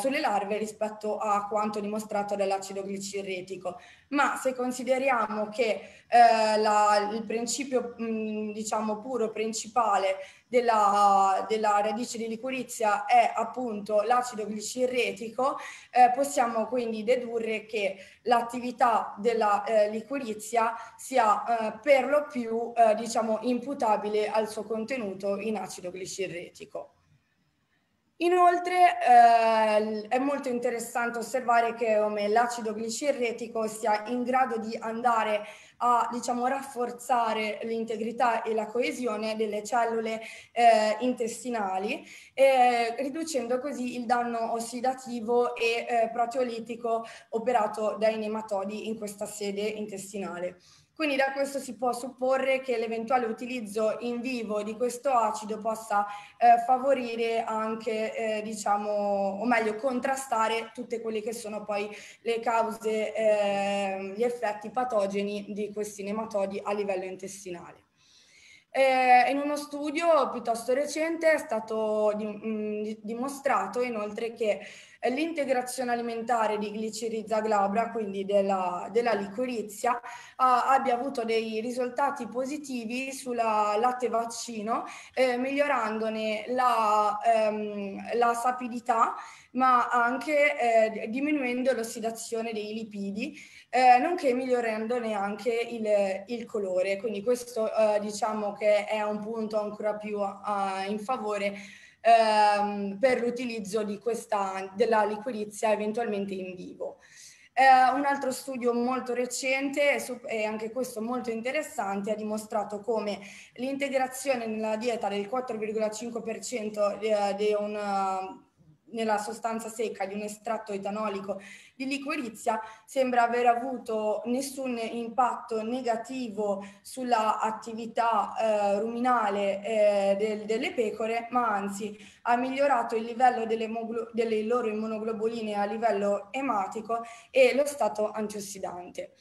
sulle larve rispetto a quanto dimostrato dall'acido glicirretico ma se consideriamo che eh, la, il principio, mh, diciamo, puro principale della, della, radice di liquirizia è appunto l'acido glicirretico, eh, possiamo quindi dedurre che l'attività della eh, liquirizia sia eh, per lo più, eh, diciamo, imputabile al suo contenuto in acido glicirretico. Inoltre eh, è molto interessante osservare che come l'acido glicerretico sia in grado di andare a diciamo, rafforzare l'integrità e la coesione delle cellule eh, intestinali, eh, riducendo così il danno ossidativo e eh, proteolitico operato dai nematodi in questa sede intestinale. Quindi da questo si può supporre che l'eventuale utilizzo in vivo di questo acido possa eh, favorire anche, eh, diciamo, o meglio, contrastare tutte quelle che sono poi le cause, eh, gli effetti patogeni di questi nematodi a livello intestinale. Eh, in uno studio piuttosto recente è stato mm, di, mh, dimostrato inoltre che l'integrazione alimentare di glicerizza glabra, quindi della, della licorizia, a, abbia avuto dei risultati positivi sulla latte vaccino, eh, migliorandone la, ehm, la, sapidità, ma anche eh, diminuendo l'ossidazione dei lipidi eh, nonché migliorandone anche il, il colore. Quindi questo eh, diciamo che è un punto ancora più uh, in favore ehm, per l'utilizzo di questa, della liquirizia eventualmente in vivo. Eh, un altro studio molto recente, e anche questo molto interessante, ha dimostrato come l'integrazione nella dieta del 4,5% di, eh, di un nella sostanza secca di un estratto etanolico di liquirizia sembra aver avuto nessun impatto negativo sulla attività eh, ruminale eh, del, delle pecore, ma anzi ha migliorato il livello delle, delle loro immunoglobuline a livello ematico e lo stato antiossidante.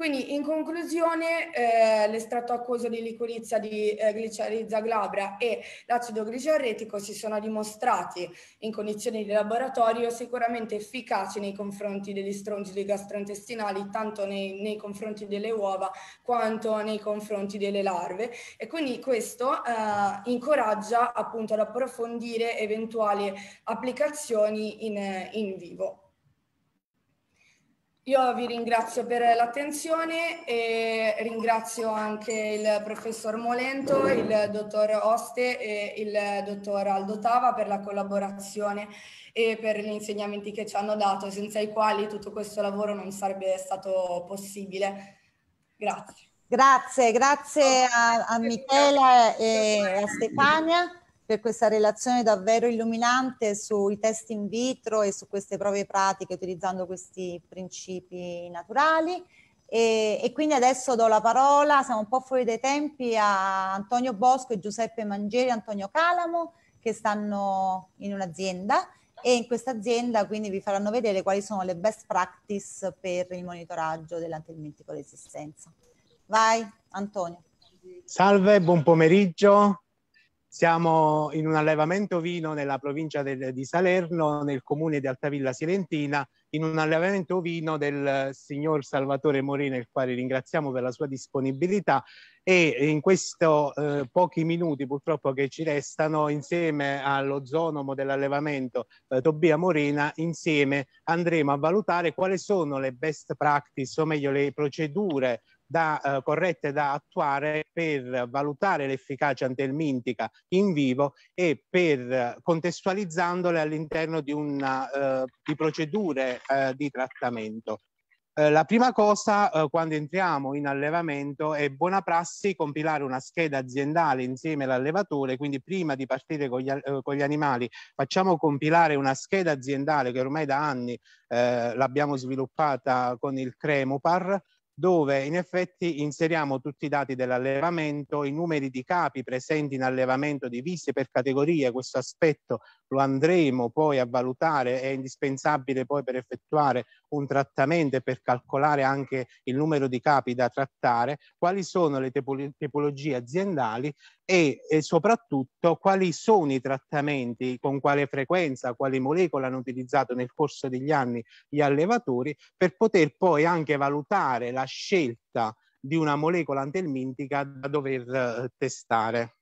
Quindi in conclusione eh, l'estratto acquoso di liquirizia di eh, glicerizza glabra e l'acido glicerretico si sono dimostrati in condizioni di laboratorio sicuramente efficaci nei confronti degli stronzili gastrointestinali, tanto nei, nei, confronti delle uova quanto nei confronti delle larve e quindi questo eh, incoraggia appunto ad approfondire eventuali applicazioni in, in vivo. Io vi ringrazio per l'attenzione e ringrazio anche il professor Molento, il dottor Oste e il dottor Aldo Tava per la collaborazione e per gli insegnamenti che ci hanno dato, senza i quali tutto questo lavoro non sarebbe stato possibile. Grazie. Grazie, grazie a, a Michela e a Stefania per questa relazione davvero illuminante sui test in vitro e su queste prove pratiche utilizzando questi principi naturali. E, e, quindi adesso do la parola, siamo un po' fuori dai tempi, a Antonio Bosco e Giuseppe Mangieri, Antonio Calamo, che stanno in un'azienda e in questa azienda quindi vi faranno vedere quali sono le best practice per il monitoraggio dell'antibiotico resistenza. Vai Antonio. Salve, buon pomeriggio. Siamo in un allevamento ovino nella provincia del, di Salerno, nel comune di Altavilla Silentina, in un allevamento ovino del signor Salvatore Moreno, il quale ringraziamo per la sua disponibilità e in questi eh, pochi minuti purtroppo che ci restano, insieme allo zonomo dell'allevamento eh, Tobia Morena, insieme andremo a valutare quali sono le best practice, o meglio le procedure da, eh, corrette da attuare per valutare l'efficacia antelmintica in vivo e per eh, contestualizzandole all'interno di, una, eh, di procedure eh, di trattamento. Eh, la prima cosa eh, quando entriamo in allevamento è buona prassi compilare una scheda aziendale insieme all'allevatore, quindi prima di partire con gli, con gli animali facciamo compilare una scheda aziendale che ormai da anni l'abbiamo sviluppata con il Cremupar, dove in effetti inseriamo tutti i dati dell'allevamento, i numeri di capi presenti in allevamento divisi per categorie, questo aspetto lo andremo poi a valutare, è indispensabile poi per effettuare un trattamento per calcolare anche il numero di capi da trattare, quali sono le tipologie aziendali e, e soprattutto quali sono i trattamenti, con quale frequenza, quali molecole hanno utilizzato nel corso degli anni gli allevatori per poter poi anche valutare la scelta di una molecola antelmintica da dover eh, testare.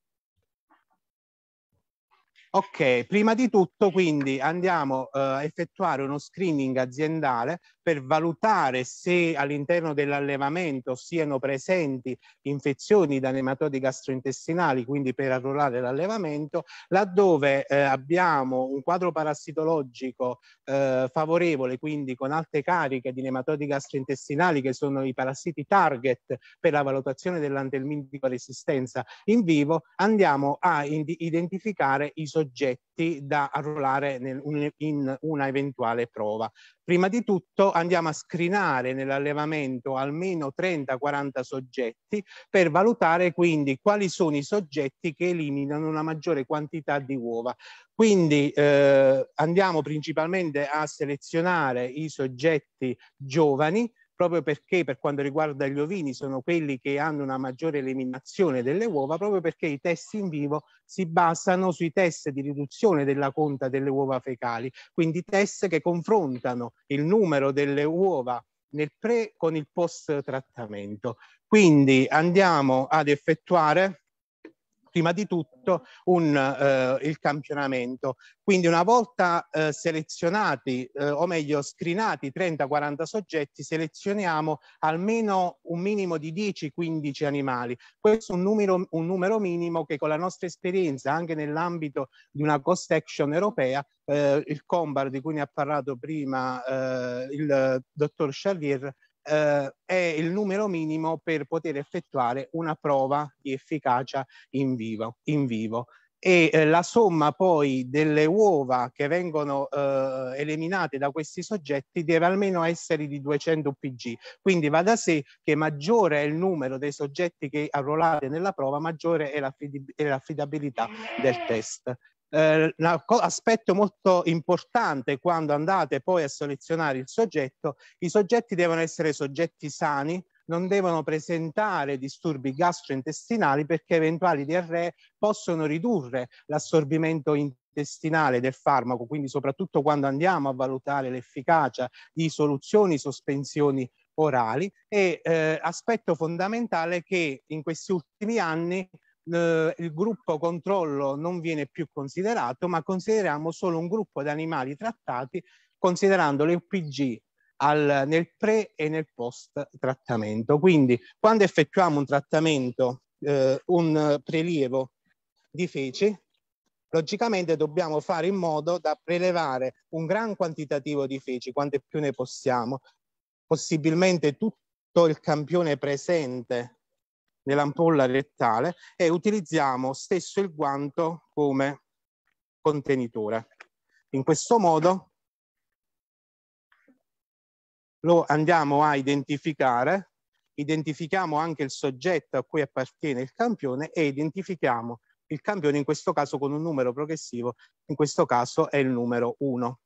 Ok, prima di tutto quindi andiamo eh, a effettuare uno screening aziendale per valutare se all'interno dell'allevamento siano presenti infezioni da nematodi gastrointestinali, quindi per arruolare l'allevamento, laddove eh, abbiamo un quadro parassitologico eh, favorevole, quindi con alte cariche di nematodi gastrointestinali che sono i parassiti target per la valutazione dell'antelmintico resistenza in vivo, andiamo a identificare i soggetti da arruolare nel, in una eventuale prova. Prima di tutto andiamo a screenare nell'allevamento almeno 30-40 soggetti per valutare quindi quali sono i soggetti che eliminano una maggiore quantità di uova. Quindi eh, andiamo principalmente a selezionare i soggetti giovani proprio perché per quanto riguarda gli ovini sono quelli che hanno una maggiore eliminazione delle uova, proprio perché i test in vivo si basano sui test di riduzione della conta delle uova fecali, quindi test che confrontano il numero delle uova nel pre con il post trattamento. Quindi andiamo ad effettuare prima di tutto un, eh, il campionamento. Quindi una volta eh, selezionati, eh, o meglio screenati 30-40 soggetti, selezioniamo almeno un minimo di 10-15 animali. Questo è un numero, un numero minimo che con la nostra esperienza, anche nell'ambito di una cost action europea, eh, il Combar di cui ne ha parlato prima eh, il dottor Charlier eh, è il numero minimo per poter effettuare una prova di efficacia in vivo. In vivo. E eh, la somma poi delle uova che vengono eh, eliminate da questi soggetti deve almeno essere di 200 PG. Quindi va da sé che maggiore è il numero dei soggetti che arruolate nella prova, maggiore è, l'affidabilità del test eh, un aspetto molto importante quando andate poi a selezionare il soggetto, i soggetti devono essere soggetti sani, non devono presentare disturbi gastrointestinali perché eventuali diarree possono ridurre l'assorbimento intestinale del farmaco, quindi soprattutto quando andiamo a valutare l'efficacia di soluzioni, sospensioni orali e eh, aspetto fondamentale che in questi ultimi anni eh, il gruppo controllo non viene più considerato, ma consideriamo solo un gruppo di animali trattati considerando le UPG al, nel pre e nel post trattamento. Quindi quando effettuiamo un trattamento, eh, un prelievo di feci, logicamente dobbiamo fare in modo da prelevare un gran quantitativo di feci, quante più ne possiamo, possibilmente tutto il campione presente nell'ampolla rettale e utilizziamo stesso il guanto come contenitore. In questo modo lo andiamo a identificare, identifichiamo anche il soggetto a cui appartiene il campione e identifichiamo il campione in questo caso con un numero progressivo, in questo caso è il numero 1.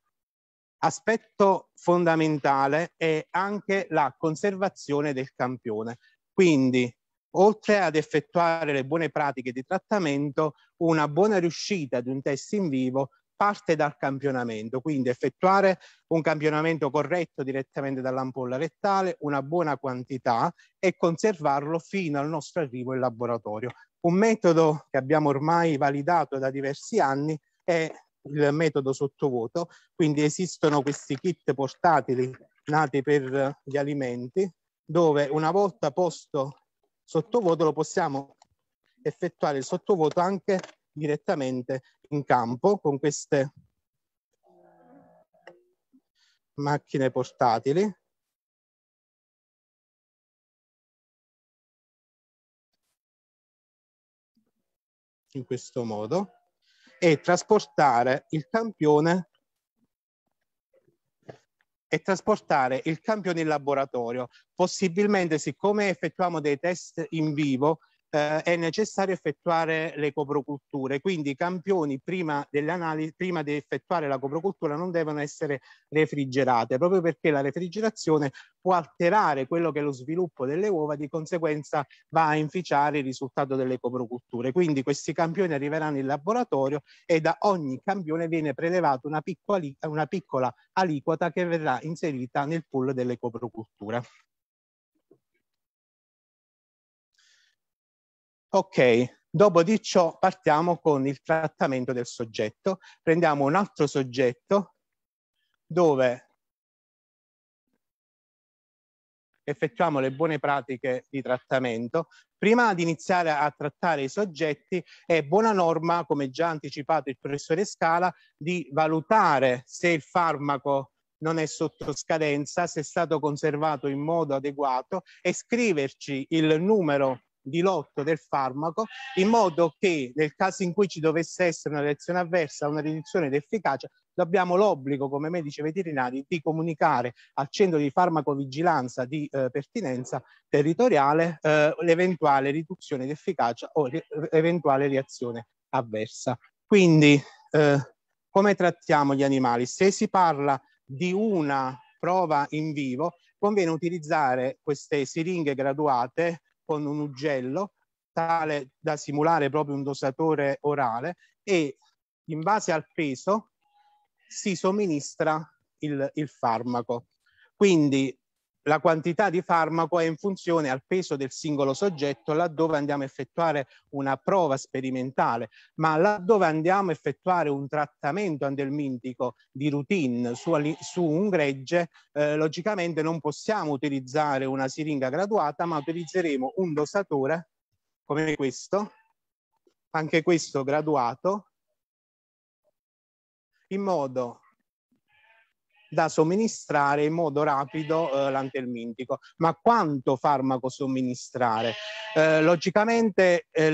Aspetto fondamentale è anche la conservazione del campione, quindi oltre ad effettuare le buone pratiche di trattamento, una buona riuscita di un test in vivo parte dal campionamento, quindi effettuare un campionamento corretto direttamente dall'ampolla rettale, una buona quantità e conservarlo fino al nostro arrivo in laboratorio. Un metodo che abbiamo ormai validato da diversi anni è il metodo sottovuoto, quindi esistono questi kit portatili nati per gli alimenti dove una volta posto sottovoto lo possiamo effettuare il sottovoto anche direttamente in campo con queste macchine portatili. In questo modo e trasportare il campione e trasportare il campione in laboratorio. Possibilmente, siccome effettuiamo dei test in vivo, eh, è necessario effettuare le coproculture, quindi i campioni prima, prima di effettuare la coprocultura non devono essere refrigerate, proprio perché la refrigerazione può alterare quello che è lo sviluppo delle uova, di conseguenza va a inficiare il risultato delle coproculture. Quindi questi campioni arriveranno in laboratorio e da ogni campione viene prelevata una, una piccola aliquota che verrà inserita nel pool delle coproculture. Ok, dopo di ciò partiamo con il trattamento del soggetto. Prendiamo un altro soggetto dove effettuiamo le buone pratiche di trattamento. Prima di iniziare a trattare i soggetti è buona norma, come già anticipato il professore Scala, di valutare se il farmaco non è sotto scadenza, se è stato conservato in modo adeguato e scriverci il numero di lotto del farmaco in modo che nel caso in cui ci dovesse essere una reazione avversa, una riduzione d'efficacia, abbiamo l'obbligo come medici veterinari di comunicare al centro di farmacovigilanza di eh, pertinenza territoriale eh, l'eventuale riduzione d'efficacia o l'eventuale reazione avversa. Quindi eh, come trattiamo gli animali? Se si parla di una prova in vivo, conviene utilizzare queste siringhe graduate con un ugello tale da simulare proprio un dosatore orale e in base al peso si somministra il, il farmaco. Quindi la quantità di farmaco è in funzione al peso del singolo soggetto laddove andiamo a effettuare una prova sperimentale, ma laddove andiamo a effettuare un trattamento andelmintico di routine su, su un gregge, eh, logicamente non possiamo utilizzare una siringa graduata, ma utilizzeremo un dosatore come questo, anche questo graduato, in modo da somministrare in modo rapido eh, l'antelmintico. Ma quanto farmaco somministrare? Eh, logicamente eh,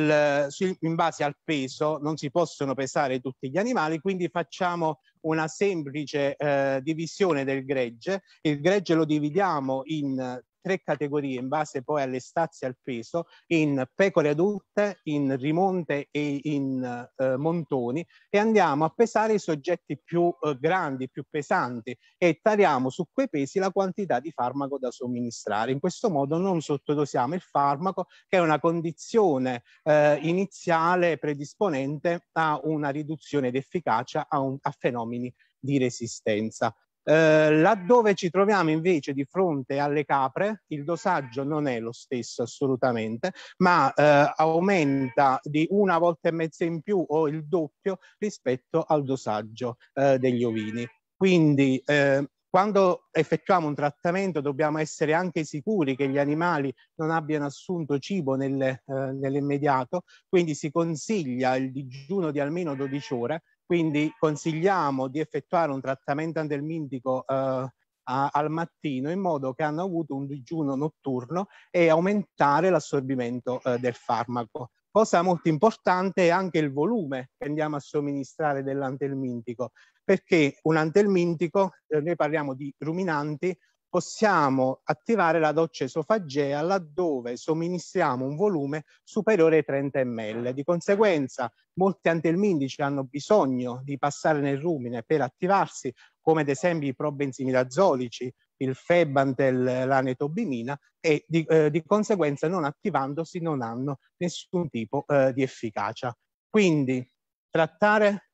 il, in base al peso non si possono pesare tutti gli animali, quindi facciamo una semplice eh, divisione del gregge. Il gregge lo dividiamo in tre categorie in base poi alle stazze al peso in pecore adulte, in rimonte e in eh, montoni e andiamo a pesare i soggetti più eh, grandi, più pesanti e tariamo su quei pesi la quantità di farmaco da somministrare. In questo modo non sottodosiamo il farmaco che è una condizione eh, iniziale predisponente a una riduzione d'efficacia a, un, a fenomeni di resistenza. Eh, laddove ci troviamo invece di fronte alle capre, il dosaggio non è lo stesso assolutamente, ma eh, aumenta di una volta e mezza in più o il doppio rispetto al dosaggio eh, degli ovini. Quindi eh, quando effettuiamo un trattamento dobbiamo essere anche sicuri che gli animali non abbiano assunto cibo nel, eh, nell'immediato, quindi si consiglia il digiuno di almeno 12 ore quindi consigliamo di effettuare un trattamento antelmintico eh, al mattino in modo che hanno avuto un digiuno notturno e aumentare l'assorbimento eh, del farmaco. Cosa molto importante è anche il volume che andiamo a somministrare dell'antelmintico, perché un antelmintico, eh, noi parliamo di ruminanti, possiamo attivare la doccia esofagea laddove somministriamo un volume superiore ai 30 ml. Di conseguenza molti antelmindici hanno bisogno di passare nel rumine per attivarsi, come ad esempio i probenzimidazolici, il febantel, la l'anetobimina e di, eh, di, conseguenza non attivandosi non hanno nessun tipo eh, di efficacia. Quindi trattare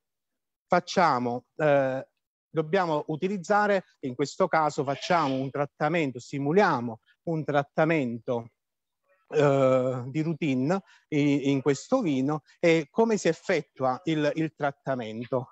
facciamo eh, dobbiamo utilizzare, in questo caso facciamo un trattamento, simuliamo un trattamento eh, di routine in, in, questo vino e come si effettua il, il trattamento.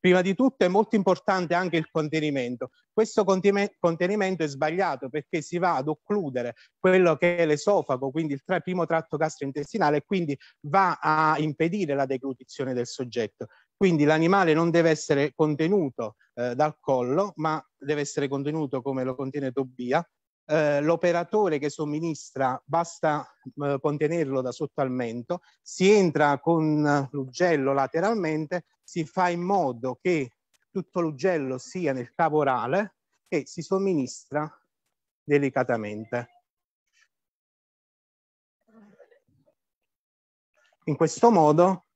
Prima di tutto è molto importante anche il contenimento. Questo contenimento è sbagliato perché si va ad occludere quello che è l'esofago, quindi il primo tratto gastrointestinale, e quindi va a impedire la deglutizione del soggetto. Quindi l'animale non deve essere contenuto eh, dal collo, ma deve essere contenuto come lo contiene Tobia. Eh, l'operatore che somministra basta eh, contenerlo da sotto al mento, si entra con l'ugello lateralmente, si fa in modo che tutto l'ugello sia nel cavo orale e si somministra delicatamente. In questo modo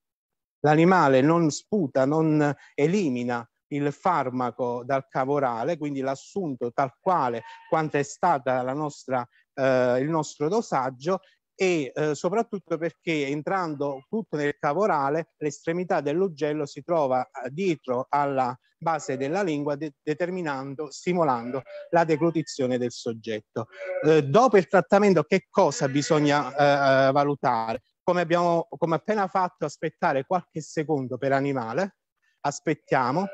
l'animale non sputa, non elimina il farmaco dal cavorale, quindi l'assunto tal quale quanto è stata nostra, eh, il nostro dosaggio e eh, soprattutto perché entrando tutto nel cavorale l'estremità dell'ugello si trova eh, dietro alla base della lingua de determinando, stimolando la deglutizione del soggetto. Eh, dopo il trattamento che cosa bisogna eh, eh, valutare? come, abbiamo, come appena fatto, aspettare qualche secondo per animale, aspettiamo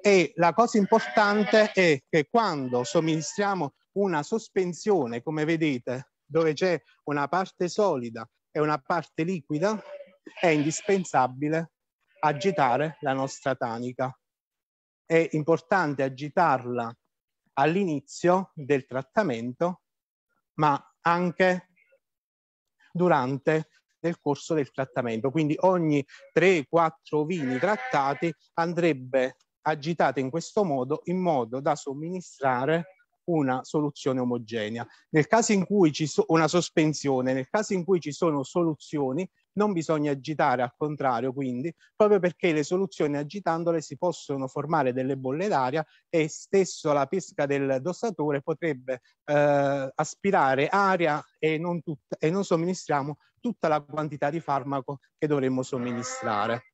e la cosa importante è che quando somministriamo una sospensione, come vedete, dove c'è una parte solida e una parte liquida, è indispensabile agitare la nostra tanica. È importante agitarla all'inizio del trattamento, ma anche durante nel corso del trattamento. Quindi ogni 3-4 vini trattati andrebbe agitato in questo modo, in modo da somministrare una soluzione omogenea. Nel caso in cui ci so- una sospensione, nel caso in cui ci sono soluzioni, non bisogna agitare al contrario, quindi, proprio perché le soluzioni agitandole si possono formare delle bolle d'aria e stesso la pesca del dosatore potrebbe eh, aspirare aria e non, tut- e non somministriamo tutta la quantità di farmaco che dovremmo somministrare.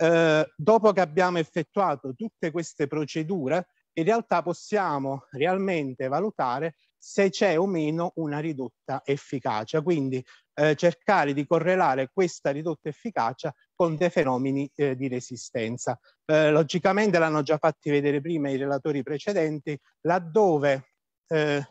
Eh, dopo che abbiamo effettuato tutte queste procedure, in realtà possiamo realmente valutare se c'è o meno una ridotta efficacia, quindi eh, cercare di correlare questa ridotta efficacia con dei fenomeni eh, di resistenza. Eh, logicamente l'hanno già fatti vedere prima i relatori precedenti, laddove eh,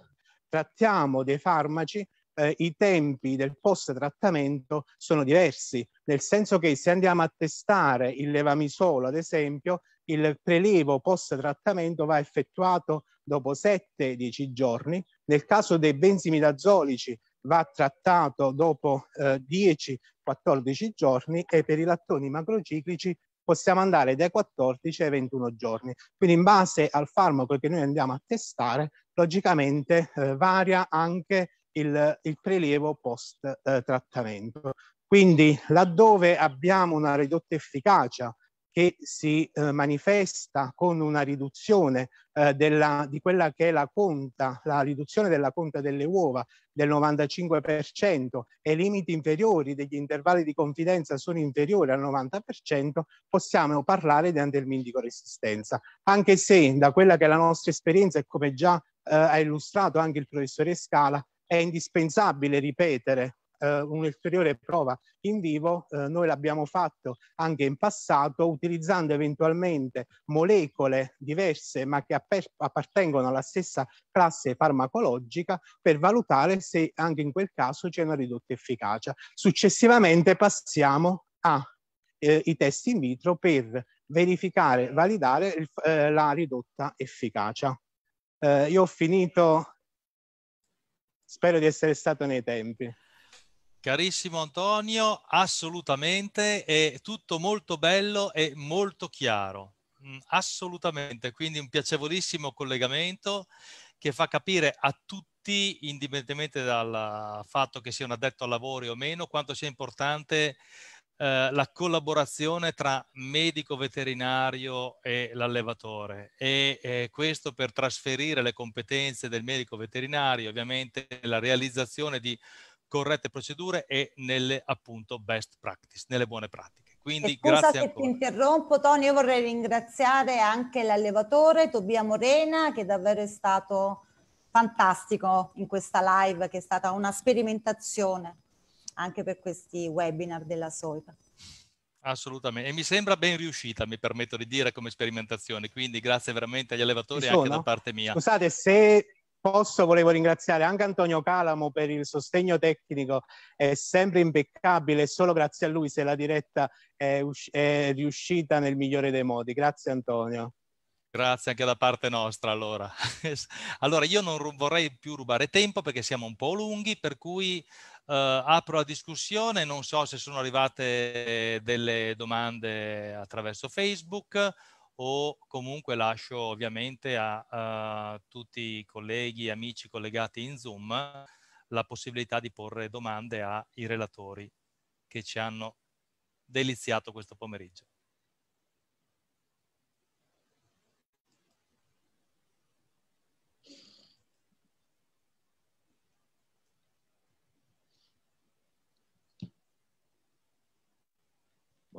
trattiamo dei farmaci eh, i tempi del post-trattamento sono diversi, nel senso che se andiamo a testare il levamisolo, ad esempio, il prelevo post-trattamento va effettuato dopo 7-10 giorni, nel caso dei benzimidazolici va trattato dopo eh, 10-14 giorni e per i lattoni macrociclici possiamo andare dai 14 ai 21 giorni. Quindi in base al farmaco che noi andiamo a testare, logicamente eh, varia anche il, il prelievo post eh, trattamento. Quindi laddove abbiamo una ridotta efficacia che si eh, manifesta con una riduzione eh, della, di quella che è la conta, la riduzione della conta delle uova del 95% e i limiti inferiori degli intervalli di confidenza sono inferiori al 90%, possiamo parlare di andelmintico resistenza. Anche se da quella che è la nostra esperienza e come già eh, ha illustrato anche il professore Scala, è indispensabile ripetere eh, un'ulteriore prova in vivo, eh, noi l'abbiamo fatto anche in passato utilizzando eventualmente molecole diverse ma che appartengono alla stessa classe farmacologica per valutare se anche in quel caso c'è una ridotta efficacia. Successivamente passiamo ai eh, test in vitro per verificare, validare il, eh, la ridotta efficacia. Eh, io ho finito Spero di essere stato nei tempi. Carissimo Antonio, assolutamente, è tutto molto bello e molto chiaro. Mm, assolutamente, quindi un piacevolissimo collegamento che fa capire a tutti, indipendentemente dal fatto che sia un addetto a lavori o meno, quanto sia importante eh, la collaborazione tra medico veterinario e l'allevatore e eh, questo per trasferire le competenze del medico veterinario ovviamente nella realizzazione di corrette procedure e nelle appunto best practice, nelle buone pratiche. Quindi e Scusa grazie che ancora. ti interrompo Tony, io vorrei ringraziare anche l'allevatore Tobia Morena che davvero è stato fantastico in questa live che è stata una sperimentazione anche per questi webinar della SOIPA. Assolutamente, e mi sembra ben riuscita, mi permetto di dire, come sperimentazione, quindi grazie veramente agli allevatori anche da parte mia. Scusate, se posso, volevo ringraziare anche Antonio Calamo per il sostegno tecnico, è sempre impeccabile, solo grazie a lui se la diretta è, è riuscita nel migliore dei modi. Grazie Antonio. Grazie anche da parte nostra allora. allora io non vorrei più rubare tempo perché siamo un po' lunghi, per cui Uh, apro la discussione, non so se sono arrivate eh, delle domande attraverso Facebook o comunque lascio ovviamente a uh, tutti i colleghi, e amici collegati in Zoom la possibilità di porre domande ai relatori che ci hanno deliziato questo pomeriggio.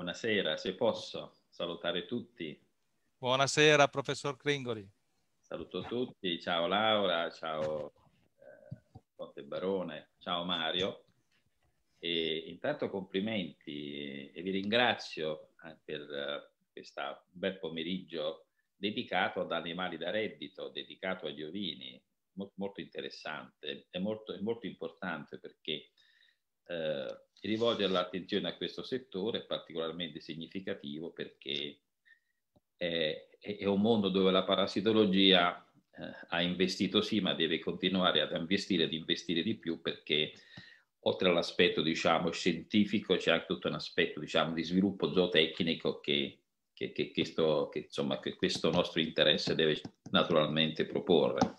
Buonasera, se posso salutare tutti. Buonasera, professor Cringoli. Saluto tutti, ciao Laura, ciao eh, Conte Barone, ciao Mario. E intanto complimenti e vi ringrazio eh, per eh, questo bel pomeriggio dedicato ad animali da reddito, dedicato agli ovini, molto, interessante e molto, molto importante perché eh, rivolgere l'attenzione a questo settore è particolarmente significativo perché è, è, un mondo dove la parassitologia eh, ha investito sì, ma deve continuare ad investire, ad investire di più perché oltre all'aspetto diciamo, scientifico c'è anche tutto un aspetto diciamo, di sviluppo zootecnico che, che, che, questo, che insomma, questo nostro interesse deve naturalmente proporre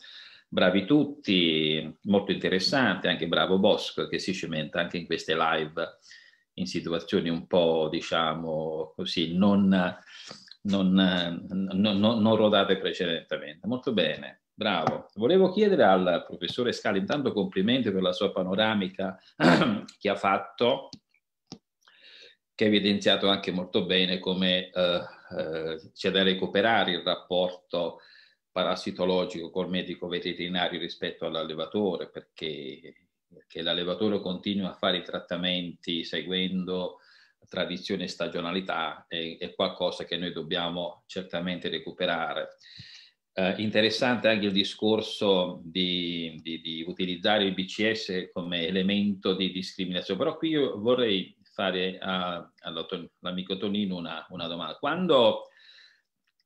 bravi tutti, molto interessante, anche bravo Bosco che si cimenta anche in queste live in situazioni un po', diciamo così, non, non, non, non rodate precedentemente. Molto bene, bravo. Volevo chiedere al professore Scali, intanto complimenti per la sua panoramica che ha fatto, che ha evidenziato anche molto bene come eh, eh, c'è da recuperare il rapporto parassitologico col medico veterinario rispetto all'allevatore, perché, perché l'allevatore continua a fare i trattamenti seguendo tradizione e stagionalità è, è, qualcosa che noi dobbiamo certamente recuperare. Eh, interessante anche il discorso di, di, di, utilizzare il BCS come elemento di discriminazione, però qui io vorrei fare all'amico Tonino una, una domanda. Quando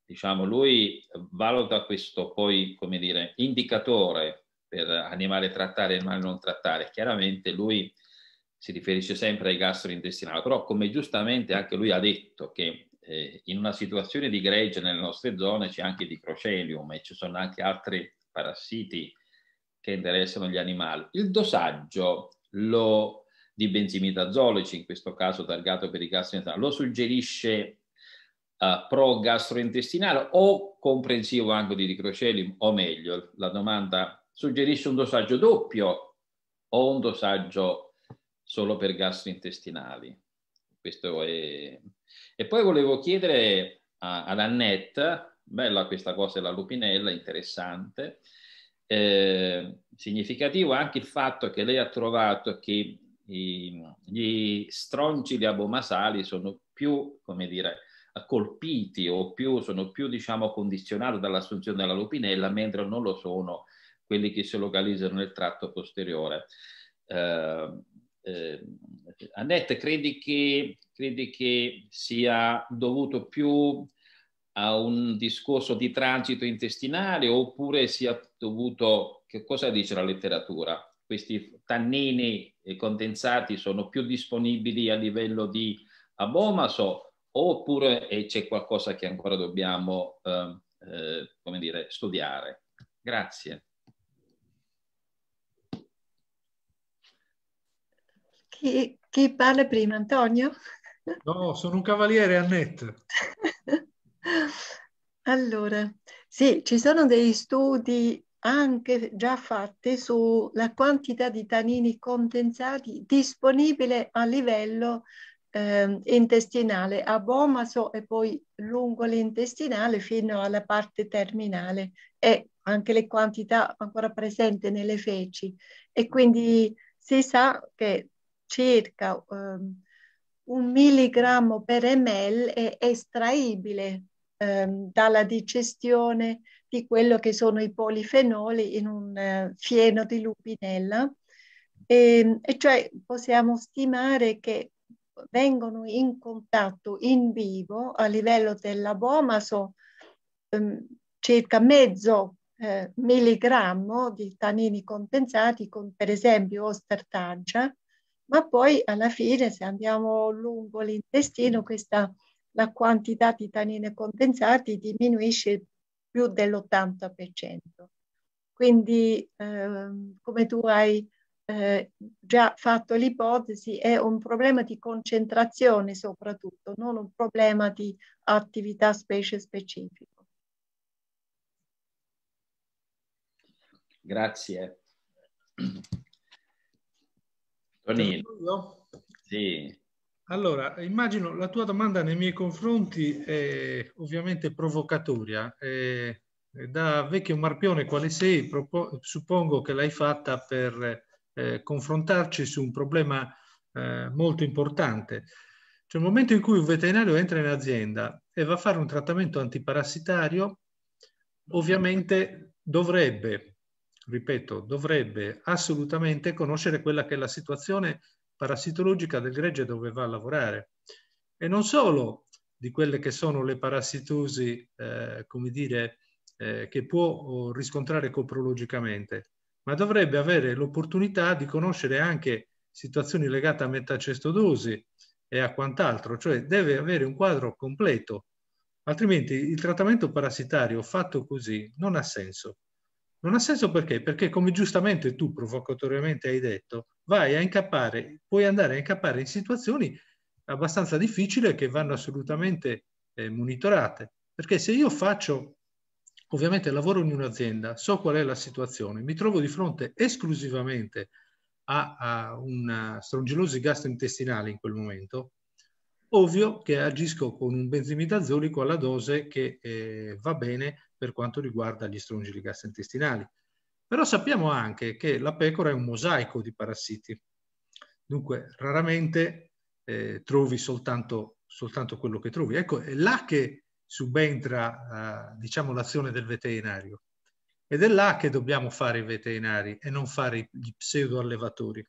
diciamo, lui valuta questo poi, come dire, indicatore per animale trattare e animale non trattare. Chiaramente lui si riferisce sempre ai gastrointestinali, però come giustamente anche lui ha detto che eh, in una situazione di gregge nelle nostre zone c'è anche di crocelium e ci sono anche altri parassiti che interessano gli animali. Il dosaggio lo, di benzimidazolici, in questo caso targato per i gastrointestinali, lo suggerisce eh, pro-gastrointestinale o comprensivo anche di dicrocelium, o meglio, la domanda suggerisce un dosaggio doppio o un dosaggio solo per gastrointestinali. Questo è... E poi volevo chiedere a, ad Annette, bella questa cosa della lupinella, interessante, eh, significativo anche il fatto che lei ha trovato che i, gli stronci di abomasali sono più, come dire, colpiti o più, sono più diciamo, condizionati dall'assunzione della lupinella, mentre non lo sono quelli che si localizzano nel tratto posteriore. Eh, eh, Annette, credi che, credi che sia dovuto più a un discorso di transito intestinale oppure sia dovuto, che cosa dice la letteratura? Questi tannini condensati sono più disponibili a livello di abomaso oppure c'è qualcosa che ancora dobbiamo eh, eh, come dire, studiare? Grazie. Chi, chi parla prima, Antonio? No, sono un cavaliere, Annette. allora, sì, ci sono dei studi anche già fatti sulla quantità di tanini condensati disponibile a livello eh, intestinale abomaso e poi lungo l'intestinale fino alla parte terminale e anche le quantità ancora presenti nelle feci. E quindi si sa che circa um, un milligrammo per ml è estraibile um, dalla digestione di quello che sono i polifenoli in un uh, fieno di lupinella. E, ehm, e cioè possiamo stimare che vengono in contatto in vivo a livello della dell'abomaso ehm, circa mezzo eh, milligrammo di tannini compensati con per esempio ostertaggia, ma poi alla fine se andiamo lungo l'intestino questa, la quantità di tannine compensati diminuisce più dell'80%. Quindi ehm, come tu hai eh, già fatto l'ipotesi, è un problema di concentrazione soprattutto, non un problema di attività specie specifico. Grazie. Tonino. Sì. Allora, immagino la tua domanda nei miei confronti è ovviamente provocatoria. È da vecchio marpione quale sei, suppongo che l'hai fatta per eh, confrontarci su un problema eh, molto importante. C'è un momento in cui un veterinario entra in azienda e va a fare un trattamento antiparassitario, ovviamente dovrebbe, ripeto, dovrebbe assolutamente conoscere quella che è la situazione parassitologica del gregge dove va a lavorare. E non solo di quelle che sono le parassitosi, eh, come dire, eh, che può oh, riscontrare coprologicamente, ma dovrebbe avere l'opportunità di conoscere anche situazioni legate a metacestodosi e a quant'altro, cioè deve avere un quadro completo, altrimenti il trattamento parassitario fatto così non ha senso. Non ha senso perché? Perché come giustamente tu provocatoriamente hai detto, vai a incappare, puoi andare a incappare in situazioni abbastanza difficili che vanno assolutamente eh, monitorate. Perché se io faccio Ovviamente lavoro in un'azienda, so qual è la situazione, mi trovo di fronte esclusivamente a, a una strongilosi gastrointestinale in quel momento, ovvio che agisco con un benzimidazolico alla dose che eh, va bene per quanto riguarda gli strongili gastrointestinali. Però sappiamo anche che la pecora è un mosaico di parassiti, dunque raramente eh, trovi soltanto, soltanto quello che trovi. Ecco, è là che subentra eh, diciamo, l'azione del veterinario. Ed è là che dobbiamo fare i veterinari e non fare gli pseudoallevatori.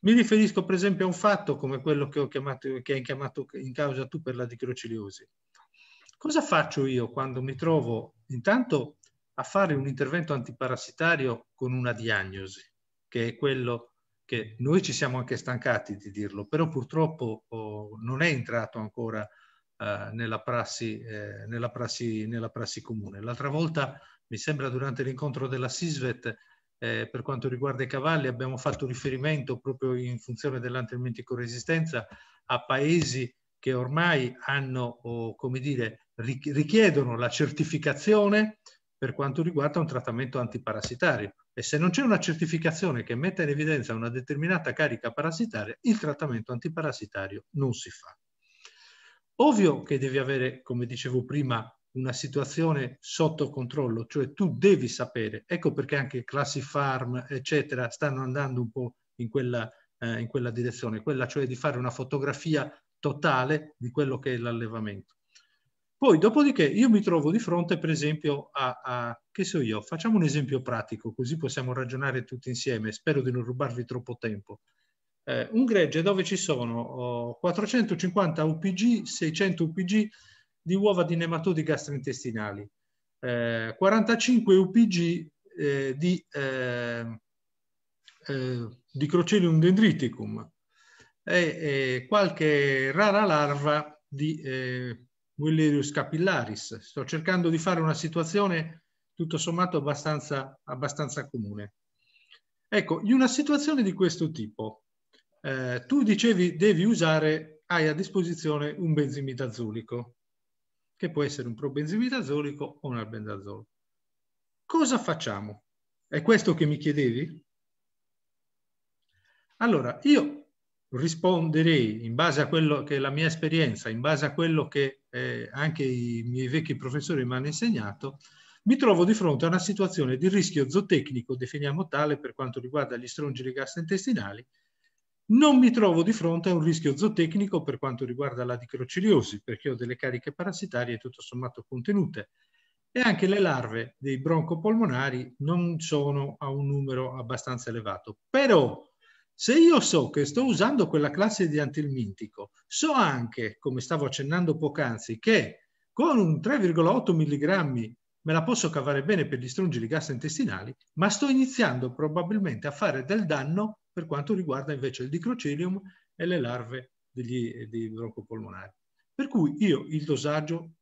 Mi riferisco per esempio a un fatto come quello che, chiamato, che hai chiamato in causa tu per la dicrociliosi. Cosa faccio io quando mi trovo intanto a fare un intervento antiparassitario con una diagnosi, che è quello che noi ci siamo anche stancati di dirlo, però purtroppo oh, non è entrato ancora eh, nella, prassi, eh, nella, prassi, nella, prassi, comune. L'altra volta, mi sembra durante l'incontro della SISVET, eh, per quanto riguarda i cavalli, abbiamo fatto riferimento proprio in funzione dell'antimentico-resistenza a paesi che ormai hanno, o, come dire, richiedono la certificazione per quanto riguarda un trattamento antiparassitario. E se non c'è una certificazione che metta in evidenza una determinata carica parassitaria, il trattamento antiparassitario non si fa. Ovvio che devi avere, come dicevo prima, una situazione sotto controllo, cioè tu devi sapere. Ecco perché anche Classy Farm, eccetera, stanno andando un po' in quella, eh, in quella direzione, quella cioè di fare una fotografia totale di quello che è l'allevamento. Poi, dopodiché, io mi trovo di fronte, per esempio, a, a, che so io, facciamo un esempio pratico, così possiamo ragionare tutti insieme, spero di non rubarvi troppo tempo eh, un gregge dove ci sono oh, 450 UPG, 600 UPG di uova di nematodi gastrointestinali, eh, 45 UPG eh, di, ehm, eh, di Crocelium dendriticum e qualche rara larva di eh, Muellerius capillaris. Sto cercando di fare una situazione tutto sommato abbastanza, abbastanza comune. Ecco, in una situazione di questo tipo, eh, tu dicevi devi usare, hai a disposizione un benzimidazolico, che può essere un probenzimidazolico o un albendazolo. Cosa facciamo? È questo che mi chiedevi? Allora, io risponderei in base a quello che è la mia esperienza, in base a quello che eh, anche i miei vecchi professori mi hanno insegnato, mi trovo di fronte a una situazione di rischio zootecnico, definiamo tale per quanto riguarda gli strongili gastrointestinali, non mi trovo di fronte a un rischio zootecnico per quanto riguarda la dicrociliosi, perché ho delle cariche parassitarie tutto sommato contenute. E anche le larve dei broncopolmonari non sono a un numero abbastanza elevato. Però, se io so che sto usando quella classe di antilmintico, so anche, come stavo accennando poc'anzi, che con un 3,8 mg me la posso cavare bene per gli strungili gastrointestinali, ma sto iniziando probabilmente a fare del danno per quanto riguarda invece il dicrocilium e le larve degli, eh, dei broncopolmonari. Per cui io il dosaggio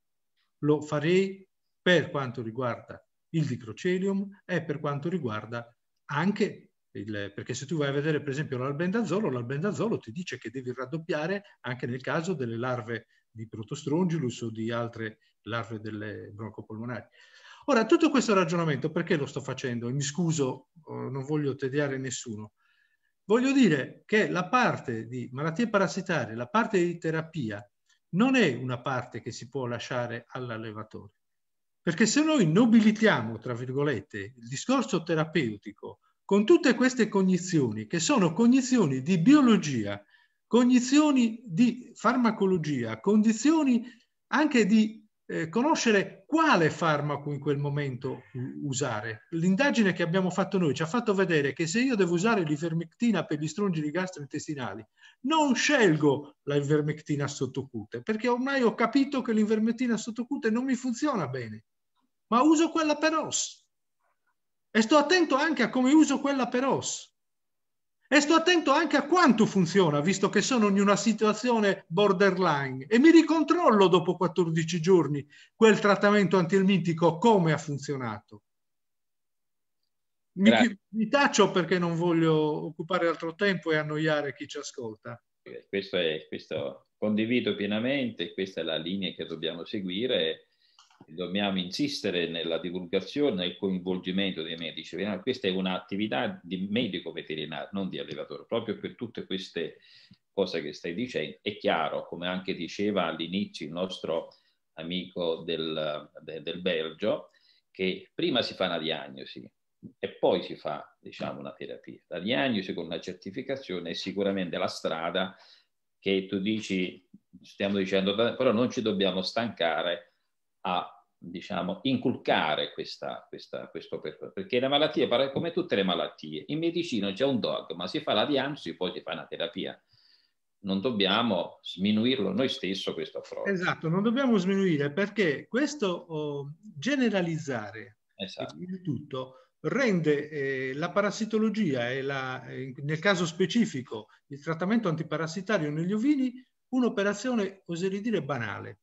lo farei per quanto riguarda il dicrocelium e per quanto riguarda anche il, perché se tu vai a vedere per esempio l'albendazolo, l'albendazolo ti dice che devi raddoppiare anche nel caso delle larve di protostrongilus o di altre larve delle broncopolmonari. Ora, tutto questo ragionamento perché lo sto facendo? E mi scuso, eh, non voglio tediare nessuno. Voglio dire che la parte di malattie parassitarie, la parte di terapia, non è una parte che si può lasciare all'allevatore. Perché se noi nobilitiamo, tra virgolette, il discorso terapeutico con tutte queste cognizioni, che sono cognizioni di biologia, cognizioni di farmacologia, condizioni anche di eh, conoscere quale farmaco in quel momento usare. L'indagine che abbiamo fatto noi ci ha fatto vedere che se io devo usare l'ivermectina per gli strongili gastrointestinali, non scelgo la ivermectina sottocute, perché ormai ho capito che l'ivermectina sottocute non mi funziona bene, ma uso quella per os. E sto attento anche a come uso quella per os e sto attento anche a quanto funziona, visto che sono in una situazione borderline e mi ricontrollo dopo 14 giorni quel trattamento antielmintico come ha funzionato. Mi, mi, taccio perché non voglio occupare altro tempo e annoiare chi ci ascolta. Eh, questo è, questo condivido pienamente, questa è la linea che dobbiamo seguire dobbiamo insistere nella divulgazione, nel coinvolgimento dei medici veterinari. Questa è un'attività di medico veterinario, non di allevatore, proprio per tutte queste cose che stai dicendo. È chiaro, come anche diceva all'inizio il nostro amico del, de, del Belgio, che prima si fa una diagnosi e poi si fa, diciamo, una terapia. La diagnosi con una certificazione è sicuramente la strada che tu dici, stiamo dicendo, però non ci dobbiamo stancare a diciamo, inculcare questa, questa, questo percorso, perché la malattia, come tutte le malattie, in medicina c'è un dogma, si fa la diagnosi, poi si fa una terapia. Non dobbiamo sminuirlo noi stessi questo approccio. Esatto, non dobbiamo sminuire perché questo oh, generalizzare esatto. il tutto rende eh, la parassitologia e la, eh, nel caso specifico il trattamento antiparassitario negli ovini un'operazione, oserei dire, banale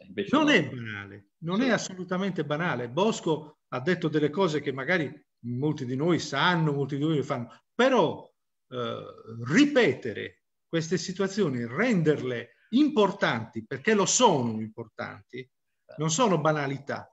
eh, invece non no. è banale, non sì. è assolutamente banale. Bosco ha detto delle cose che magari molti di noi sanno, molti di noi fanno, però eh, ripetere queste situazioni, renderle importanti, perché lo sono importanti, certo. non sono banalità.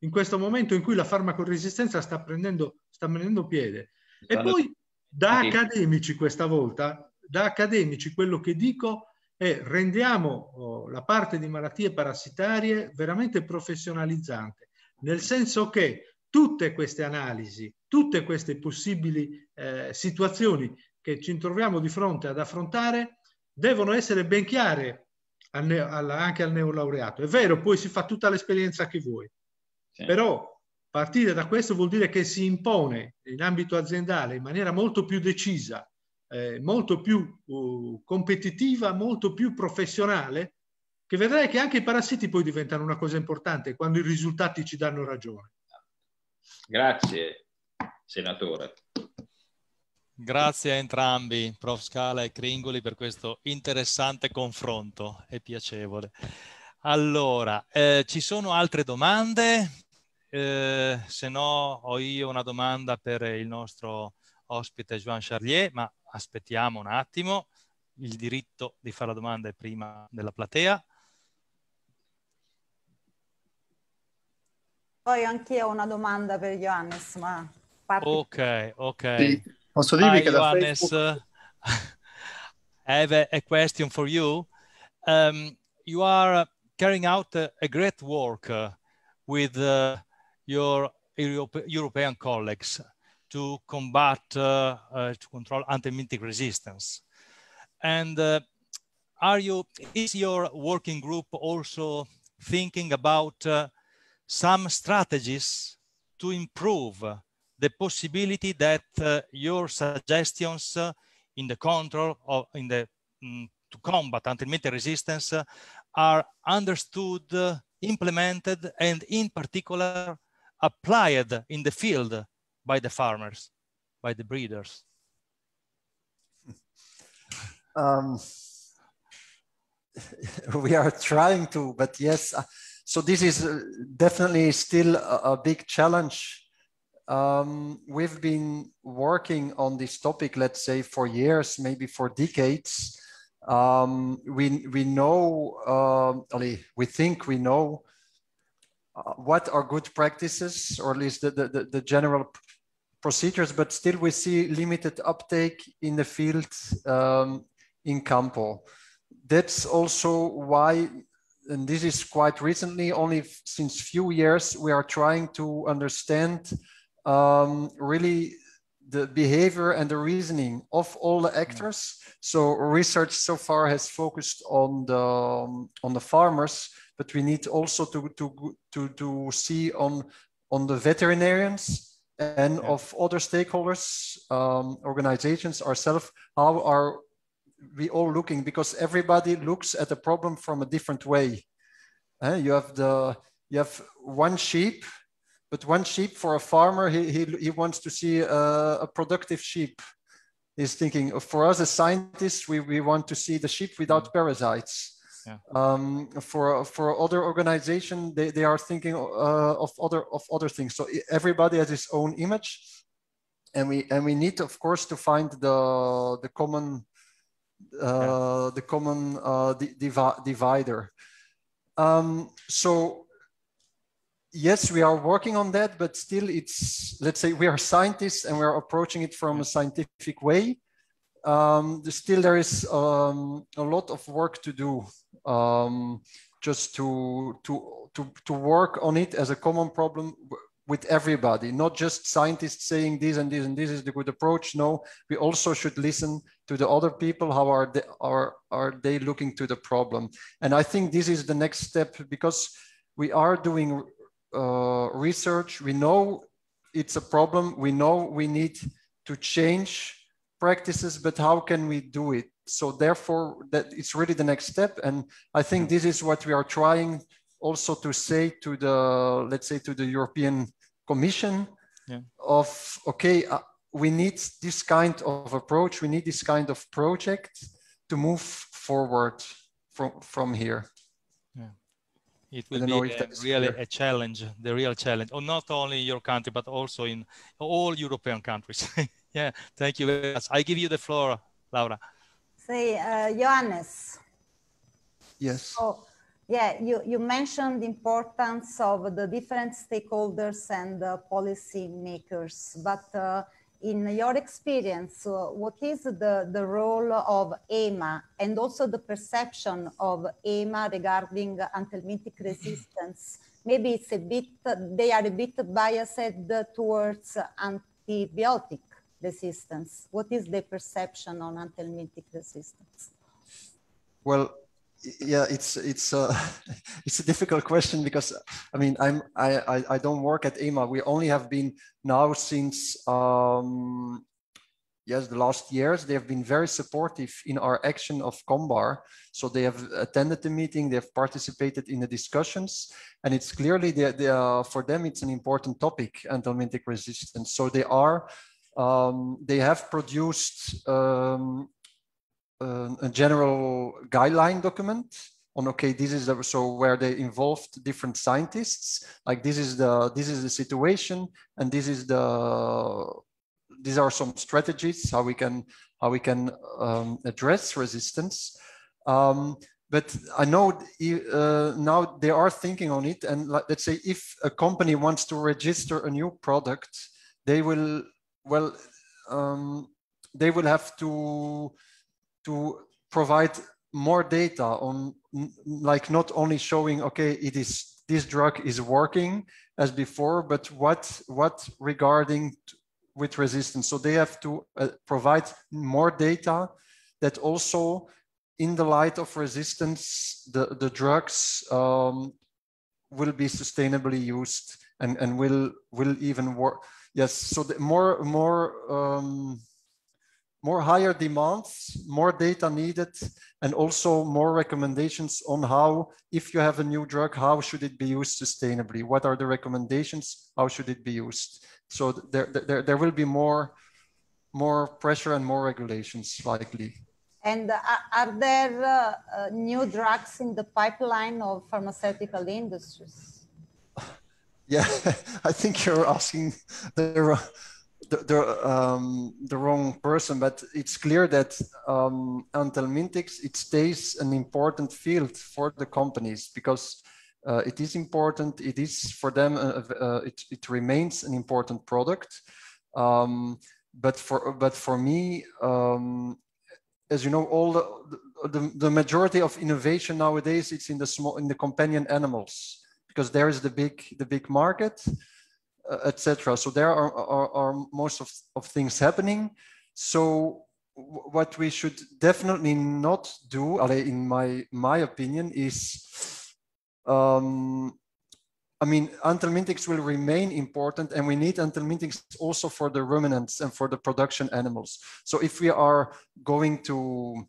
In questo momento in cui la farmacoresistenza sta prendendo, sta prendendo piede. E poi da accademici questa volta, da accademici quello che dico è e rendiamo oh, la parte di malattie parassitarie veramente professionalizzante, nel senso che tutte queste analisi, tutte queste possibili eh, situazioni che ci troviamo di fronte ad affrontare devono essere ben chiare al ne- al, anche al neolaureato. È vero, poi si fa tutta l'esperienza che vuoi, sì. però partire da questo vuol dire che si impone in ambito aziendale in maniera molto più decisa eh, molto più uh, competitiva, molto più professionale, che vedrai che anche i parassiti poi diventano una cosa importante quando i risultati ci danno ragione. Grazie, senatore. Grazie a entrambi, Prof. Scala e Cringoli, per questo interessante confronto e piacevole. Allora, eh, ci sono altre domande? Eh, se no, ho io una domanda per il nostro ospite Jean Charlier, ma aspettiamo un attimo, il diritto di fare la domanda è prima della platea. Poi anch'io ho una domanda per Johannes, ma... Parti. Ok, ok. Sì. Posso dirvi Hi, che Johannes, Facebook... I have a, a, question for you. Um, you are carrying out a, a great work uh, with uh, your Europe, European colleagues. to combat, uh, uh, to control antimicrobial resistance. And uh, are you, is your working group also thinking about some strategies to improve the possibility that uh, your suggestions uh, in the control of in the mm, to combat antimicrobial resistance uh, are understood, implemented, and in particular applied in the field by the farmers, by the breeders? Um, we are trying to, but yes. Uh, so this is uh, definitely still a, big challenge. Um, we've been working on this topic, let's say, for years, maybe for decades. Um, we we know, uh, we think we know uh, what are good practices, or at least the, the, the, general procedures, but still we see limited uptake in the field um, in Campo. That's also why, and this is quite recently, only since few years, we are trying to understand um, really the behavior and the reasoning of all the actors. So research so far has focused on the um, on the farmers, but we need also to to to to see on on the veterinarians and yeah. of other stakeholders, um, organizations, ourselves, how are we all looking? Because everybody looks at the problem from a different way. Uh, you have the you have one sheep, but one sheep for a farmer, he he, he wants to see a, a productive sheep. He's thinking oh, for us as scientists, we, we want to see the sheep without mm. parasites. Yeah. Um, for for other organization, they, they are thinking uh, of other of other things. So everybody has his own image, and we and we need, of course, to find the the common uh, yeah. the common uh, divi divider. Um, so yes, we are working on that, but still it's, let's say we are scientists and we are approaching it from a scientific way. Um, still there is um, a lot of work to do um, just to, to, to, to work on it as a common problem with everybody, not just scientists saying this and this and this is the good approach. No, we also should listen to the other people. How are they, are, are they looking to the problem? And I think this is the next step because we are doing uh, research. We know it's a problem. We know we need to change practices, but how can we do it? so therefore that it's really the next step and i think mm-hmm. this is what we are trying also to say to the let's say to the european commission yeah. of okay uh, we need this kind of approach we need this kind of project to move forward from from here yeah it will be a, really clear. a challenge the real challenge or oh, not only in your country but also in all european countries yeah thank you i give you the floor laura say, uh, Johannes. Yes. Oh, yeah, you, you mentioned the importance of the different stakeholders and uh, policy makers, but uh, in your experience, uh, what is the, the role of EMA and also the perception of EMA regarding antimicrobial mm-hmm. resistance? Maybe it's a bit, they are a bit biased towards antibiotic resistance? What is the perception on anthelmintic resistance? Well, yeah, it's it's a uh, it's a difficult question because I mean I'm I, I, I don't work at EMA. We only have been now since um, yes the last years they have been very supportive in our action of Combar. So they have attended the meeting, they have participated in the discussions, and it's clearly the, the uh, for them it's an important topic, anthelmintic resistance. So they are um, they have produced um, a, um, a general guideline document on okay this is the, so where they involved different scientists like this is the this is the situation and this is the these are some strategies how we can how we can um, address resistance um, but i know uh, now they are thinking on it and let's say if a company wants to register a new product they will well, um, they will have to to provide more data on like not only showing okay it is this drug is working as before but what what regarding with resistance so they have to uh, provide more data that also in the light of resistance the the drugs um, will be sustainably used and and will will even work Yes, so the more, more, um, more higher demands, more data needed, and also more recommendations on how, if you have a new drug, how should it be used sustainably? What are the recommendations? How should it be used? So there, there, there will be more, more pressure and more regulations likely. And uh, are there uh, uh, new drugs in the pipeline of pharmaceutical industries? Yeah, I think you're asking the the the, um, the wrong person, but it's clear that um, until Mintix, it stays an important field for the companies because uh, it is important. It is for them. Uh, uh, it it remains an important product. Um, but for but for me, um, as you know, all the, the the majority of innovation nowadays it's in the small in the companion animals because there is the big the big market, uh, etc. So there are, are, are most of, of things happening. So what we should definitely not do, in my my opinion, is um, I mean, anthelminthics will remain important and we need anthelminthics also for the ruminants and for the production animals. So if we are going to,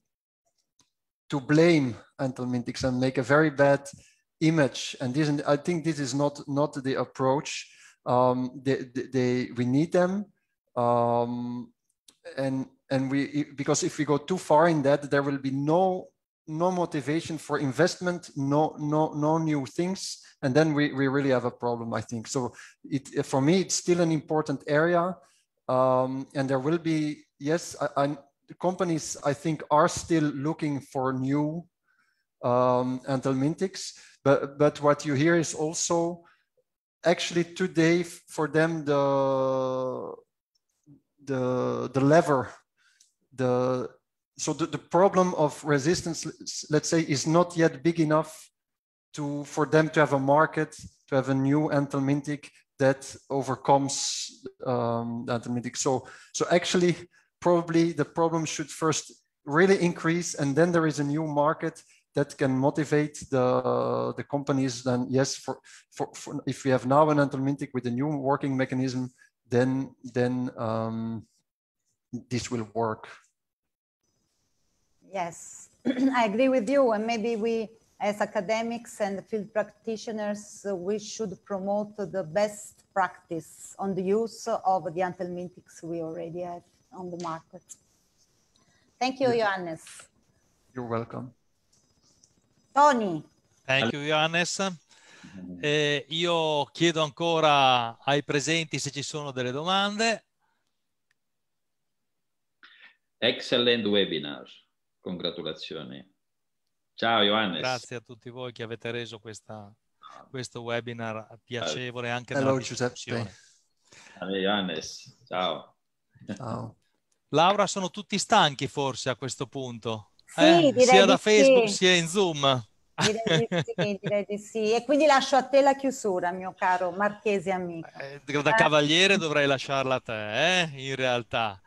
to blame anthelminthics and make a very bad image. And this, and I think this is not, not the approach. Um, they, they, we need them. Um, and, and we, because if we go too far in that, there will be no, no motivation for investment, no, no, no new things. And then we, we really have a problem, I think. So it, for me, it's still an important area. Um, and there will be, yes, I, I companies I think are still looking for new um, and But, but what you hear is also actually today for them the the the lever the so the, the problem of resistance let's say is not yet big enough to for them to have a market to have a new antelmintic that overcomes um, antelmintic so so actually probably the problem should first really increase and then there is a new market that can motivate the, the companies then yes for, for, for if we have now an intermintic with a new working mechanism then then um, this will work yes i agree with you and maybe we as academics and field practitioners we should promote the best practice on the use of the antelmintics we already have on the market thank you johannes you're welcome Tony. Thank you, Johannes. Eh, io chiedo ancora ai presenti se ci sono delle domande. Excellent webinar, congratulazioni. Ciao Johannes. Grazie a tutti voi che avete reso questa, questo webinar piacevole anche Hello, nella Ciao Johannes, ciao. ciao. Laura, sono tutti stanchi forse a questo punto? Sì, eh, sia da Facebook sì. sia in Zoom. Direi di, sì, direi di sì, E quindi lascio a te la chiusura, mio caro Marchese amico. Eh, da eh. cavaliere dovrei lasciarla a te, eh? in realtà.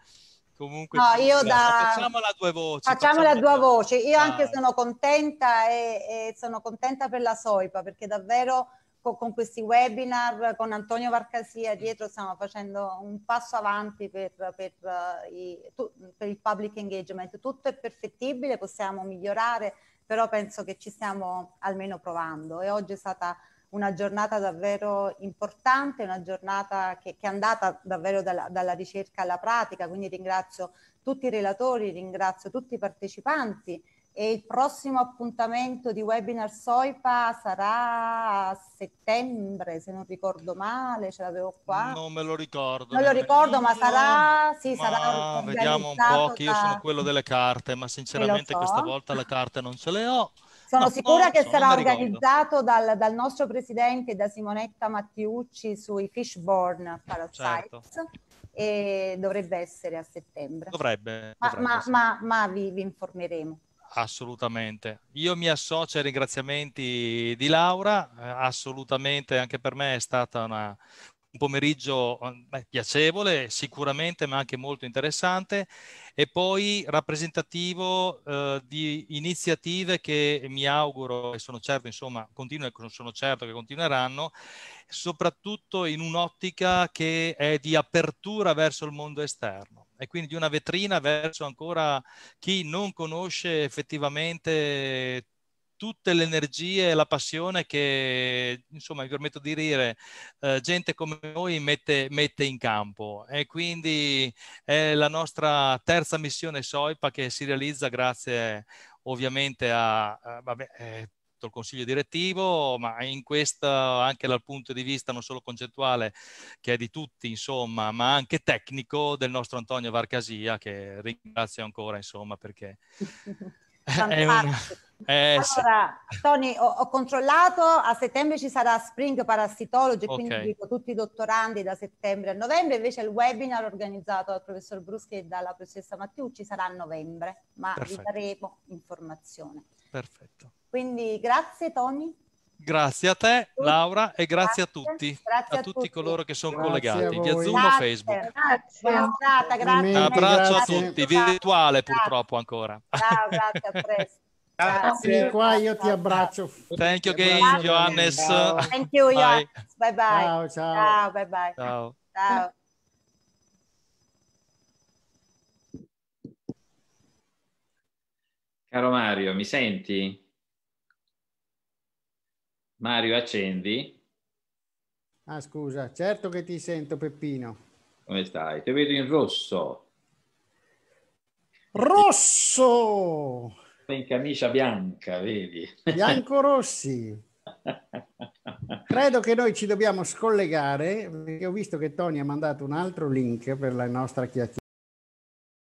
Comunque, no, io da... facciamola a due voci. Facciamola a due voci. Io anche sono contenta e, e sono contenta per la Soipa perché davvero con, con questi webinar, con Antonio Varcasia dietro stiamo facendo un passo avanti per, per, eh, i, tu, per il public engagement. Tutto è perfettibile, possiamo migliorare, però penso che ci stiamo almeno provando e oggi è stata una giornata davvero importante, una giornata che, che è andata davvero dalla, dalla, ricerca alla pratica, quindi ringrazio tutti i relatori, ringrazio tutti i partecipanti e il prossimo appuntamento di webinar SOIPA sarà a settembre, se non ricordo male, ce l'avevo qua. Non me lo ricordo. Non lo ricordo, ma sarà... Sì, ma sarà vediamo un po', che io sono quello delle carte, ma sinceramente so. questa volta le carte non ce le ho. Sono no, sicura che sarà organizzato dal, dal, nostro presidente, da Simonetta Mattiucci, sui Fishborn Parasites. Certo. E dovrebbe essere a settembre. Dovrebbe. dovrebbe ma, ma, ma, ma vi, vi informeremo. Assolutamente. Io mi associo ai ringraziamenti di Laura, eh, assolutamente anche per me è stata una, un pomeriggio eh, beh, piacevole sicuramente, ma anche molto interessante e poi rappresentativo eh, di iniziative che mi auguro e sono certo, insomma, continue, sono certo che continueranno, soprattutto in un'ottica che è di apertura verso il mondo esterno e quindi di una vetrina verso ancora chi non conosce effettivamente tutte le energie e la passione che, insomma, mi permetto di dire, eh, gente come noi mette, mette, in campo. E quindi è la nostra terza missione SOIPA che si realizza grazie ovviamente a, a vabbè, eh, tutto il consiglio direttivo, ma in questo anche dal punto di vista non solo concettuale, che è di tutti, insomma, ma anche tecnico del nostro Antonio Varcasia, che ringrazio ancora, insomma, perché... è Eh, allora, Tony, ho, ho, controllato, a settembre ci sarà Spring Parassitology, okay. quindi dico tutti i dottorandi da settembre a novembre, invece il webinar organizzato dal professor Bruschi e dalla professoressa Mattiucci sarà a novembre, ma Perfetto. vi daremo informazione. Perfetto. Quindi grazie Tony. Grazie a te Laura e grazie, grazie a tutti, grazie a, tutti, tutti coloro che sono collegati via Zoom o Facebook. Grazie, grazie. Un abbraccio a tutti, virtuale purtroppo ancora. Ciao, grazie, a presto. Grazie. qua io ti abbraccio. Thank you again, Johannes. Ciao. Thank you, Johannes. Bye bye. Ciao, ciao. ciao bye bye. Ciao. ciao. Caro Mario, mi senti? Mario, accendi. Ah, scusa, certo che ti sento, Peppino. Come stai? Ti vedo in rosso. Rosso! In camicia bianca, vedi? Bianco-rossi. Credo che noi ci dobbiamo scollegare, perché ho visto che Tony ha mandato un altro link per la nostra chiacchierata.